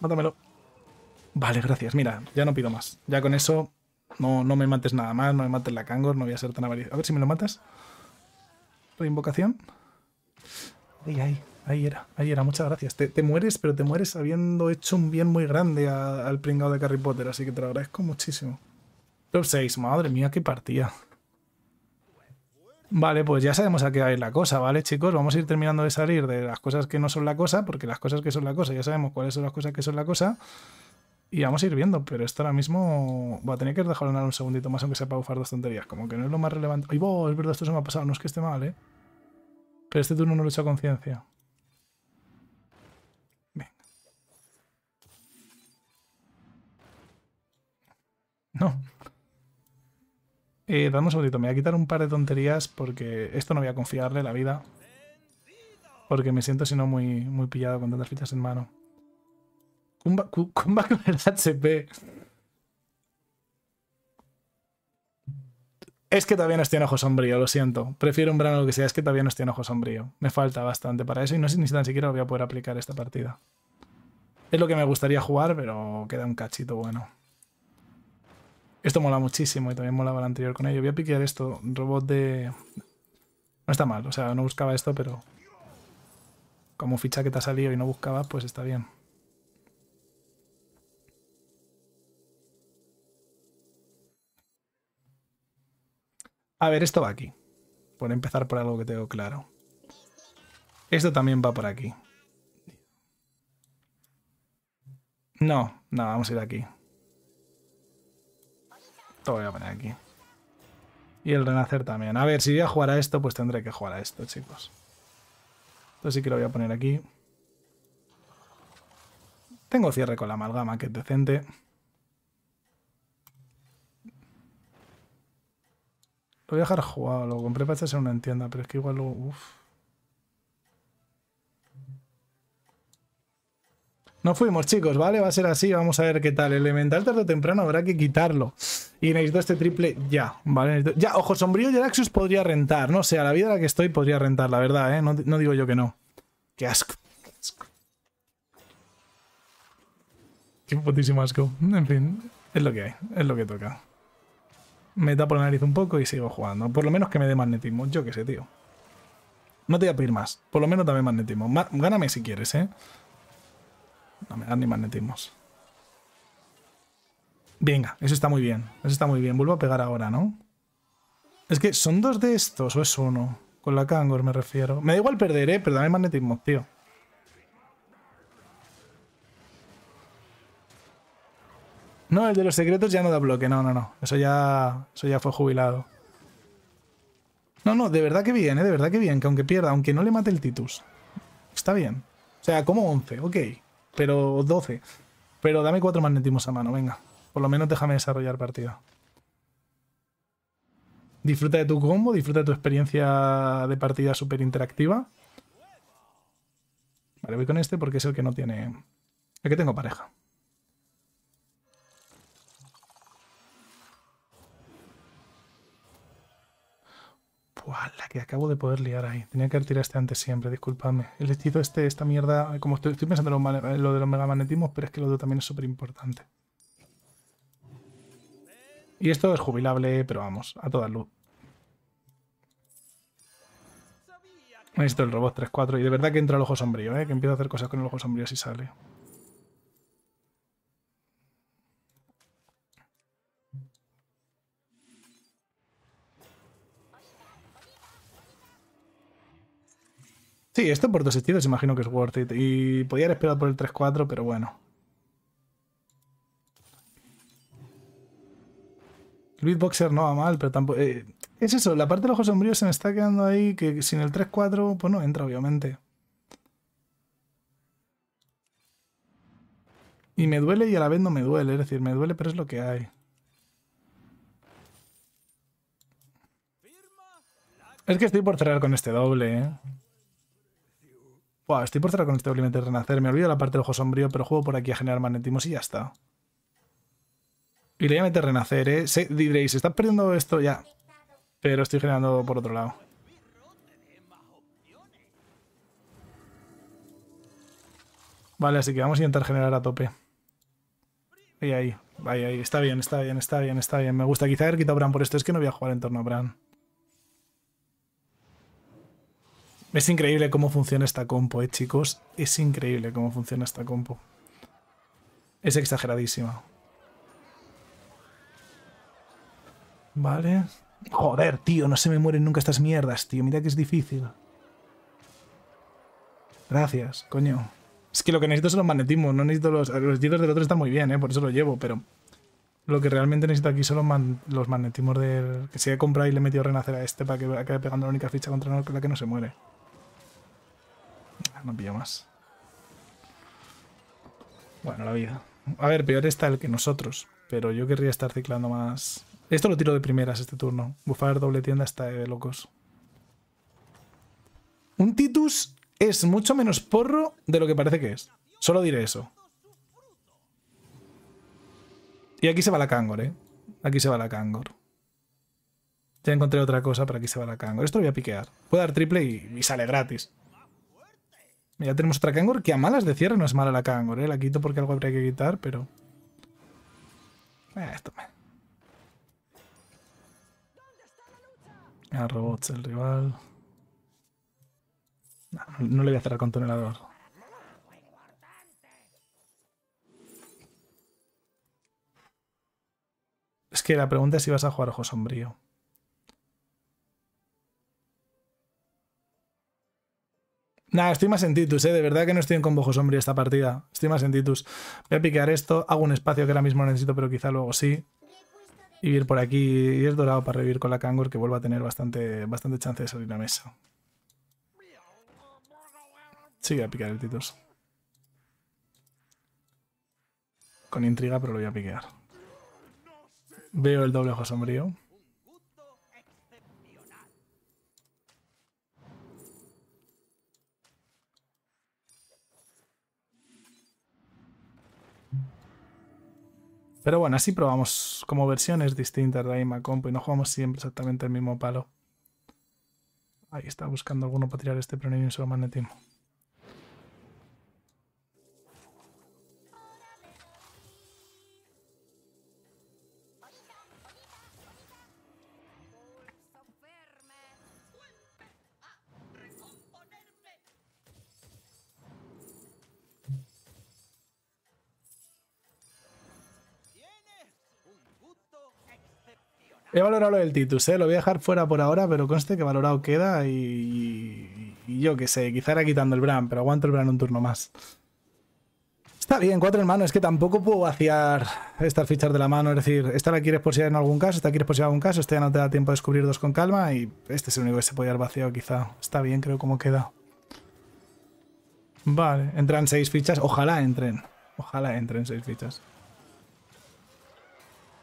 Mátamelo. Vale, gracias. Mira, ya no pido más. Ya con eso no, me mates nada más, no me mates la Kangor, no voy a ser tan avaricioso. A ver si me lo matas. Reinvocación. Ahí, ahí. ahí era, ahí era, muchas gracias. Te, mueres, pero te mueres habiendo hecho un bien muy grande al pringado de Harry Potter, así que te lo agradezco muchísimo. Top 6, madre mía, qué partida. Vale, pues ya sabemos a qué va la cosa, ¿vale, chicos? Vamos a ir terminando de salir de las cosas que no son la cosa, porque las cosas que son la cosa ya sabemos cuáles son las cosas que son la cosa. Y vamos a ir viendo, pero esto ahora mismo va a tener que dejarlo en un segundito más, aunque sepa bufar dos tonterías. Como que no es lo más relevante. ¡Ay, vos! Es verdad, esto se me ha pasado. No es que esté mal, ¿eh? Pero este turno no lo he hecho a conciencia. Venga. No. Eh, dame un segundito. Me voy a quitar un par de tonterías porque esto no voy a confiarle la vida. Porque me siento, si no, muy, muy pillado con tantas fichas en mano con el HP. Es que todavía no estoy en ojo sombrío, lo siento. Prefiero un brano lo que sea, es que todavía no estoy en ojo sombrío. Me falta bastante para eso y no sé ni tan siquiera voy a poder aplicar esta partida. Es lo que me gustaría jugar, pero queda un cachito bueno. Esto mola muchísimo y también molaba el anterior con ello. Voy a piquear esto, robot de... No está mal, o sea, no buscaba esto, pero... Como ficha que te ha salido y no buscaba, pues está bien. A ver, esto va aquí. Por empezar por algo que tengo claro. Esto también va por aquí. No, no, vamos a ir aquí. Lo voy a poner aquí. Y el renacer también. A ver, si voy a jugar a esto, pues tendré que jugar a esto, chicos. Entonces sí que lo voy a poner aquí. Tengo cierre con la amalgama, que es decente. Lo voy a dejar jugado. Lo compré para echarse en una tienda, pero es que igual luego. Uf. No fuimos, chicos, ¿vale? Va a ser así. Vamos a ver qué tal. Elemental tarde o temprano habrá que quitarlo. Y necesito este triple ya, ¿vale? Ya, ojo, sombrío y podría rentar. No sé, a la vida en la que estoy podría rentar, la verdad, ¿eh? No, digo yo que no. Qué asco. Qué putísimo asco. En fin, es lo que hay, es lo que toca me tapo la nariz un poco y sigo jugando. Por lo menos que me dé magnetismo, yo qué sé, tío. No te voy a pedir más, por lo menos dame magnetismo. gáname si quieres, ¿eh? No me dan ni magnetismos. Venga, eso está muy bien, eso está muy bien. Vuelvo a pegar ahora, ¿no? Es que son dos de estos, o es uno. Con la Kangor me refiero. Me da igual perder, ¿eh? Pero dame magnetismo, tío. No, el de los secretos ya no da bloque, no, no, no. Eso ya, eso ya fue jubilado. No, no, de verdad que bien, ¿eh? de verdad que bien, que aunque pierda, aunque no le mate el Titus. Está bien. O sea, como 11, ok. Pero 12. Pero dame 4 magnetismos a mano, venga. Por lo menos déjame desarrollar partida. Disfruta de tu combo, disfruta de tu experiencia de partida súper interactiva. Vale, voy con este porque es el que no tiene... El que tengo pareja. Pues la que acabo de poder liar ahí. Tenía que retirar este antes siempre, disculpadme. El hechizo este, esta mierda, como estoy, pensando en lo, de los megamagnetismos, pero es que lo otro también es súper importante. Y esto es jubilable, pero vamos, a toda luz. visto el robot 3-4, y de verdad que entra el ojo sombrío, ¿eh? que empieza a hacer cosas con el ojo sombrío si sale. Sí, esto por dos estilos imagino que es worth it. Y podía haber esperado por el 3-4, pero bueno. El Boxer no va mal, pero tampoco... Eh, es eso, la parte de los ojos sombríos se me está quedando ahí que sin el 3-4 pues no entra, obviamente. Y me duele y a la vez no me duele, es decir, me duele pero es lo que hay. Es que estoy por cerrar con este doble, ¿eh? estoy por cerrar con este Obviamente Renacer. Me olvido la parte del ojo sombrío, pero juego por aquí a generar magnetismos y ya está. Y le voy a meter Renacer, ¿eh? Se, diréis, ¿estás perdiendo esto ya? Pero estoy generando por otro lado. Vale, así que vamos a intentar generar a tope. Y ahí, ahí, ahí. Está bien, está bien, está bien, está bien. Me gusta. Quizá haber quitado Bran por esto. Es que no voy a jugar en torno a Bran. Es increíble cómo funciona esta compo, eh, chicos. Es increíble cómo funciona esta compo. Es exageradísima. Vale. Joder, tío, no se me mueren nunca estas mierdas, tío. Mira que es difícil. Gracias, coño. Es que lo que necesito son los magnetismos, no necesito los... Eh, los hechizos del otro están muy bien, ¿eh? Por eso lo llevo, pero... Lo que realmente necesito aquí son los, magnetismos del... Que si he comprado y le he metido renacer a este para que acabe pegando la única ficha contra la que no se muere. Ah, no pillo más. Bueno, la vida. A ver, peor está el que nosotros, pero yo querría estar ciclando más... Esto lo tiro de primeras este turno. Bufar doble tienda está de locos. Un Titus es mucho menos porro de lo que parece que es. Solo diré eso. Y aquí se va la Kangor, ¿eh? Aquí se va la Kangor. Ya encontré otra cosa, pero aquí se va la Kangor. Esto lo voy a piquear. Puedo dar triple y, y sale gratis. Ya tenemos otra Kangor que a malas de cierre no es mala la Kangor, ¿eh? La quito porque algo habría que quitar, pero... Eh, esto me... A ah, robots el rival. No, le voy a cerrar con tonelador. Es que la pregunta es si vas a jugar Ojo Sombrío. Nada, estoy más en Titus, ¿eh? de verdad que no estoy en convojo sombrío esta partida. Estoy más en Titus. Voy a piquear esto, hago un espacio que ahora mismo necesito, pero quizá luego sí. Y ir por aquí, y es dorado para revivir con la Kangor, que vuelva a tener bastante, bastante chance de salir a mesa. Sí, voy a piquear el Titus. Con intriga, pero lo voy a piquear. Veo el doble ojo sombrío. Pero bueno, así probamos como versiones distintas de AIMA y no jugamos siempre exactamente el mismo palo. Ahí está buscando alguno para tirar este en su magnetismo. He valorado lo del Titus, ¿eh? lo voy a dejar fuera por ahora, pero conste que valorado queda y, yo qué sé, quizá era quitando el Bran, pero aguanto el Bran un turno más. Está bien, cuatro mano. es que tampoco puedo vaciar estas fichas de la mano, es decir, esta la quieres poseer en algún caso, esta la quieres en algún caso, esta ya no te da tiempo a descubrir dos con calma y este es el único que se puede haber vaciado quizá. Está bien, creo, como queda. Vale, entran seis fichas, ojalá entren, ojalá entren seis fichas.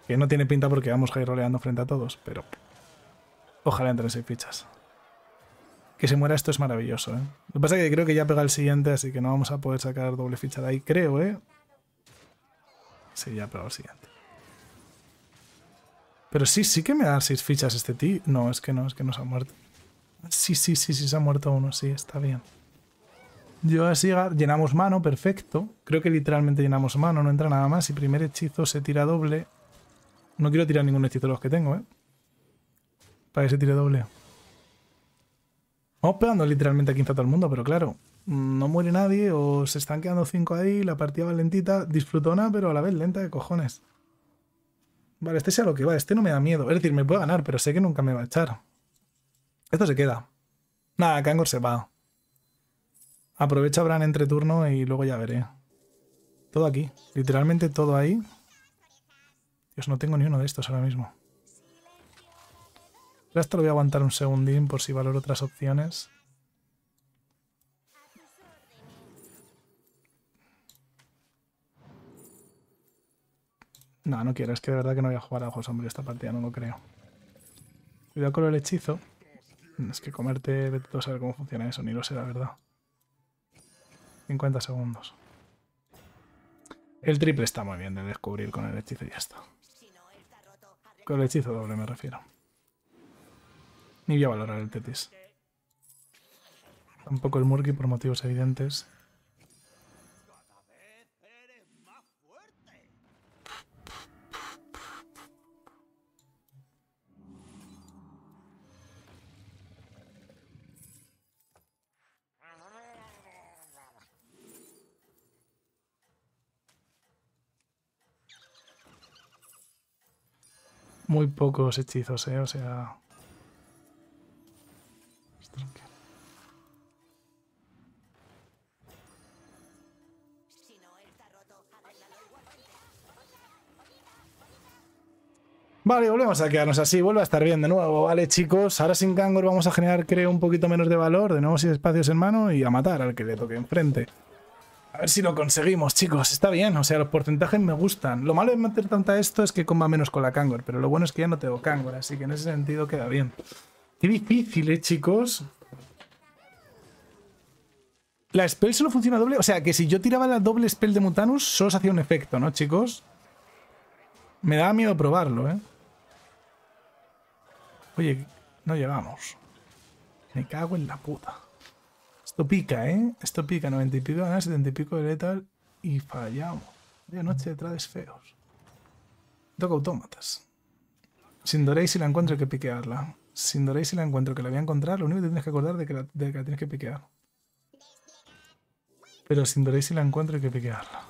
Que no tiene pinta porque vamos a ir roleando frente a todos, pero... Ojalá entren seis fichas. Que se muera esto es maravilloso, ¿eh? Lo que pasa es que creo que ya pega el siguiente, así que no vamos a poder sacar doble ficha de ahí, creo, ¿eh? Sí, ya pega el siguiente. Pero sí, sí que me da seis fichas este tío. No, es que no, es que no se ha muerto. Sí, sí, sí, sí se ha muerto uno, sí, está bien. Yo así llenamos mano, perfecto. Creo que literalmente llenamos mano, no entra nada más. Y primer hechizo se tira doble. No quiero tirar ningún hechizo de los que tengo, ¿eh? Para que se tire doble. Vamos pegando literalmente a 15 a todo el mundo, pero claro, no muere nadie o se están quedando 5 ahí, la partida va lentita, disfrutona, pero a la vez lenta de cojones. Vale, este sea lo que va, este no me da miedo. Es decir, me puede ganar, pero sé que nunca me va a echar. Esto se queda. Nada, Kangor se va. Aprovecha Bran entre turno y luego ya veré. Todo aquí, literalmente todo ahí yo no tengo ni uno de estos ahora mismo. Pero esto lo voy a aguantar un segundín por si valoro otras opciones. No, no quiero. Es que de verdad que no voy a jugar a ojos hombre esta partida, no lo creo. Cuidado con el hechizo. Mm, es que comerte... Vete a cómo funciona eso, ni lo sé, la verdad. 50 segundos. El triple está muy bien de descubrir con el hechizo y ya está. Con el hechizo doble me refiero. Ni voy a valorar el Tetis. Tampoco el Murky por motivos evidentes. muy pocos hechizos, ¿eh? O sea... Vale, volvemos a quedarnos así, vuelve a estar bien de nuevo, vale chicos, ahora sin Kangor vamos a generar creo un poquito menos de valor, de nuevo sin espacios en mano y a matar al que le toque enfrente. A ver si lo conseguimos, chicos. Está bien, o sea, los porcentajes me gustan. Lo malo de meter tanta esto es que coma menos con la Kangor, pero lo bueno es que ya no tengo Kangor, así que en ese sentido queda bien. Qué difícil, ¿eh, chicos? La spell solo funciona doble, o sea, que si yo tiraba la doble spell de Mutanus, solo se hacía un efecto, ¿no, chicos? Me daba miedo probarlo, ¿eh? Oye, no llevamos. Me cago en la puta. Esto pica, ¿eh? Esto pica, 90 y pico ganas, 70 y pico de letal y fallamos. De noche detrás de feos. Toca autómatas. Sin doréis si la encuentro hay que piquearla. Sin doréis si la encuentro que la voy a encontrar, lo único que tienes que acordar de que la, tienes que piquear. Pero sin doréis si la encuentro hay que piquearla.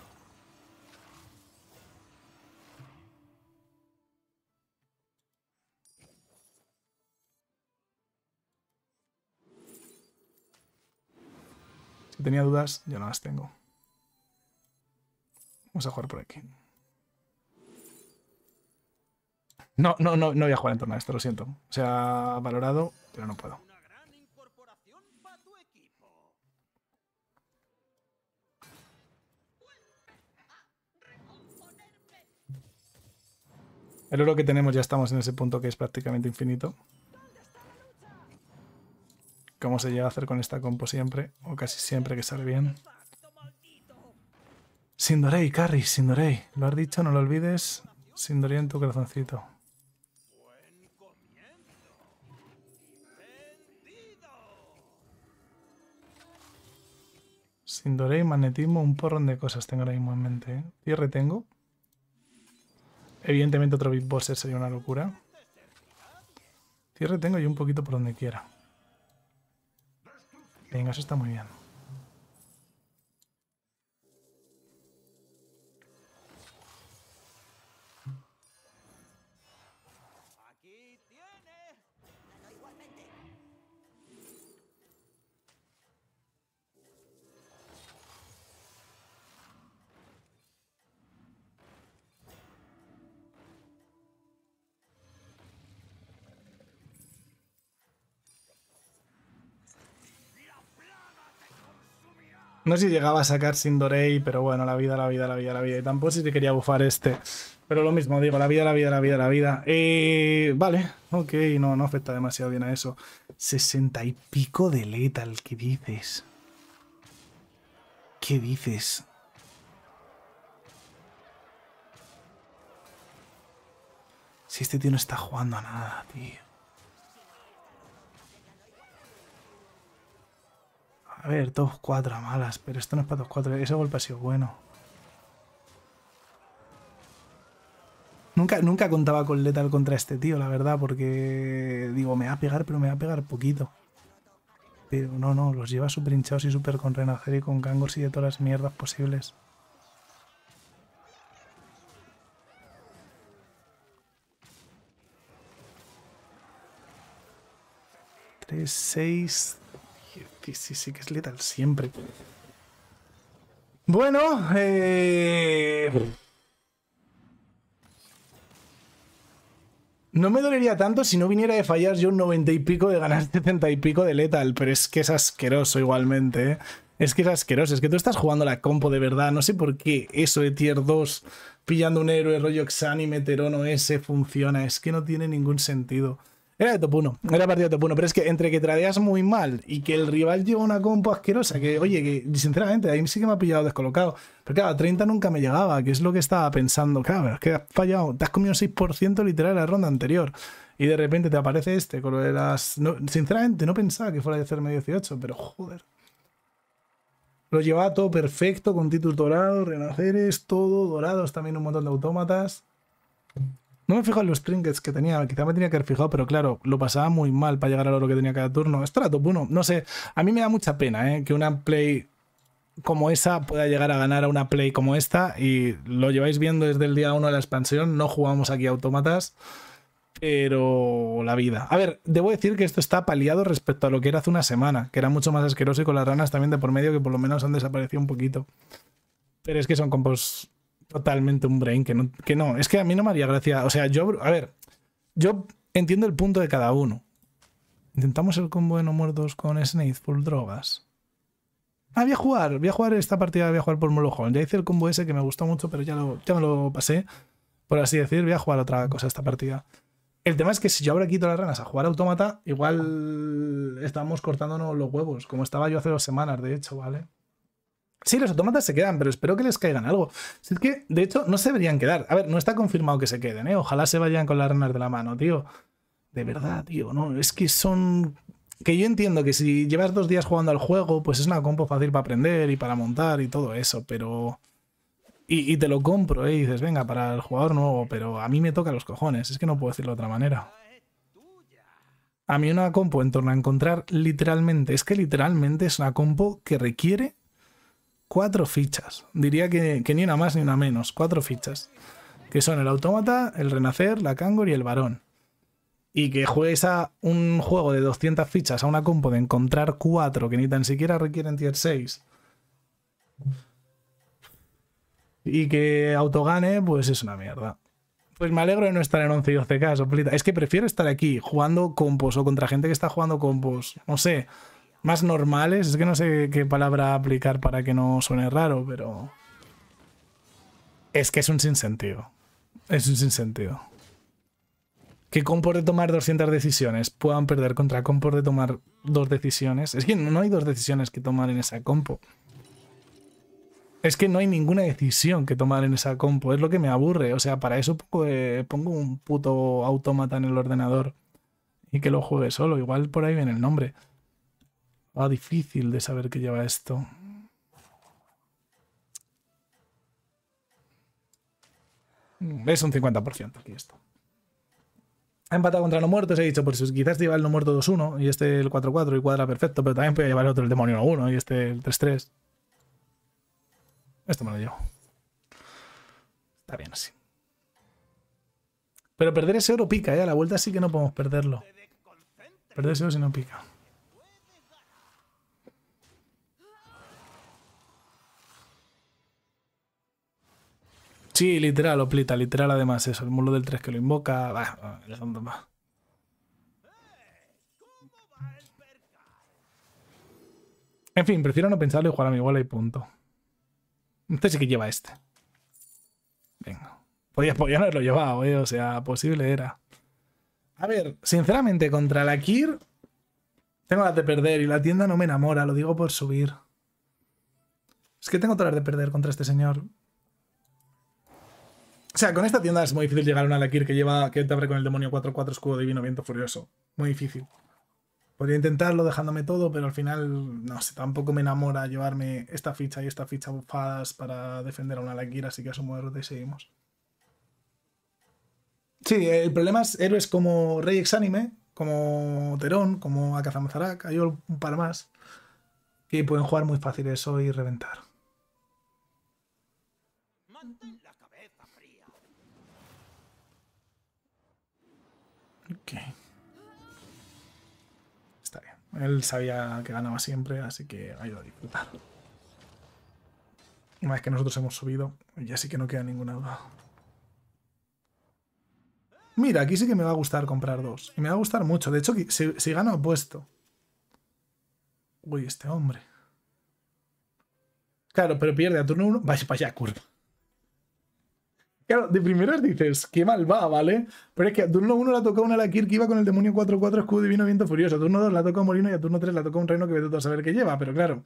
tenía dudas, ya no las tengo. Vamos a jugar por aquí. No, no, no, no voy a jugar en torno a esto, lo siento. Se ha valorado, pero no puedo. El oro que tenemos ya estamos en ese punto que es prácticamente infinito como se llega a hacer con esta compo siempre, o casi siempre que sale bien. Sindorei, Carry, Sindorei. Lo has dicho, no lo olvides. Sindorei en tu corazoncito. Sindorei, magnetismo, un porrón de cosas tengo ahora mismo en mente. ¿eh? Cierre tengo. Evidentemente otro beatboxer sería una locura. Cierre tengo y un poquito por donde quiera. Venga, eso está muy bien. No sé si llegaba a sacar sin Dorei, pero bueno, la vida, la vida, la vida, la vida. Y tampoco si te quería bufar este. Pero lo mismo, digo, la vida, la vida, la vida, la vida. Y eh, vale, ok, no, no afecta demasiado bien a eso. Sesenta y pico de letal, ¿qué dices? ¿Qué dices? Si este tío no está jugando a nada, tío. A ver, 2-4 malas, pero esto no es para 2-4. Ese golpe ha sido bueno. Nunca, nunca contaba con letal contra este tío, la verdad, porque digo, me va a pegar, pero me va a pegar poquito. Pero no, no, los lleva súper hinchados y súper con Renacer y con Gangors y de todas las mierdas posibles. 3-6 sí, sí, sí que es letal siempre. Bueno, eh, No me dolería tanto si no viniera de fallar yo un 90 y pico de ganar 70 <laughs> y pico de letal, pero es que es asqueroso igualmente, ¿eh? Es que es asqueroso, es que tú estás jugando la compo de verdad, no sé por qué eso de tier 2, pillando un héroe rollo Xan y no ese funciona, es que no tiene ningún sentido. Era de top 1, era partido de top 1, pero es que entre que tradeas muy mal y que el rival lleva una compo asquerosa, que oye, que sinceramente ahí sí que me ha pillado descolocado. Pero claro, 30 nunca me llegaba, que es lo que estaba pensando. Claro, es que has fallado, te has comido 6% literal la ronda anterior y de repente te aparece este con lo de las... sinceramente no pensaba que fuera de hacerme 18, pero joder. Lo llevaba todo perfecto, con títulos dorados, renaceres, todo, dorados también un montón de autómatas. No me fijo en los trinkets que tenía, quizá me tenía que haber fijado, pero claro, lo pasaba muy mal para llegar a oro que tenía cada turno. Esto era top 1, no sé. A mí me da mucha pena ¿eh? que una play como esa pueda llegar a ganar a una play como esta. Y lo lleváis viendo desde el día 1 de la expansión. No jugamos aquí autómatas, pero la vida. A ver, debo decir que esto está paliado respecto a lo que era hace una semana, que era mucho más asqueroso y con las ranas también de por medio, que por lo menos han desaparecido un poquito. Pero es que son compos totalmente un brain, que no, que no, es que a mí no me haría gracia, o sea, yo, a ver, yo entiendo el punto de cada uno. Intentamos el combo de no muertos con snake full drogas. Ah, voy a jugar, voy a jugar esta partida, voy a jugar por Molojón. Ya hice el combo ese que me gustó mucho, pero ya, lo, ya me lo pasé, por así decir, voy a jugar otra cosa esta partida. El tema es que si yo ahora quito las ranas a jugar automata igual estamos cortándonos los huevos, como estaba yo hace dos semanas, de hecho, ¿vale? Sí, los autómatas se quedan, pero espero que les caigan algo. Es que, de hecho, no se deberían quedar. A ver, no está confirmado que se queden, ¿eh? Ojalá se vayan con las ranas de la mano, tío. De verdad, tío, no. Es que son que yo entiendo que si llevas dos días jugando al juego, pues es una compo fácil para aprender y para montar y todo eso, pero... Y, y te lo compro, ¿eh? Y dices, venga, para el jugador nuevo, pero a mí me toca los cojones, es que no puedo decirlo de otra manera. A mí una compo en torno a encontrar literalmente, es que literalmente es una compo que requiere cuatro fichas. Diría que, ni una más ni una menos, cuatro fichas. Que son el Autómata, el Renacer, la Kangor y el Varón. Y que juegues a un juego de 200 fichas, a una compo de encontrar cuatro que ni tan siquiera requieren tier 6. Y que autogane, pues es una mierda. Pues me alegro de no estar en 11 y 12K, Es que prefiero estar aquí jugando compos o contra gente que está jugando compos. No sé más normales. Es que no sé qué palabra aplicar para que no suene raro, pero. Es que es un sinsentido. Es un sinsentido. Que compor de tomar 200 decisiones puedan perder contra compor de tomar dos decisiones. Es que no hay dos decisiones que tomar en esa compo. Es que no hay ninguna decisión que tomar en esa compo. Es lo que me aburre. O sea, para eso pongo, eh, un puto automata en el ordenador y que lo juegue solo. Igual por ahí viene el nombre. Ah, difícil de saber qué lleva esto. Mm, es un 50% aquí esto. Ha empatado contra los muertos, he dicho, por si quizás lleva el no muerto 2-1 y este el 4-4 y cuadra perfecto, pero también puede llevar el otro el demonio 1-1 y este el 3-3. Esto me lo llevo. Está bien así. Pero perder ese oro pica, ¿eh? A la vuelta sí que no podemos perderlo. Perder ese oro si no pica. Sí, literal, Oplita, literal además eso, el mulo del 3 que lo invoca, va, va. En fin, prefiero no pensarlo y jugar a mi bola y punto. Este sí que lleva este. Venga. Podía, no haberlo llevado, ¿eh? o sea, posible era. A ver, sinceramente, contra la Kir tengo las de perder y la tienda no me enamora, lo digo por subir. Es que tengo todas las de perder contra este señor. O sea, con esta tienda es muy difícil llegar a una Alakir que lleva que te con el demonio 4-4 escudo divino viento furioso. Muy difícil. Podría intentarlo dejándome todo, pero al final, no sé, tampoco me enamora llevarme esta ficha y esta ficha bufadas para defender a una Alakir, así que su su de seguimos. Sí, el problema es héroes como Rey Exánime, como Terón, como Akazamazarak, hay un par más, que pueden jugar muy fácil eso y reventar. Está bien. Él sabía que ganaba siempre, así que ha ido a disfrutar. Una vez que nosotros hemos subido, ya sí que no queda ninguna duda. Mira, aquí sí que me va a gustar comprar dos. Y me va a gustar mucho. De hecho, si, si gano apuesto. Uy, este hombre. Claro, pero pierde a turno uno Vaya, vaya curva. Claro, de primeras dices, qué mal va, ¿vale? Pero es que a turno 1 la tocado una Lakir que iba con el demonio 4-4 escudo divino viento furioso. A turno 2 la toca Morino molino y a turno 3 la toca un reino que vete a saber qué lleva. Pero claro,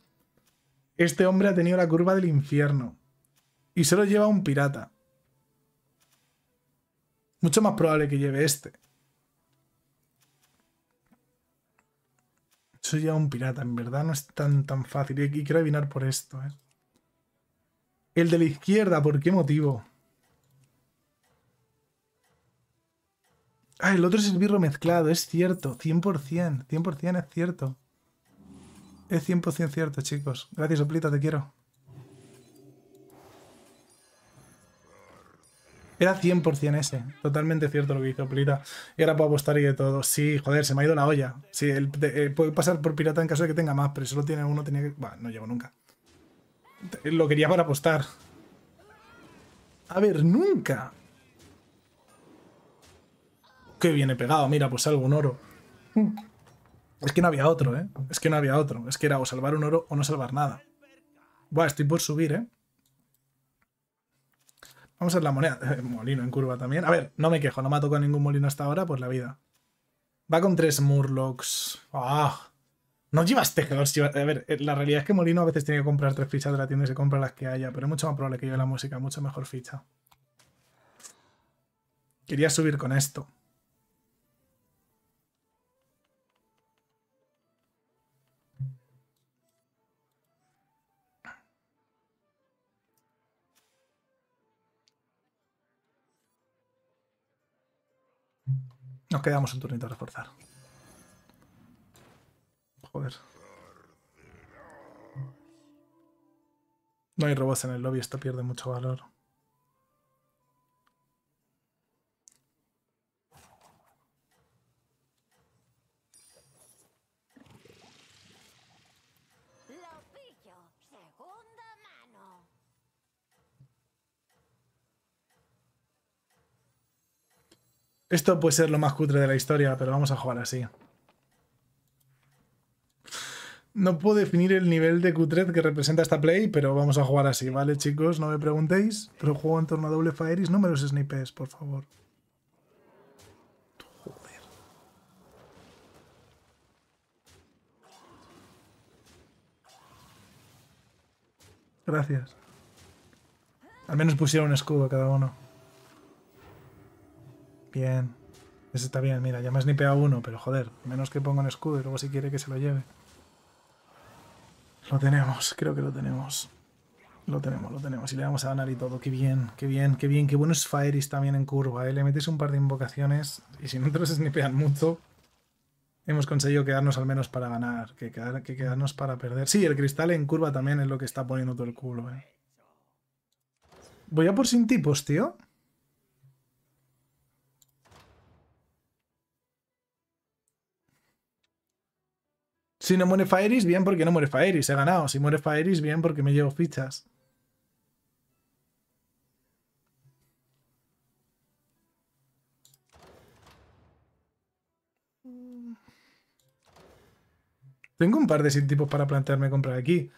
este hombre ha tenido la curva del infierno. Y solo lleva un pirata. Mucho más probable que lleve este. Eso lleva un pirata. En verdad no es tan, tan fácil. Y quiero adivinar por esto, ¿eh? El de la izquierda, ¿por qué motivo? Ah, el otro es el birro mezclado, es cierto, 100%, 100% es cierto. Es 100% cierto, chicos. Gracias, Oplita, te quiero. Era 100% ese. Totalmente cierto lo que hizo Oplita. Y ahora puedo apostar y de todo. Sí, joder, se me ha ido la olla. Sí, eh, puede pasar por pirata en caso de que tenga más, pero solo tiene uno, tenía que... no llevo nunca. Lo quería para apostar. A ver, nunca que viene pegado, mira, pues salgo un oro. Mm. Es que no había otro, ¿eh? Es que no había otro. Es que era o salvar un oro o no salvar nada. Buah, estoy por subir, ¿eh? Vamos a ver la moneda. <laughs> Molino en curva también. A ver, no me quejo, no me ha tocado ningún molino hasta ahora, por la vida. Va con tres Murlocs. ¡Ah! No llevas teclados. A ver, eh, la realidad es que Molino a veces tiene que comprar tres fichas de la tienda y se compra las que haya, pero es mucho más probable que lleve la música, mucho mejor ficha. Quería subir con esto. Nos quedamos un turnito a reforzar. Joder. No hay robots en el lobby, esto pierde mucho valor. Esto puede ser lo más cutre de la historia, pero vamos a jugar así. No puedo definir el nivel de cutre que representa esta play, pero vamos a jugar así, ¿vale, chicos? No me preguntéis, pero juego en torno a doble Fire No me los snipes, por favor. Joder. Gracias. Al menos pusieron un escudo cada uno. Bien. Ese está bien, mira, ya me ha snipeado uno, pero joder, menos que ponga un escudo y luego si quiere que se lo lleve. Lo tenemos, creo que lo tenemos. Lo tenemos, lo tenemos. Y le vamos a ganar y todo. Qué bien, qué bien, qué bien. Qué bueno es Faeris también en curva. ¿eh? Le metes un par de invocaciones y si nosotros te snipean mucho, hemos conseguido quedarnos al menos para ganar, que, que quedarnos para perder. Sí, el cristal en curva también es lo que está poniendo todo el culo. ¿eh? Voy a por sin tipos, tío. Si no muere Faeris, bien porque no muere Faeris, he ganado. Si muere Faeris, bien porque me llevo fichas. Tengo un par de sin tipos para plantearme comprar aquí.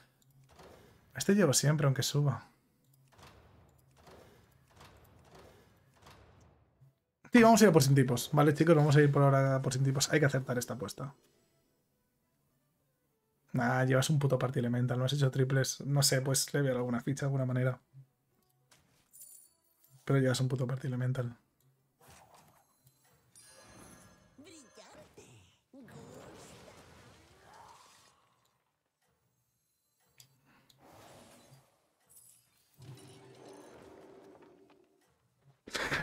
Este llevo siempre, aunque suba. Sí, vamos a ir por sin tipos. Vale, chicos, vamos a ir por ahora por sin tipos. Hay que acertar esta apuesta. Ah, llevas un puto party elemental, no has hecho triples. No sé, pues le veo alguna ficha de alguna manera. Pero llevas un puto party elemental.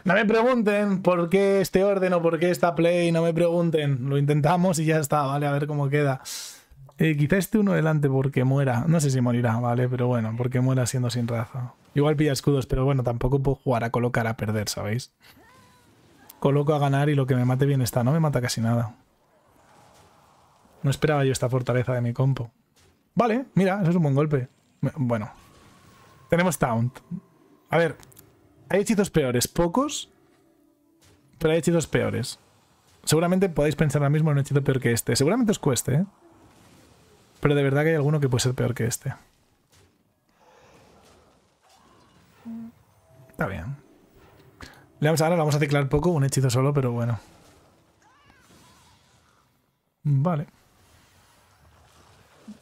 No me pregunten por qué este orden o por qué esta play, no me pregunten. Lo intentamos y ya está, ¿vale? A ver cómo queda. Eh, quizá esté uno delante porque muera. No sé si morirá, ¿vale? Pero bueno, porque muera siendo sin raza. Igual pilla escudos, pero bueno, tampoco puedo jugar a colocar a perder, ¿sabéis? Coloco a ganar y lo que me mate bien está. No me mata casi nada. No esperaba yo esta fortaleza de mi compo. Vale, mira, eso es un buen golpe. Bueno. Tenemos Taunt. A ver, hay hechizos peores. Pocos, pero hay hechizos peores. Seguramente podéis pensar ahora mismo en un hechizo peor que este. Seguramente os cueste, ¿eh? Pero de verdad que hay alguno que puede ser peor que este. Está bien. Le vamos, ahora lo vamos a teclar poco, un hechizo solo, pero bueno. Vale.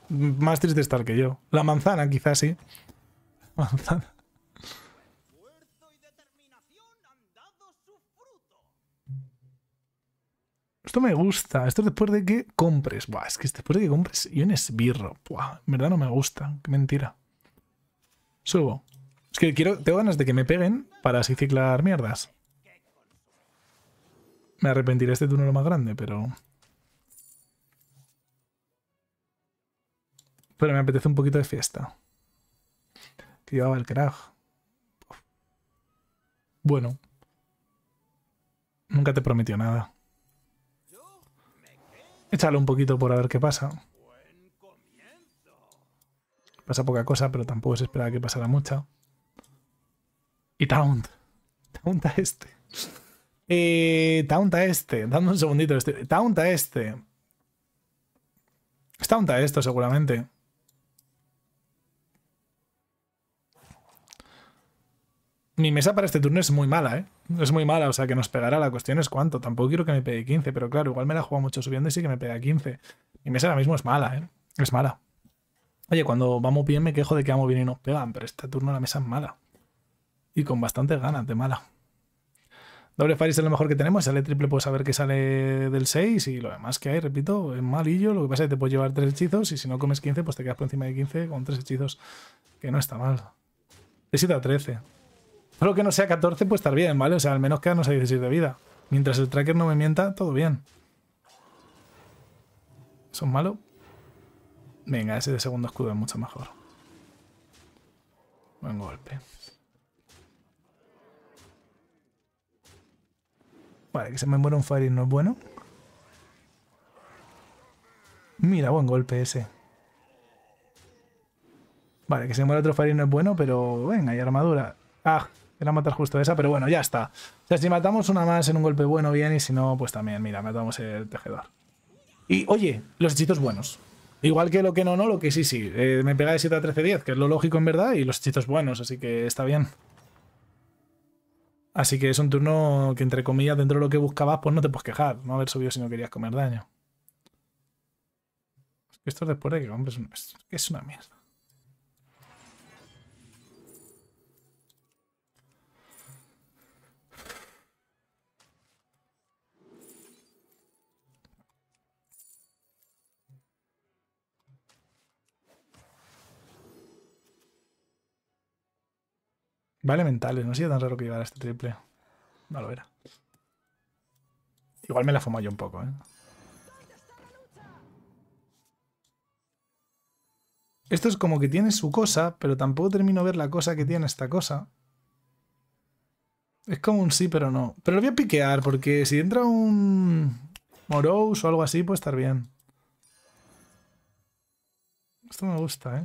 Más triste estar que yo. La manzana, quizás sí. <laughs> Manzana. Esto me gusta. Esto es después de que compres. Buah, es que después de que compres y un esbirro. Buah, en verdad no me gusta. Qué mentira. Subo. Es que quiero, tengo ganas de que me peguen para así ciclar mierdas. Me arrepentiré este túnel más grande, pero... Pero me apetece un poquito de fiesta. Que llevaba el crack Bueno. Nunca te prometió nada. Échale un poquito por a ver qué pasa. Pasa poca cosa, pero tampoco se esperaba que pasara mucha. Y Taunt. Taunt a este. Eh, Taunt a este. Dame un segundito. Este. Taunt a este. Es Taunt esto, seguramente. mi mesa para este turno es muy mala, ¿eh? Es muy mala, o sea que nos pegará. La cuestión es cuánto. Tampoco quiero que me pegue 15, pero claro, igual me la juego mucho subiendo y sí que me pega 15. Mi mesa ahora mismo es mala, ¿eh? Es mala. Oye, cuando vamos bien me quejo de que vamos bien y nos pegan, pero este turno la mesa es mala. Y con bastante ganas de mala. Doble Faris es lo mejor que tenemos, sale triple puedes saber que sale del 6 y lo demás que hay, repito, es malillo, lo que pasa es que te puedes llevar 3 hechizos y si no comes 15 pues te quedas por encima de 15 con 3 hechizos, que no está mal. a 13. Solo que no sea 14 pues estar bien, ¿vale? O sea, al menos que no a 16 de vida. Mientras el tracker no me mienta, todo bien. ¿Son malo? Venga, ese de segundo escudo es mucho mejor. Buen golpe. Vale, que se me muera un Fire no es bueno. Mira, buen golpe ese. Vale, que se muera otro Fire no es bueno, pero venga, hay armadura. Ah, era matar justo esa, pero bueno, ya está. O sea, si matamos una más en un golpe bueno, bien, y si no, pues también, mira, matamos el tejedor. Y, oye, los hechizos buenos. Igual que lo que no, no, lo que sí, sí. Eh, me pega de 7 a 13, 10, que es lo lógico en verdad, y los hechizos buenos, así que está bien. Así que es un turno que, entre comillas, dentro de lo que buscabas, pues no te puedes quejar. No haber subido si no querías comer daño. Esto es después de que, hombre, es una mierda. Vale mentales, no ha sido tan raro que llevara este triple. No lo era. Igual me la fumo yo un poco, ¿eh? Esto es como que tiene su cosa, pero tampoco termino de ver la cosa que tiene esta cosa. Es como un sí, pero no. Pero lo voy a piquear, porque si entra un Morose o algo así, puede estar bien. Esto me gusta, ¿eh?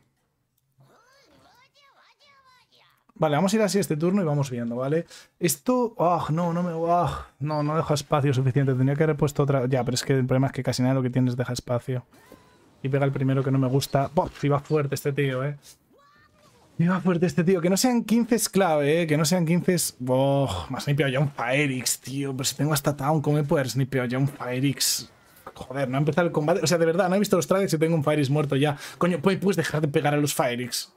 Vale, vamos a ir así este turno y vamos viendo, ¿vale? Esto, ah, no, no me, oh, no, no deja espacio suficiente. Tenía que haber puesto otra, ya, pero es que el problema es que casi nada de lo que tienes deja espacio. Y pega el primero que no me gusta. ¡Bof! va fuerte este tío, ¿eh? Iba fuerte este tío. Que no sean 15 es clave, ¿eh? Que no sean 15 es... ¡Oh! Me snipeado ya un Faerix, tío. Pero si tengo hasta Town, ¿cómo me poder haber snipeado ya un Faerix? Joder, no ha empezado el combate. O sea, de verdad, no he visto los trades y tengo un Faerix muerto ya. Coño, puedes pues, dejar de pegar a los Faerix.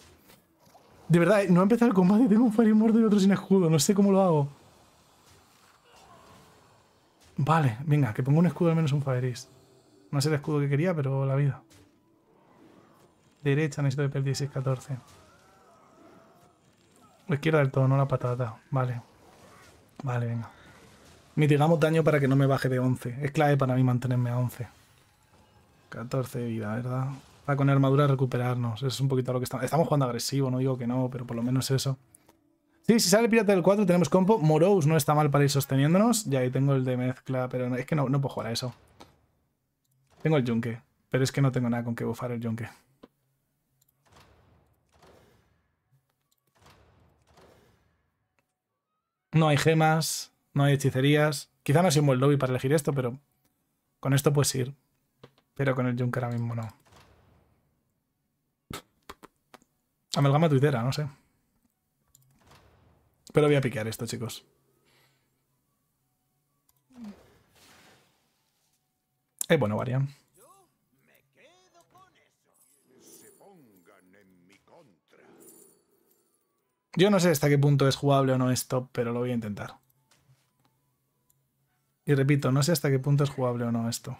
De verdad, eh, no he empezado el combate, tengo un Fire muerto y otro sin escudo, no sé cómo lo hago. Vale, venga, que pongo un escudo al menos un Faris. No sé el escudo que quería, pero la vida. Derecha, necesito de perder 16, 14. La izquierda del todo, no la patata. Vale. Vale, venga. Mitigamos daño para que no me baje de 11. Es clave para mí mantenerme a 11. 14 de vida, ¿verdad? para con armadura recuperarnos. es un poquito lo que estamos. Estamos jugando agresivo, no digo que no, pero por lo menos eso. Sí, si sale el Pirata del 4 tenemos compo. Morose no está mal para ir sosteniéndonos. Ya ahí tengo el de mezcla, pero es que no, no puedo jugar a eso. Tengo el yunque, pero es que no tengo nada con que bufar el yunque. No hay gemas, no hay hechicerías. Quizá no sea un buen lobby para elegir esto, pero con esto puedes ir. Pero con el yunque ahora mismo no. Amalgama tuitera, no sé. Pero voy a piquear esto, chicos. Es eh, bueno, Varian. Yo no sé hasta qué punto es jugable o no esto, pero lo voy a intentar. Y repito, no sé hasta qué punto es jugable o no esto.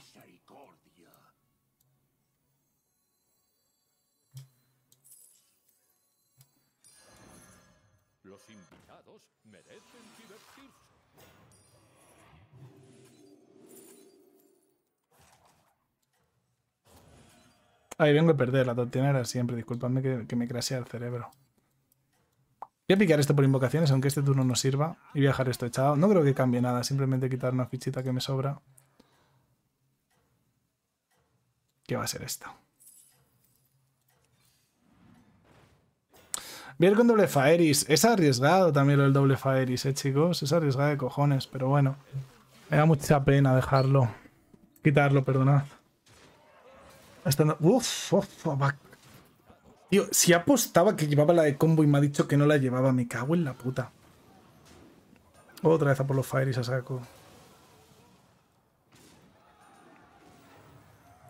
Ahí vengo a perder la tortinera siempre. Disculpadme que, me crasea el cerebro. Voy a picar esto por invocaciones, aunque este turno no sirva. Y voy a dejar esto echado. No creo que cambie nada. Simplemente quitar una fichita que me sobra. ¿Qué va a ser esto? Voy a ir con doble Faeris. Es arriesgado también lo del doble Faeris, eh, chicos. Es arriesgado de cojones, pero bueno. Me da mucha pena dejarlo. Quitarlo, perdonad. Hasta Uf, Tío, si apostaba que llevaba la de combo y me ha dicho que no la llevaba, me cago en la puta. Otra vez a por los fire y se saco.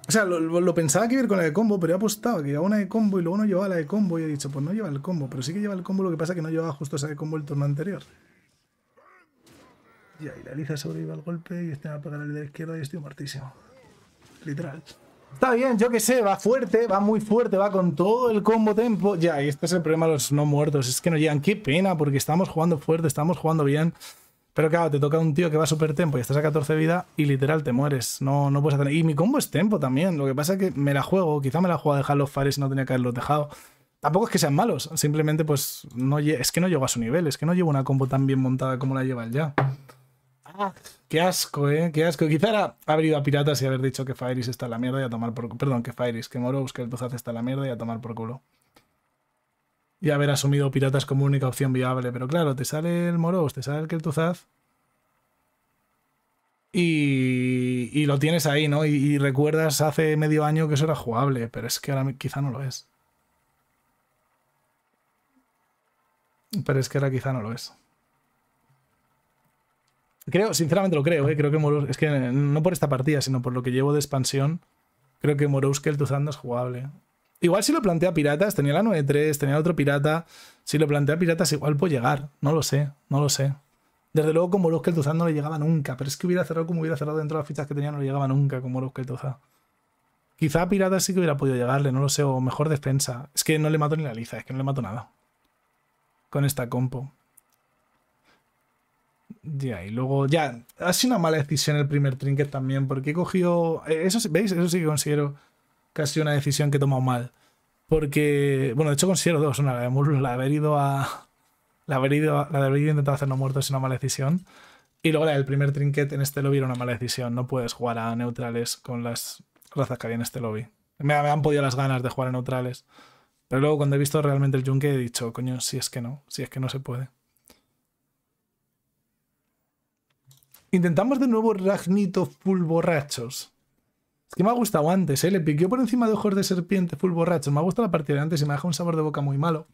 O sea, lo, pensaba que iba a ir con la de combo, pero he apostado que llevaba una de combo y luego no llevaba la de combo. Y he dicho, pues no lleva el combo, pero sí que lleva el combo, lo que pasa es que no llevaba justo esa de combo el turno anterior. y ahí la Eliza sobrevive al golpe y este me va a pegar el de la izquierda y estoy muertísimo. Literal. Está bien, yo que sé, va fuerte, va muy fuerte, va con todo el combo tempo. Ya, y este es el problema de los no muertos, es que no llegan. Qué pena, porque estamos jugando fuerte, estamos jugando bien. Pero claro, te toca un tío que va super tempo y estás a 14 vida y literal te mueres. No, no puedes hacer... Y mi combo es tempo también. Lo que pasa es que me la juego, quizá me la juego a dejar los fares y no tenía que haberlo dejado. Tampoco es que sean malos, simplemente pues no es que no llego a su nivel, es que no llevo una combo tan bien montada como la lleva el ya. Qué asco, eh, qué asco. Quizá habría haber ido a piratas y haber dicho que Fairis está en la mierda y a tomar por culo. Perdón, que Fairis, que Moros, que el está la mierda y a tomar por culo. Y haber asumido piratas como única opción viable. Pero claro, te sale el moros te sale el tuzad Y, lo tienes ahí, ¿no? Y, y, recuerdas hace medio año que eso era jugable, pero es que ahora quizá no lo es. Pero es que ahora quizá no lo es. Creo, sinceramente lo creo, ¿eh? creo que es que no por esta partida, sino por lo que llevo de expansión, creo que Morouskel tuzando es jugable. Igual si lo plantea Piratas, tenía la 9-3, tenía otro Pirata, si lo plantea Piratas igual puede llegar, no lo sé, no lo sé. Desde luego con Morouskel el no le llegaba nunca, pero es que hubiera cerrado como hubiera cerrado dentro de las fichas que tenía, no le llegaba nunca con Morouskel Quizá a Piratas sí que hubiera podido llegarle, no lo sé, o mejor defensa. Es que no le mato ni la liza, es que no le mato nada. Con esta compo. Ya, y luego, ya, ha sido una mala decisión el primer trinket también, porque he cogido. Eh, eso, ¿Veis? Eso sí que considero casi una decisión que he tomado mal. Porque, bueno, de hecho considero dos: una, la de Murlo, la de haber ido a. La, haber ido la de haber intentado hacernos muertos es una mala decisión. Y luego la del primer trinket en este lobby era una mala decisión. No puedes jugar a neutrales con las razas que había en este lobby. Me, me han podido las ganas de jugar a neutrales. Pero luego, cuando he visto realmente el yunque, he dicho, coño, si es que no, si es que no se puede. Intentamos de nuevo Ragnito full borrachos. Es que me ha gustado antes, ¿eh? Le piqueo por encima de ojos de serpiente full borrachos. Me ha gustado la partida de antes y me da un sabor de boca muy malo.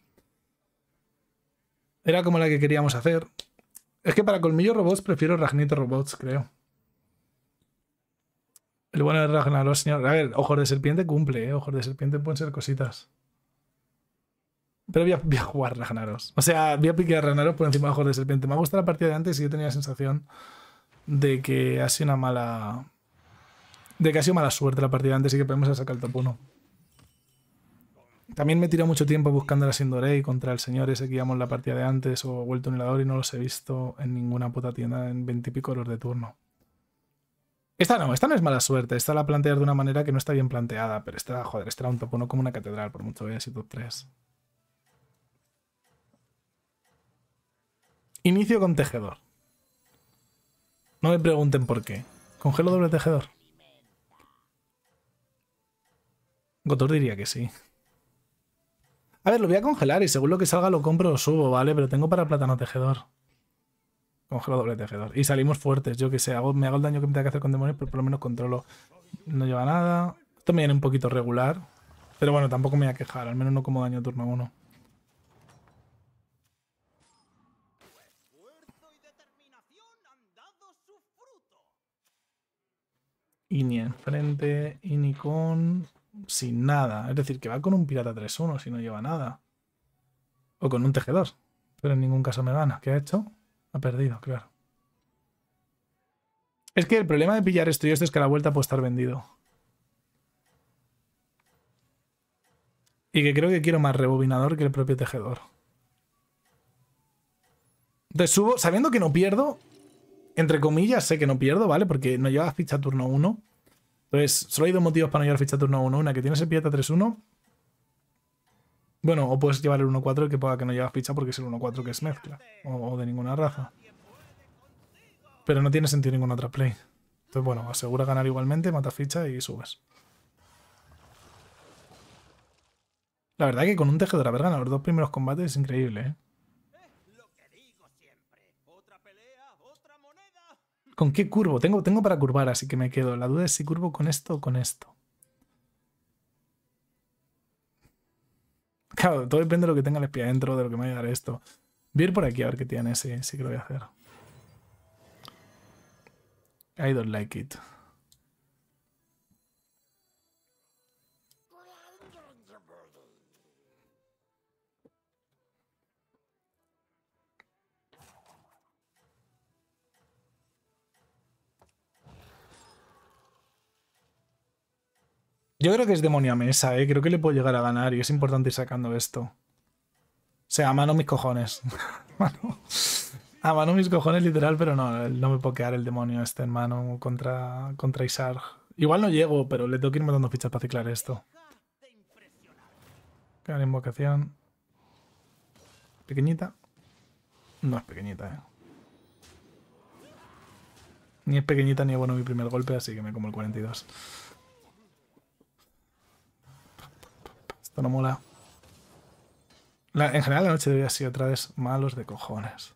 Era como la que queríamos hacer. Es que para Colmillo Robots prefiero Ragnito Robots, creo. El bueno de Ragnaros, señor. A ver, ojos de serpiente cumple, ¿eh? Ojos de serpiente pueden ser cositas. Pero voy a, voy a jugar Ragnaros. O sea, voy a piquear Ragnaros por encima de ojos de serpiente. Me ha gustado la partida de antes y yo tenía la sensación de que ha sido una mala. De que ha sido mala suerte la partida antes y que podemos sacar el top 1. También me he mucho tiempo buscando la Sindorei contra el señor ese que íbamos la partida de antes o vuelto un helador y no los he visto en ninguna puta tienda en veintipico horas de turno. Esta no, esta no es mala suerte. Esta la plantear de una manera que no está bien planteada, pero esta, joder, esta era un top 1 como una catedral, por mucho que haya sido top 3. Inicio con tejedor. No me pregunten por qué. Congelo doble tejedor. Gotor diría que sí. A ver, lo voy a congelar y según lo que salga lo compro o subo, ¿vale? Pero tengo para plátano tejedor. Congelo doble tejedor. Y salimos fuertes, yo que sé. Hago, me hago el daño que me tenga que hacer con demonios, pero por lo menos controlo. No lleva nada. Esto me viene un poquito regular. Pero bueno, tampoco me voy a quejar. Al menos no como daño turno uno. ni enfrente, ni con... sin nada. Es decir, que va con un pirata 3-1 si no lleva nada. O con un tejedor. Pero en ningún caso me gana. ¿Qué ha hecho? Ha perdido, claro. Es que el problema de pillar esto y esto es que a la vuelta puede estar vendido. Y que creo que quiero más rebobinador que el propio tejedor. Entonces subo, sabiendo que no pierdo, entre comillas, sé que no pierdo, ¿vale? Porque no llevas ficha turno 1. Entonces, solo hay dos motivos para no llevar ficha turno 1. Una, que tienes el pieta 3-1. Bueno, o puedes llevar el 1-4 que pueda que no llevas ficha porque es el 1-4 que es mezcla. O, de ninguna raza. Pero no tiene sentido ninguna otra play. Entonces, bueno, asegura ganar igualmente, mata ficha y subes. La verdad que con un tejedor la ganado los dos primeros combates es increíble, ¿eh? ¿Con qué curvo? Tengo, tengo para curvar, así que me quedo. La duda es si curvo con esto o con esto. <laughs> Claro, todo depende de lo que tenga el espía dentro, de lo que me va a dar esto. Voy a ir por aquí a ver qué tiene, ese. sí que lo voy a hacer. I don't like it. Yo creo que es demonio a mesa, ¿eh? Creo que le puedo llegar a ganar y es importante ir sacando esto. O sea, a mano mis cojones. <laughs> A mano mis cojones, literal, pero no, no me puedo el demonio este en mano contra, contra Isar. Igual no llego, pero le tengo que ir matando fichas para ciclar esto. Cada invocación. Pequeñita. No es pequeñita, ¿eh? Ni es pequeñita ni es bueno mi primer golpe, así que me como el 42. Esto mola. en general la noche debería sido otra vez malos de cojones.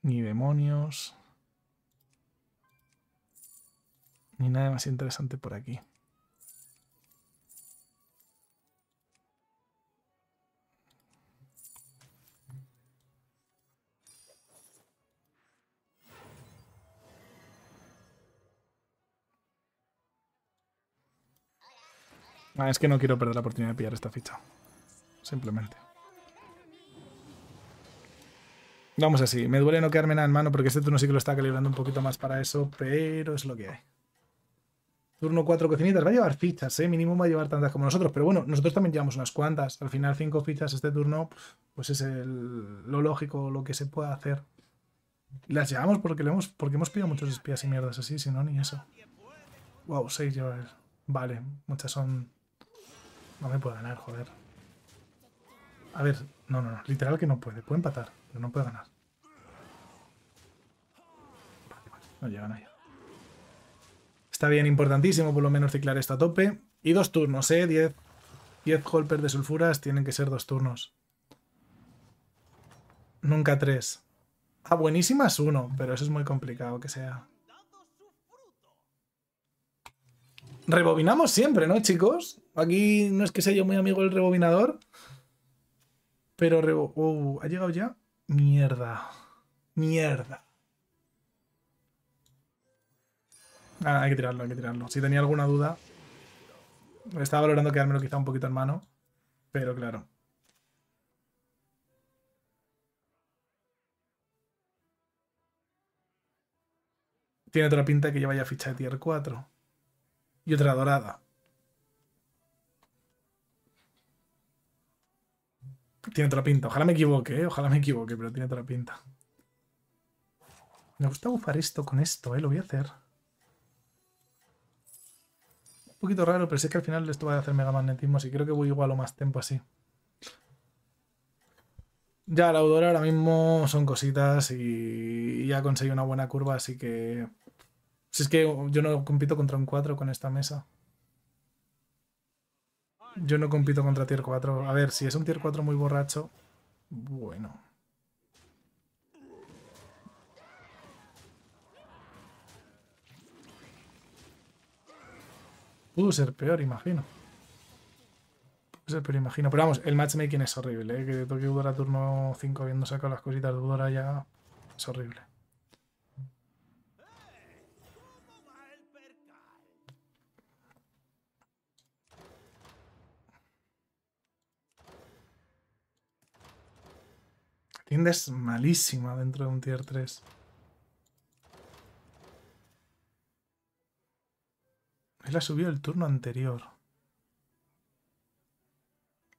Ni demonios. Ni nada más interesante por aquí. Ah, es que no quiero perder la oportunidad de pillar esta ficha. Simplemente. Vamos así. Me duele no quedarme nada en mano porque este turno sí que lo está calibrando un poquito más para eso, pero es lo que hay. Turno 4 cocinitas. Va a llevar fichas, ¿eh? Mínimo va a llevar tantas como nosotros. Pero bueno, nosotros también llevamos unas cuantas. Al final, 5 fichas este turno, pues es lo lógico, lo que se puede hacer. Las llevamos porque, le hemos, porque hemos pillado muchos espías y mierdas así, si no, ni eso. Wow, 6 lleva Vale, muchas son no me puede ganar, joder. A ver, no, no, no. Literal que no puede. Puede empatar, pero no puede ganar. No llegan ahí. Está bien, importantísimo por lo menos ciclar esto a tope. Y dos turnos, ¿eh? Diez. Diez golpes de sulfuras tienen que ser dos turnos. Nunca tres. Ah, buenísimas uno, pero eso es muy complicado que sea. Rebobinamos siempre, ¿no, chicos? Aquí no es que sea yo muy amigo del rebobinador. Pero Oh, ¿ha llegado ya? Mierda. Mierda. Ah, hay que tirarlo, hay que tirarlo. Si tenía alguna duda... Estaba valorando quedármelo quizá un poquito en mano. Pero claro. Tiene otra pinta que lleva ya ficha de tier 4. Y otra dorada. Tiene otra pinta. Ojalá me equivoque, eh, ojalá me equivoque, pero tiene otra pinta. Me gusta bufar esto con esto, ¿eh? Lo voy a hacer. Un poquito raro, pero sé que al final esto va a hacer magnetismo, y creo que voy igual o más tiempo así. Ya, la Audora ahora mismo son cositas y ya conseguí una buena curva, así que... Si es que yo no compito contra un 4 con esta mesa. Yo no compito contra tier 4. A ver, si es un tier 4 muy borracho, bueno. Pudo ser peor, imagino. Pudo ser peor, imagino. Pero vamos, el matchmaking es horrible. ¿eh? Que toque Udora turno 5 habiendo sacado las cositas de Udora ya es horrible. Tienda es malísima dentro de un tier 3. Él la subió el turno anterior.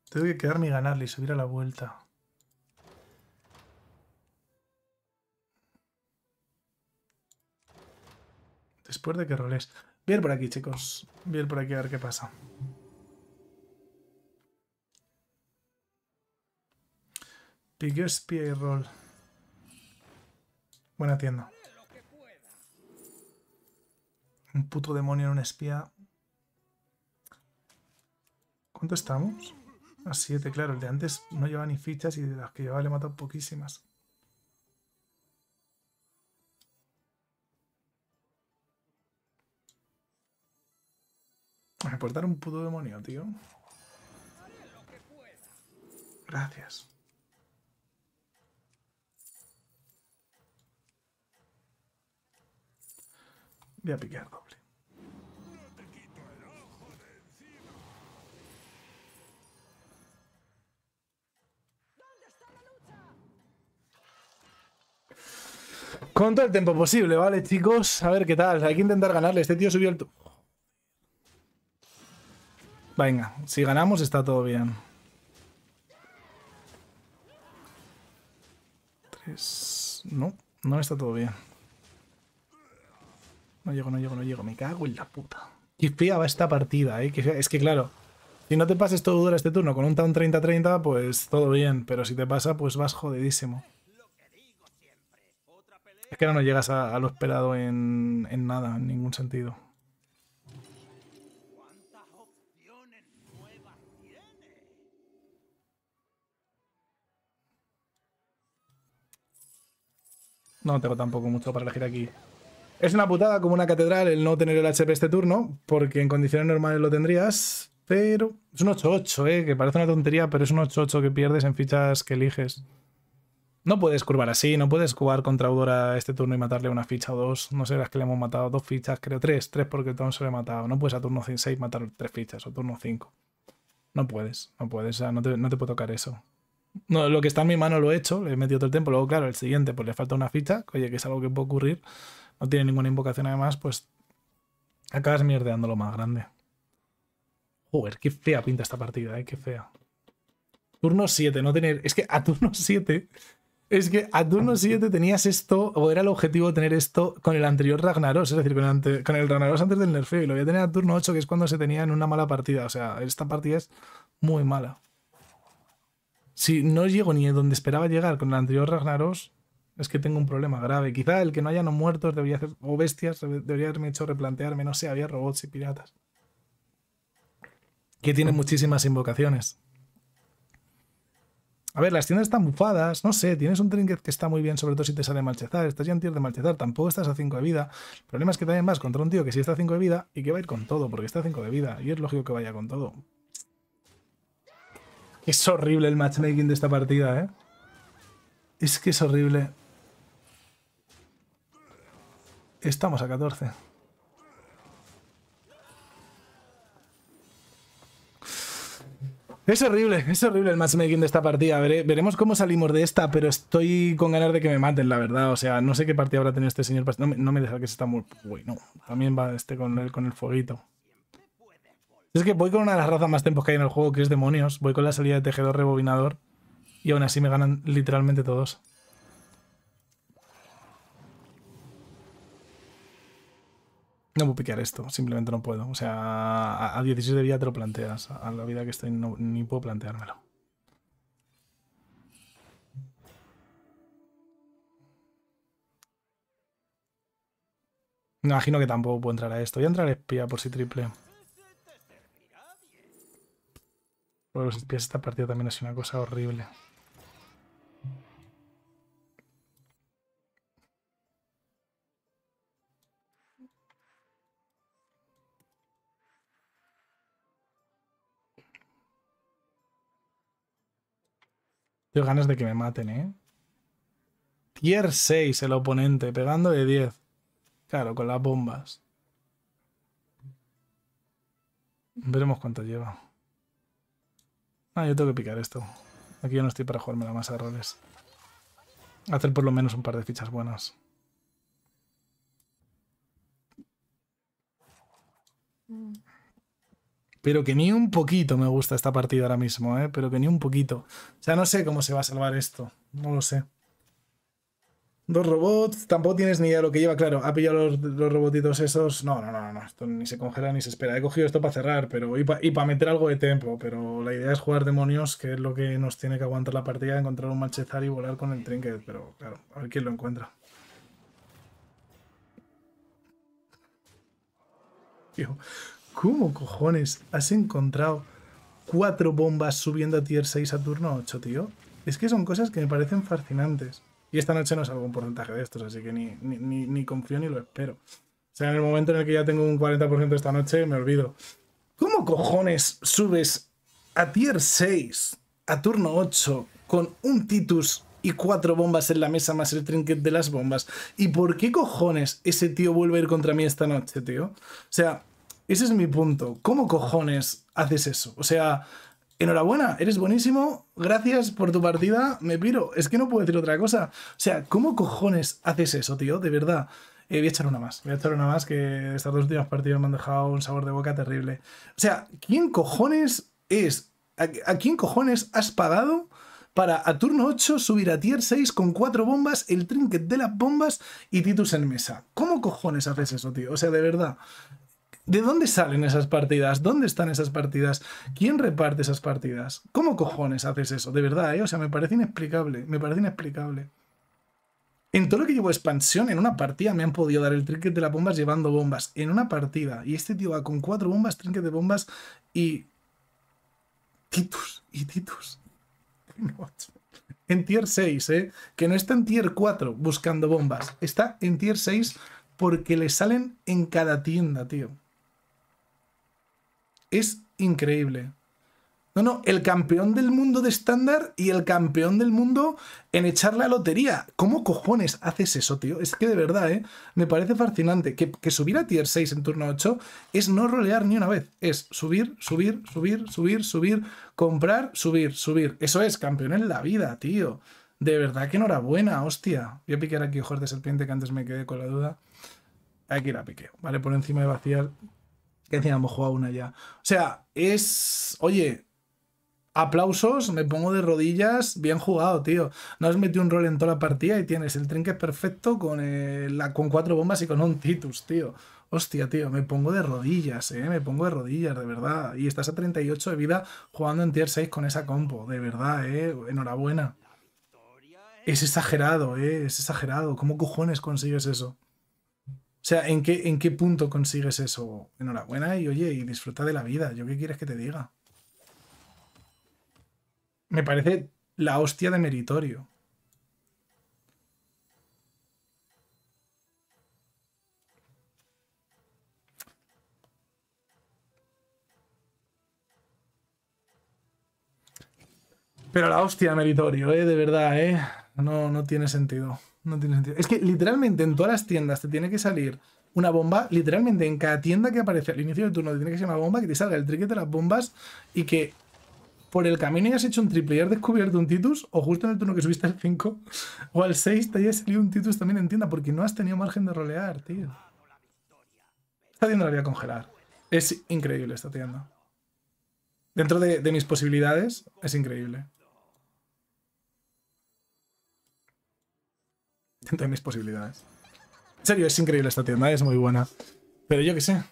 Tengo que quedarme y ganarle y subir a la vuelta. Después de que roles. Bien por aquí, chicos. Bien por aquí a ver qué pasa. Figure espía y rol. Buena tienda. Un puto demonio en un espía. ¿Cuánto estamos? A 7, claro. El de antes no lleva ni fichas y de las que llevaba le he matado poquísimas. Me dar un puto demonio, tío. Gracias. Voy a piquear doble. Con todo el tiempo posible, ¿vale, chicos? A ver qué tal. Hay que intentar ganarle. Este tío subió el... Venga, si ganamos está todo bien. Tres... No, no está todo bien no llego, no llego, no llego. Me cago en la puta. Qué fía va esta partida, ¿eh? Es que claro, si no te pases todo duro este turno con un town 30-30, pues todo bien. Pero si te pasa, pues vas jodidísimo. Es que no llegas a, lo esperado en nada, en ningún sentido. No tengo tampoco mucho para elegir aquí. Es una putada como una catedral el no tener el HP este turno, porque en condiciones normales lo tendrías, pero es un 8-8, eh, que parece una tontería, pero es un 8-8 que pierdes en fichas que eliges. No puedes curvar así, no puedes jugar contra Audora este turno y matarle una ficha o dos. No sé las que le hemos matado, dos fichas, creo tres, tres porque todo se le ha matado. No puedes a turno 6 matar tres fichas o turno 5. No puedes, no puedes, no te, no puede tocar eso. No, lo que está en mi mano lo he hecho, le he metido todo el tiempo. Luego, claro, el siguiente, pues le falta una ficha, oye, que es algo que puede ocurrir no tiene ninguna invocación además, pues acabas mierdeando lo más grande. Joder, qué fea pinta esta partida, ¿eh? qué fea. Turno 7, no tener... Es que a turno 7... Es que a turno 7 tenías esto, o era el objetivo tener esto con el anterior Ragnaros, es decir, con el, con el Ragnaros antes del nerfeo, y lo voy a tener a turno 8, que es cuando se tenía en una mala partida. O sea, esta partida es muy mala. Si no llego ni donde esperaba llegar con el anterior Ragnaros, es que tengo un problema grave. Quizá el que no hayan muertos debería hacer, o bestias debería haberme hecho replantearme, no sé, había robots y piratas. Que tiene muchísimas invocaciones. A ver, las tiendas están bufadas, no sé, tienes un trinket que está muy bien, sobre todo si te sale Malchezar, estás ya en tierra de Malchezar, tampoco estás a 5 de vida. El problema es que también vas contra un tío que si está a 5 de vida y que va a ir con todo, porque está a 5 de vida, y es lógico que vaya con todo. Es horrible el matchmaking de esta partida, ¿eh? Es que es horrible. Estamos a 14. Es horrible, es horrible el matchmaking de esta partida. veremos cómo salimos de esta, pero estoy con ganas de que me maten, la verdad. O sea, no sé qué partida habrá tenido este señor. No, me deja que se está muy... Uy, no. También va este con el, con el fueguito. Es que voy con una de las razas más tempos que hay en el juego, que es demonios. Voy con la salida de tejedor rebobinador. Y aún así me ganan literalmente todos. No puedo piquear esto, simplemente no puedo. O sea, a, 16 de vida te lo planteas. A la vida que estoy ni puedo planteármelo. Me imagino que tampoco puedo entrar a esto. Voy a entrar a espía por si triple. Pues los espías esta partida también ha sido una cosa horrible. Tengo ganas de que me maten, ¿eh? Tier 6 el oponente, pegando de 10. Claro, con las bombas. Veremos cuánto lleva. Ah, yo tengo que picar esto. Aquí yo no estoy para jugarme la masa errores. Hacer por lo menos un par de fichas buenas pero que ni un poquito me gusta esta partida ahora mismo, ¿eh? Pero que ni un poquito. O sea, no sé cómo se va a salvar esto. No lo sé. Dos robots, tampoco tienes ni idea de lo que lleva. Claro, ha pillado los, robotitos esos. No, no, no, no. Esto ni se congela ni se espera. He cogido esto para cerrar, pero. Y para meter algo de tiempo. Pero la idea es jugar demonios, que es lo que nos tiene que aguantar la partida, encontrar un Manchezar y volar con el trinket. Pero claro, a ver quién lo encuentra. ¿Cómo cojones has encontrado cuatro bombas subiendo a tier 6 a turno 8, tío? Es que son cosas que me parecen fascinantes. Y esta noche no salgo un porcentaje de estos, así que ni, confío ni lo espero. O sea, en el momento en el que ya tengo un 40% esta noche, me olvido. ¿Cómo cojones subes a tier 6, a turno 8, con un Titus y cuatro bombas en la mesa más el trinket de las bombas? ¿Y por qué cojones ese tío vuelve a ir contra mí esta noche, tío? O sea, ese es mi punto. ¿Cómo cojones haces eso? O sea, enhorabuena, eres buenísimo, gracias por tu partida, me piro. Es que no puedo decir otra cosa. O sea, ¿cómo cojones haces eso, tío? De verdad. Eh, voy a echar una más, voy a echar una más que estas dos últimas partidas me han dejado un sabor de boca terrible. O sea, ¿quién cojones es? ¿A, quién cojones has pagado? para a turno 8 subir a tier 6 con 4 bombas, el trinket de las bombas y Titus en mesa. ¿Cómo cojones haces eso, tío? O sea, de verdad. ¿De dónde salen esas partidas? ¿Dónde están esas partidas? ¿Quién reparte esas partidas? ¿Cómo cojones haces eso? De verdad, ¿eh? O sea, me parece inexplicable. Me parece inexplicable. En todo lo que llevo expansión, en una partida me han podido dar el trinket de las bombas llevando bombas. En una partida. Y este tío va con cuatro bombas, trinket de bombas y. Titus, y Titus. En tier 6, ¿eh? Que no está en tier 4 buscando bombas. Está en tier 6 porque le salen en cada tienda, tío. Es increíble. No, no, el campeón del mundo de estándar y el campeón del mundo en echar la lotería. ¿Cómo cojones haces eso, tío? Es que de verdad, ¿eh? Me parece fascinante. Que, subir a tier 6 en turno 8 es no rolear ni una vez. Es subir, subir, subir, subir, subir, comprar, subir, subir. Eso es, campeón en la vida, tío. De verdad que enhorabuena, hostia. Voy a piquear aquí ojos de serpiente que antes me quedé con la duda. Aquí la piqueo, ¿vale? Por encima de vaciar que encima hemos jugado una ya. O sea, es. Oye, aplausos, me pongo de rodillas, bien jugado, tío. No has metido un rol en toda la partida y tienes el trinque perfecto con, eh, la, con cuatro bombas y con un Titus, tío. Hostia, tío, me pongo de rodillas, eh, me pongo de rodillas, de verdad. Y estás a 38 de vida jugando en tier 6 con esa compo, de verdad, eh. Enhorabuena. Es exagerado, eh, es exagerado. ¿Cómo cojones consigues eso? O sea, ¿en qué, ¿en qué punto consigues eso? Enhorabuena y oye, y disfruta de la vida. ¿Yo qué quieres que te diga? Me parece la hostia de meritorio. Pero la hostia meritorio, ¿eh? De verdad, ¿eh? No, no tiene sentido. No tiene sentido. Es que literalmente en todas las tiendas te tiene que salir una bomba. Literalmente en cada tienda que aparece al inicio del turno te tiene que ser una bomba que te salga el tríquete de las bombas y que por el camino ya has hecho un triple y has descubierto un Titus, o justo en el turno que subiste al 5 o al 6 te haya salido un Titus también en tienda, porque no has tenido margen de rolear, tío. Esta tienda la voy a congelar. Es increíble esta tienda. Dentro de mis posibilidades, es increíble. dentro de mis posibilidades. En serio, es increíble esta tienda, es muy buena. Pero yo qué sé.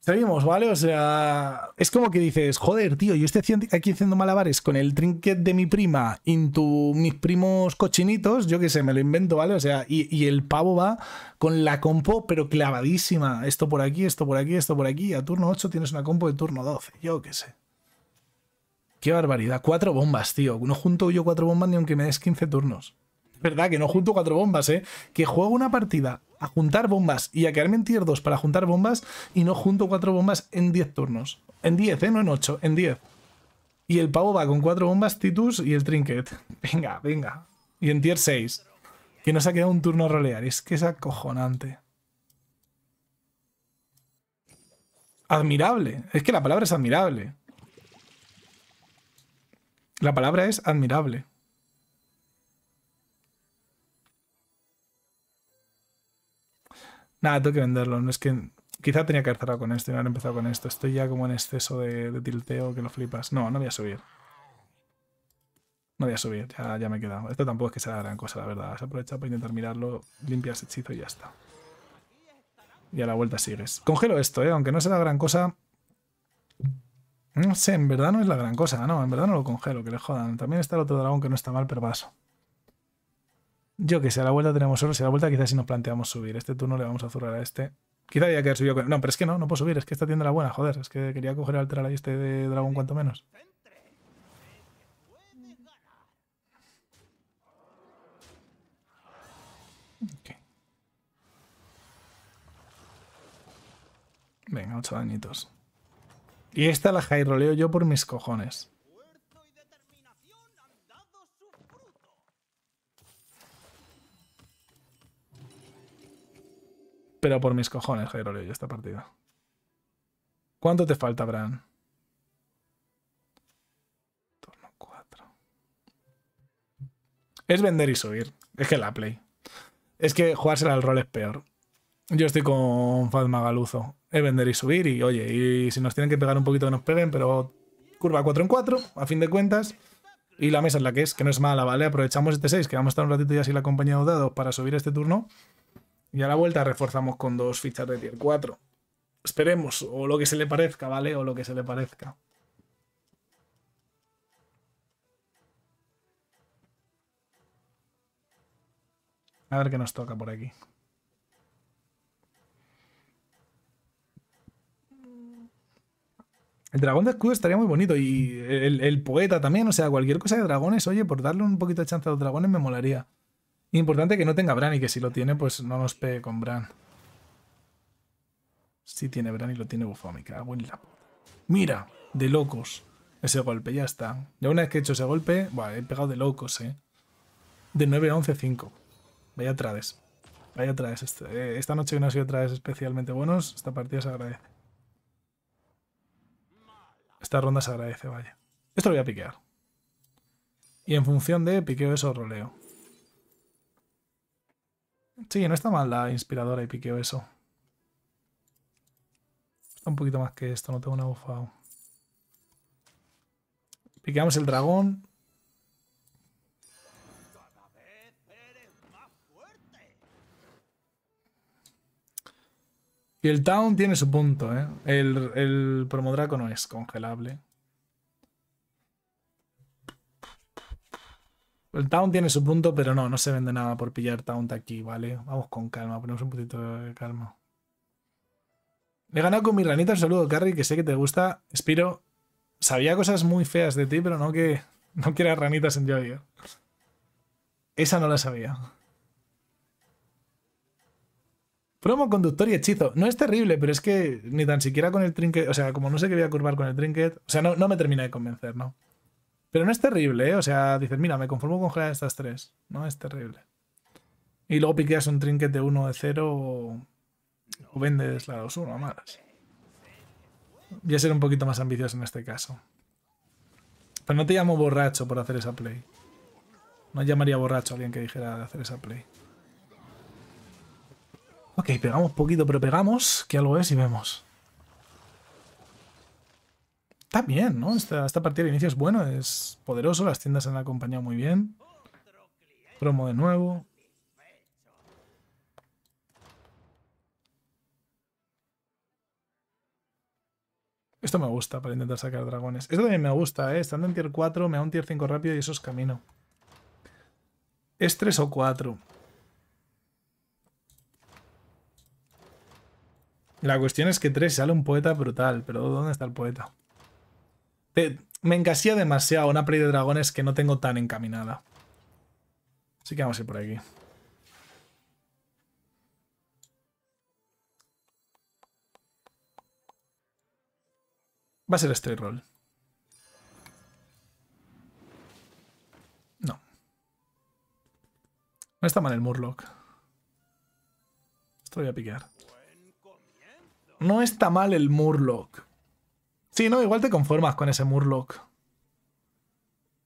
Seguimos, ¿vale? O sea, es como que dices, joder, tío, yo estoy aquí haciendo malabares con el trinket de mi prima tu mis primos cochinitos, yo qué sé, me lo invento, ¿vale? O sea, y, el pavo va con la compo, pero clavadísima. Esto por aquí, esto por aquí, esto por aquí. A turno 8 tienes una compo de turno 12, yo qué sé. Qué barbaridad. Cuatro bombas, tío. No junto yo cuatro bombas ni aunque me des 15 turnos. Es verdad que no junto cuatro bombas, ¿eh? Que juego una partida a juntar bombas y a quedarme en tier 2 para juntar bombas y no junto cuatro bombas en 10 turnos. En 10, ¿eh? No en 8, en 10. Y el pavo va con cuatro bombas, Titus y el trinket. <laughs> Venga, venga. Y en tier 6. Que nos ha quedado un turno a rolear. Es que es acojonante. Admirable. Es que la palabra es admirable. La palabra es admirable. Nada, tengo que venderlo. No es que. Quizá tenía que haber cerrado con esto y no haber empezado con esto. Estoy ya como en exceso de, tilteo que lo flipas. No, no voy a subir. No voy a subir, ya, me he quedado. Esto tampoco es que sea la gran cosa, la verdad. Has aprovechado para intentar mirarlo, limpias hechizo y ya está. Y a la vuelta sigues. Congelo esto, ¿eh? aunque no sea la gran cosa. No sé, en verdad no es la gran cosa, no, en verdad no lo congelo, que le jodan. También está el otro dragón que no está mal, pero vaso. Yo que sé, a la vuelta tenemos oro. Si a la vuelta quizás si nos planteamos subir. Este turno le vamos a zurrar a este. Quizá había que haber subido con... No, pero es que no, no puedo subir. Es que esta tienda era buena, joder. Es que quería coger alterar y este de dragón cuanto menos. Venga, ocho dañitos. Y esta la jairoleo yo por mis cojones. Pero por mis cojones, yo esta partida. ¿Cuánto te falta, Bran? Turno 4. Es vender y subir. Es que la play. Es que jugársela al rol es peor. Yo estoy con Faz Magaluzo. Es vender y subir y, oye, y si nos tienen que pegar un poquito que nos peguen, pero curva 4 en 4, a fin de cuentas. Y la mesa es la que es, que no es mala, ¿vale? Aprovechamos este 6, que vamos a estar un ratito ya sin la compañía de dados para subir este turno. Y a la vuelta reforzamos con dos fichas de tier 4. Esperemos, o lo que se le parezca, ¿vale? O lo que se le parezca. A ver qué nos toca por aquí. El dragón de escudo estaría muy bonito. Y el, poeta también, o sea, cualquier cosa de dragones, oye, por darle un poquito de chance a los dragones me molaría. Importante que no tenga Bran y que si lo tiene, pues no nos pegue con Bran. Si tiene Bran y lo tiene bufómica ¡Mira! De locos. Ese golpe, ya está. Ya una vez que he hecho ese golpe, he pegado de locos, eh. De 9 a 11, 5. Vaya trades. Vaya trades. Este, eh, esta noche no ha sido trades especialmente buenos, esta partida se agradece. Esta ronda se agradece, vaya. Esto lo voy a piquear. Y en función de piqueo eso roleo. Sí, no está mal la inspiradora y piqueo eso. Está un poquito más que esto, no tengo una bufado. Piqueamos el dragón. Y el Town tiene su punto, ¿eh? El, el Promodraco no es congelable. El taunt tiene su punto, pero no, no se vende nada por pillar taunt aquí, ¿vale? Vamos con calma, ponemos un poquito de calma. He ganado con mi ranita, un saludo, Carrie, que sé que te gusta. Spiro, sabía cosas muy feas de ti, pero no que no quieras ranitas en Joyo. Esa no la sabía. Promo, conductor y hechizo. No es terrible, pero es que ni tan siquiera con el trinket. O sea, como no sé qué voy a curvar con el trinket. O sea, no, no me termina de convencer, ¿no? Pero no es terrible, ¿eh? O sea, dices, mira, me conformo con estas tres. No es terrible. Y luego piqueas un trinket de 1 de 0 o... vendes la 2-1 a malas. Voy a ser un poquito más ambicioso en este caso. Pero no te llamo borracho por hacer esa play. No llamaría borracho a alguien que dijera de hacer esa play. Ok, pegamos poquito, pero pegamos, que algo es y vemos está bien, ¿no? Esta, esta partida de inicio es bueno, es poderoso, las tiendas se han acompañado muy bien. Promo de nuevo. Esto me gusta para intentar sacar dragones. Esto también me gusta, ¿eh? Estando en tier 4 me da un tier 5 rápido y eso es camino. Es 3 o 4. La cuestión es que 3 sale un poeta brutal, pero ¿dónde está el poeta? me encasilla demasiado una play de dragones que no tengo tan encaminada. Así que vamos a ir por aquí. Va a ser straight roll. No. No está mal el Murloc. Esto lo voy a piquear. No está mal el Murloc. Sí, no, igual te conformas con ese Murloc.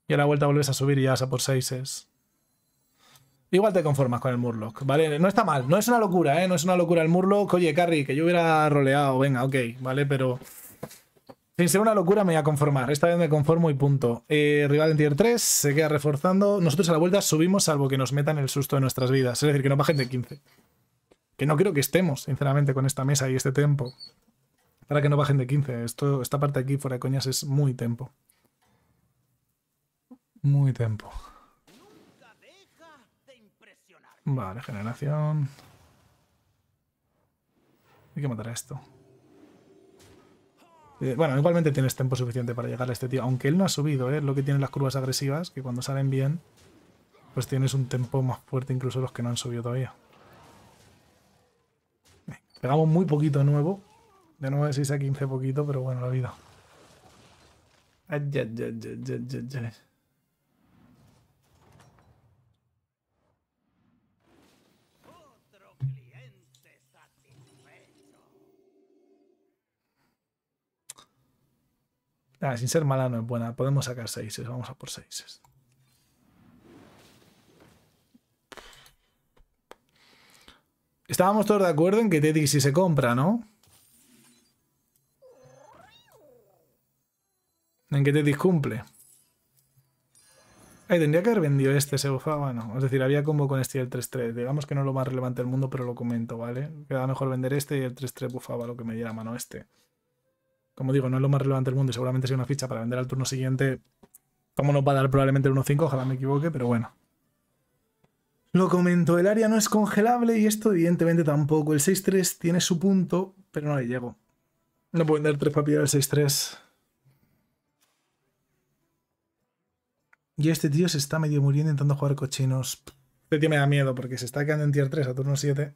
Y a la vuelta vuelves a subir y ya vas a por es Igual te conformas con el Murloc, ¿vale? No está mal, no es una locura, ¿eh? No es una locura el Murloc. Oye, Carry, que yo hubiera roleado, venga, ok, ¿vale? Pero sin ser una locura me voy a conformar. Esta vez me conformo y punto. Eh, rival en tier 3 se queda reforzando. Nosotros a la vuelta subimos salvo que nos metan el susto de nuestras vidas. Es decir, que no bajen de 15. Que no creo que estemos, sinceramente, con esta mesa y este tempo para que no bajen de 15. Esto, esta parte aquí, fuera de coñas, es muy tempo. Muy tempo. Vale, generación. Hay que matar a esto. Eh, bueno, igualmente tienes tiempo suficiente para llegar a este tío. Aunque él no ha subido, ¿eh? Lo que tienen las curvas agresivas, que cuando salen bien, pues tienes un tempo más fuerte incluso los que no han subido todavía. Pegamos muy poquito de nuevo, de 9, 6 a 15 poquito, pero bueno, la vida. Ay, ay, ay, Ah, sin ser mala no es buena. Podemos sacar 6. Vamos a por 6. Estábamos todos de acuerdo en que Teddy si se compra, ¿no? ¿En qué te discumple? Ahí tendría que haber vendido este se bufaba, no. es decir, había combo con este y el 3-3. Digamos que no es lo más relevante del mundo, pero lo comento, ¿vale? Queda mejor vender este y el 3-3 bufaba lo que me diera mano este. Como digo, no es lo más relevante del mundo y seguramente sea una ficha para vender al turno siguiente. Como no va a dar probablemente el 1-5, ojalá me equivoque, pero bueno. Lo comento, el área no es congelable y esto evidentemente tampoco. El 6-3 tiene su punto, pero no le llego. No puedo vender 3 para al el 6-3. Y este tío se está medio muriendo intentando jugar cochinos. Este tío me da miedo porque se está quedando en tier 3 a turno 7.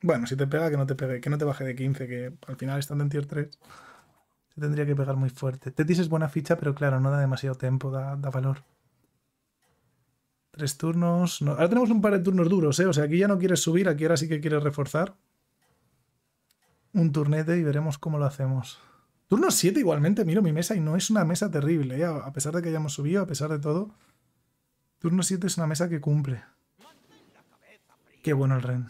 Bueno, si te pega, que no te pegue, que no te baje de 15, que al final estando en tier 3 Se tendría que pegar muy fuerte. Tetis es buena ficha, pero claro, no da demasiado tiempo, da, valor. Tres turnos. Ahora tenemos un par de turnos duros, ¿eh? O sea, aquí ya no quieres subir, aquí ahora sí que quieres reforzar. Un turnete y veremos cómo lo hacemos. Turno 7 igualmente, miro mi mesa y no es una mesa terrible, ¿eh? a pesar de que hayamos subido, a pesar de todo. Turno 7 es una mesa que cumple. Qué bueno el Ren.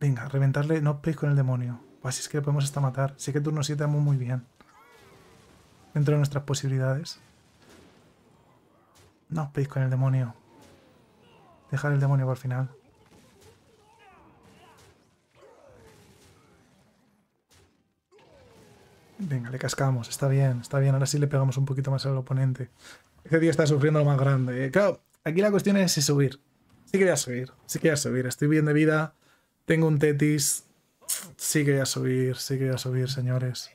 Venga, reventarle no pedís con el demonio. Así pues es que le podemos hasta matar. Sé que turno 7 vamos muy bien. Dentro de nuestras posibilidades. No pedís con el demonio. Dejar el demonio para el final. Venga, le cascamos, está bien, está bien. Ahora sí le pegamos un poquito más al oponente. Ese tío está sufriendo lo más grande. Eh, claro, aquí la cuestión es si subir. Sí quería subir, sí quería subir. Estoy bien de vida, tengo un tetis. Sí a subir, sí a subir, señores.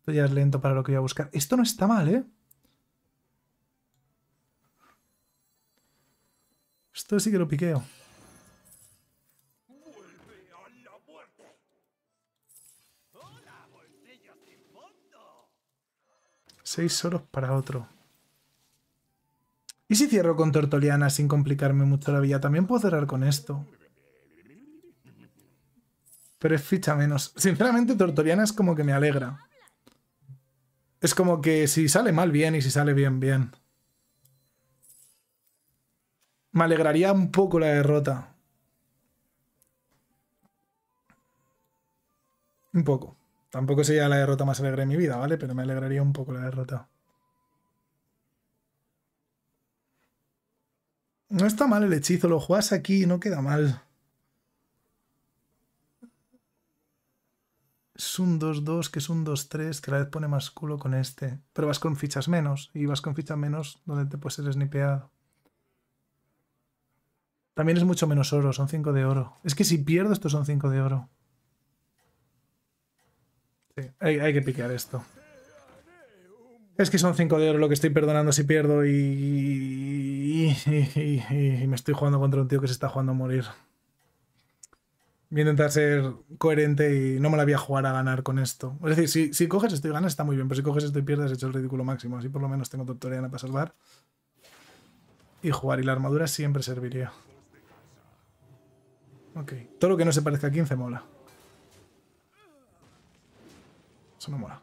Esto ya es lento para lo que voy a buscar. Esto no está mal, ¿eh? Esto sí que lo piqueo. Seis solos para otro. ¿Y si cierro con tortoliana sin complicarme mucho la vida? También puedo cerrar con esto. Pero es ficha menos. Sinceramente, tortoliana es como que me alegra. Es como que si sale mal, bien, y si sale bien, bien. Me alegraría un poco la derrota. Un poco. Tampoco sería la derrota más alegre de mi vida, ¿vale? Pero me alegraría un poco la derrota. No está mal el hechizo, lo juegas aquí y no queda mal. Es un 2-2, que es un 2-3, que la vez pone más culo con este. Pero vas con fichas menos, y vas con fichas menos donde te puedes ser snipeado. También es mucho menos oro, son 5 de oro. Es que si pierdo estos son 5 de oro. Sí, hay, que picar esto. Es que son 5 de oro lo que estoy perdonando si pierdo y, me estoy jugando contra un tío que se está jugando a morir. Voy a intentar ser coherente y no me la voy a jugar a ganar con esto. Es decir, si, si coges esto y ganas está muy bien, pero si coges esto y pierdes, he hecho el ridículo máximo. Así por lo menos tengo doctoriana para salvar. Y jugar, y la armadura siempre serviría. Ok, todo lo que no se parezca a 15 mola. Eso no mola.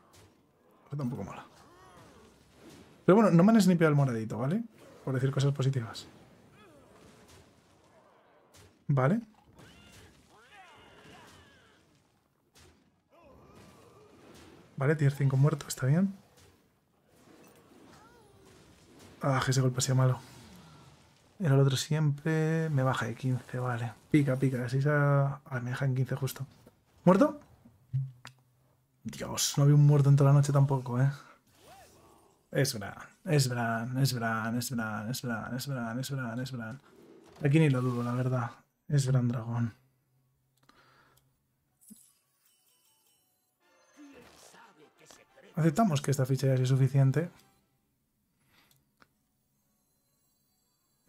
tampoco mola. Pero bueno, no me han snipeado el moradito, ¿vale? Por decir cosas positivas. Vale. Vale, tier 5 muerto, está bien. Ah, ese golpe sea malo. el otro siempre. Me baja de 15, vale. Pica, pica. Así se... Ah, me deja en 15 justo. ¿Muerto? Dios, no había un muerto en toda la noche tampoco, ¿eh? Es Bran, es Bran, es Bran, es Bran, es Bran, es Bran, es Bran, es Aquí ni lo dudo, la verdad. Es Bran Dragón. Aceptamos que esta ficha ya es suficiente.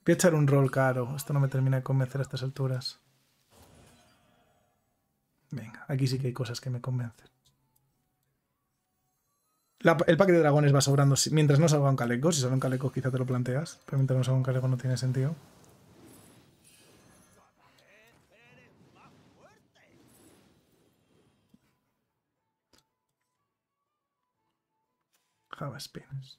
Voy a echar un rol caro. Esto no me termina de convencer a estas alturas. Venga, aquí sí que hay cosas que me convencen el paquete de dragones va sobrando mientras no salga un caleco. Si sale un caleco, quizá te lo planteas. Pero mientras no salga un caleco, no tiene sentido. Java spins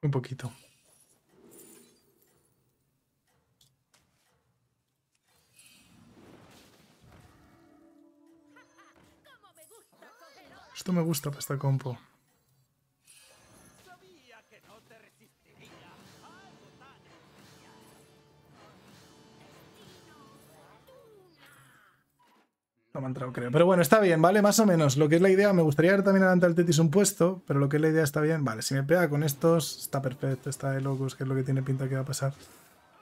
Un poquito. Esto me gusta para esta compo. Pero bueno, está bien, ¿vale? Más o menos. Lo que es la idea, me gustaría ver también adelante al Tetis un puesto, pero lo que es la idea está bien. Vale, si me pega con estos, está perfecto, está de locos, que es lo que tiene pinta que va a pasar.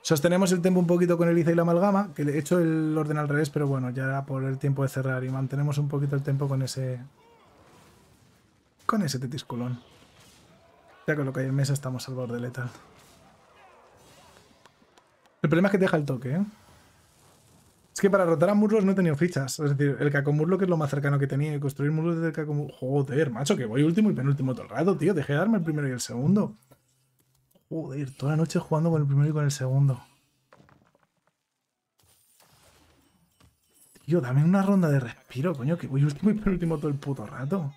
Sostenemos el tiempo un poquito con el Iza y la amalgama, que le he hecho el orden al revés, pero bueno, ya era por el tiempo de cerrar y mantenemos un poquito el tiempo con ese... Con ese Tetis culón. Ya con lo que hay en mesa estamos al borde letal. El problema es que te deja el toque, ¿eh? Es que para rotar a muros no he tenido fichas. Es decir, el cacomurlo que es lo más cercano que tenía. Y construir murlos desde el cacomurlo. Joder, macho, que voy último y penúltimo todo el rato, tío. Dejé de darme el primero y el segundo. Joder, toda la noche jugando con el primero y con el segundo. Tío, dame una ronda de respiro, coño, que voy último y penúltimo todo el puto rato.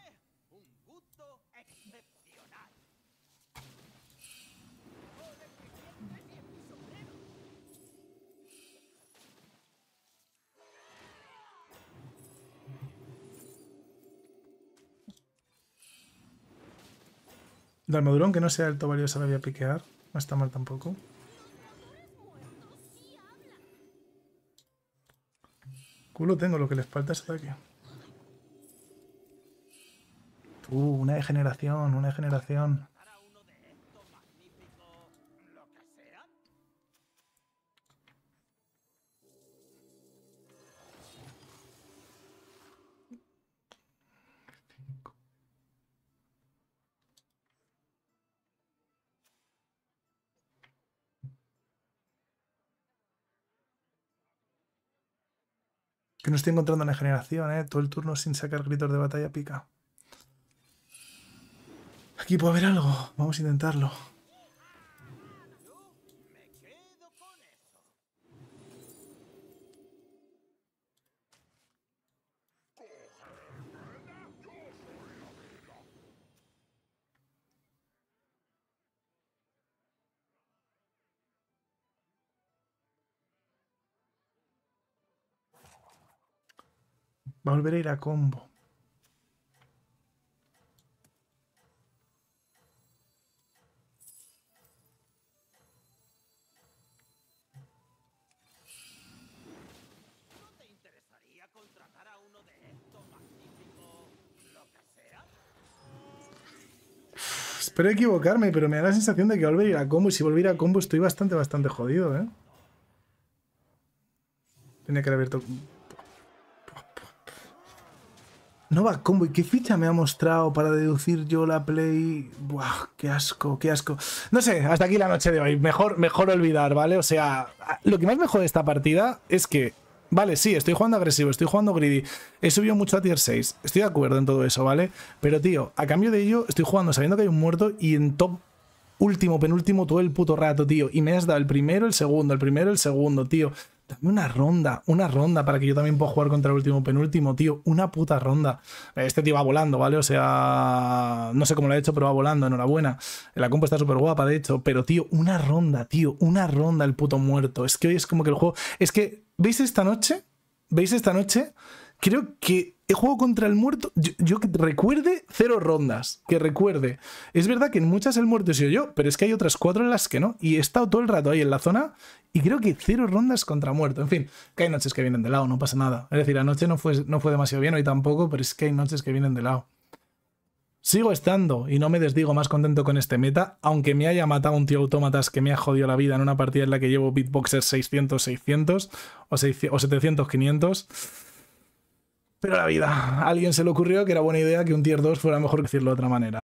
De que no sea el valioso se la voy a piquear. No está mal tampoco. Culo tengo, lo que le falta es ataque. Uh, una degeneración, una degeneración. que no estoy encontrando en la generación, ¿eh? Todo el turno sin sacar gritos de batalla pica. Aquí puede haber algo. Vamos a intentarlo. a volver a ir a combo. espero equivocarme, pero me da la sensación de que volver a ir a combo. Y si volver a combo, estoy bastante, bastante jodido, ¿eh? Tenía que haber tocado ¿No va Combo, ¿y qué ficha me ha mostrado para deducir yo la play? Buah, qué asco, qué asco. No sé, hasta aquí la noche de hoy. Mejor, mejor olvidar, ¿vale? O sea, lo que más me jode esta partida es que Vale, sí, estoy jugando agresivo, estoy jugando greedy, he subido mucho a tier 6, estoy de acuerdo en todo eso, ¿vale? Pero tío, a cambio de ello, estoy jugando sabiendo que hay un muerto y en top último, penúltimo todo el puto rato, tío. Y me has dado el primero, el segundo, el primero, el segundo, tío una ronda, una ronda para que yo también pueda jugar contra el último penúltimo, tío. Una puta ronda. Este tío va volando, ¿vale? O sea, no sé cómo lo ha hecho, pero va volando, enhorabuena. La compu está súper guapa, de hecho. Pero, tío, una ronda, tío. Una ronda el puto muerto. Es que hoy es como que el juego... Es que, ¿veis esta noche? ¿Veis esta noche? Creo que he jugado contra el muerto. Yo, que recuerde cero rondas. Que recuerde. Es verdad que en muchas el muerto he sido yo, pero es que hay otras cuatro en las que no. Y he estado todo el rato ahí en la zona y creo que cero rondas contra muerto. En fin, que hay noches que vienen de lado, no pasa nada. Es decir, anoche no fue, no fue demasiado bien, hoy tampoco, pero es que hay noches que vienen de lado. Sigo estando y no me desdigo más contento con este meta, aunque me haya matado un tío autómatas que me ha jodido la vida en una partida en la que llevo beatboxers 600, 600, o 700, 500. Pero la vida. A alguien se le ocurrió que era buena idea que un tier 2 fuera mejor que decirlo de otra manera.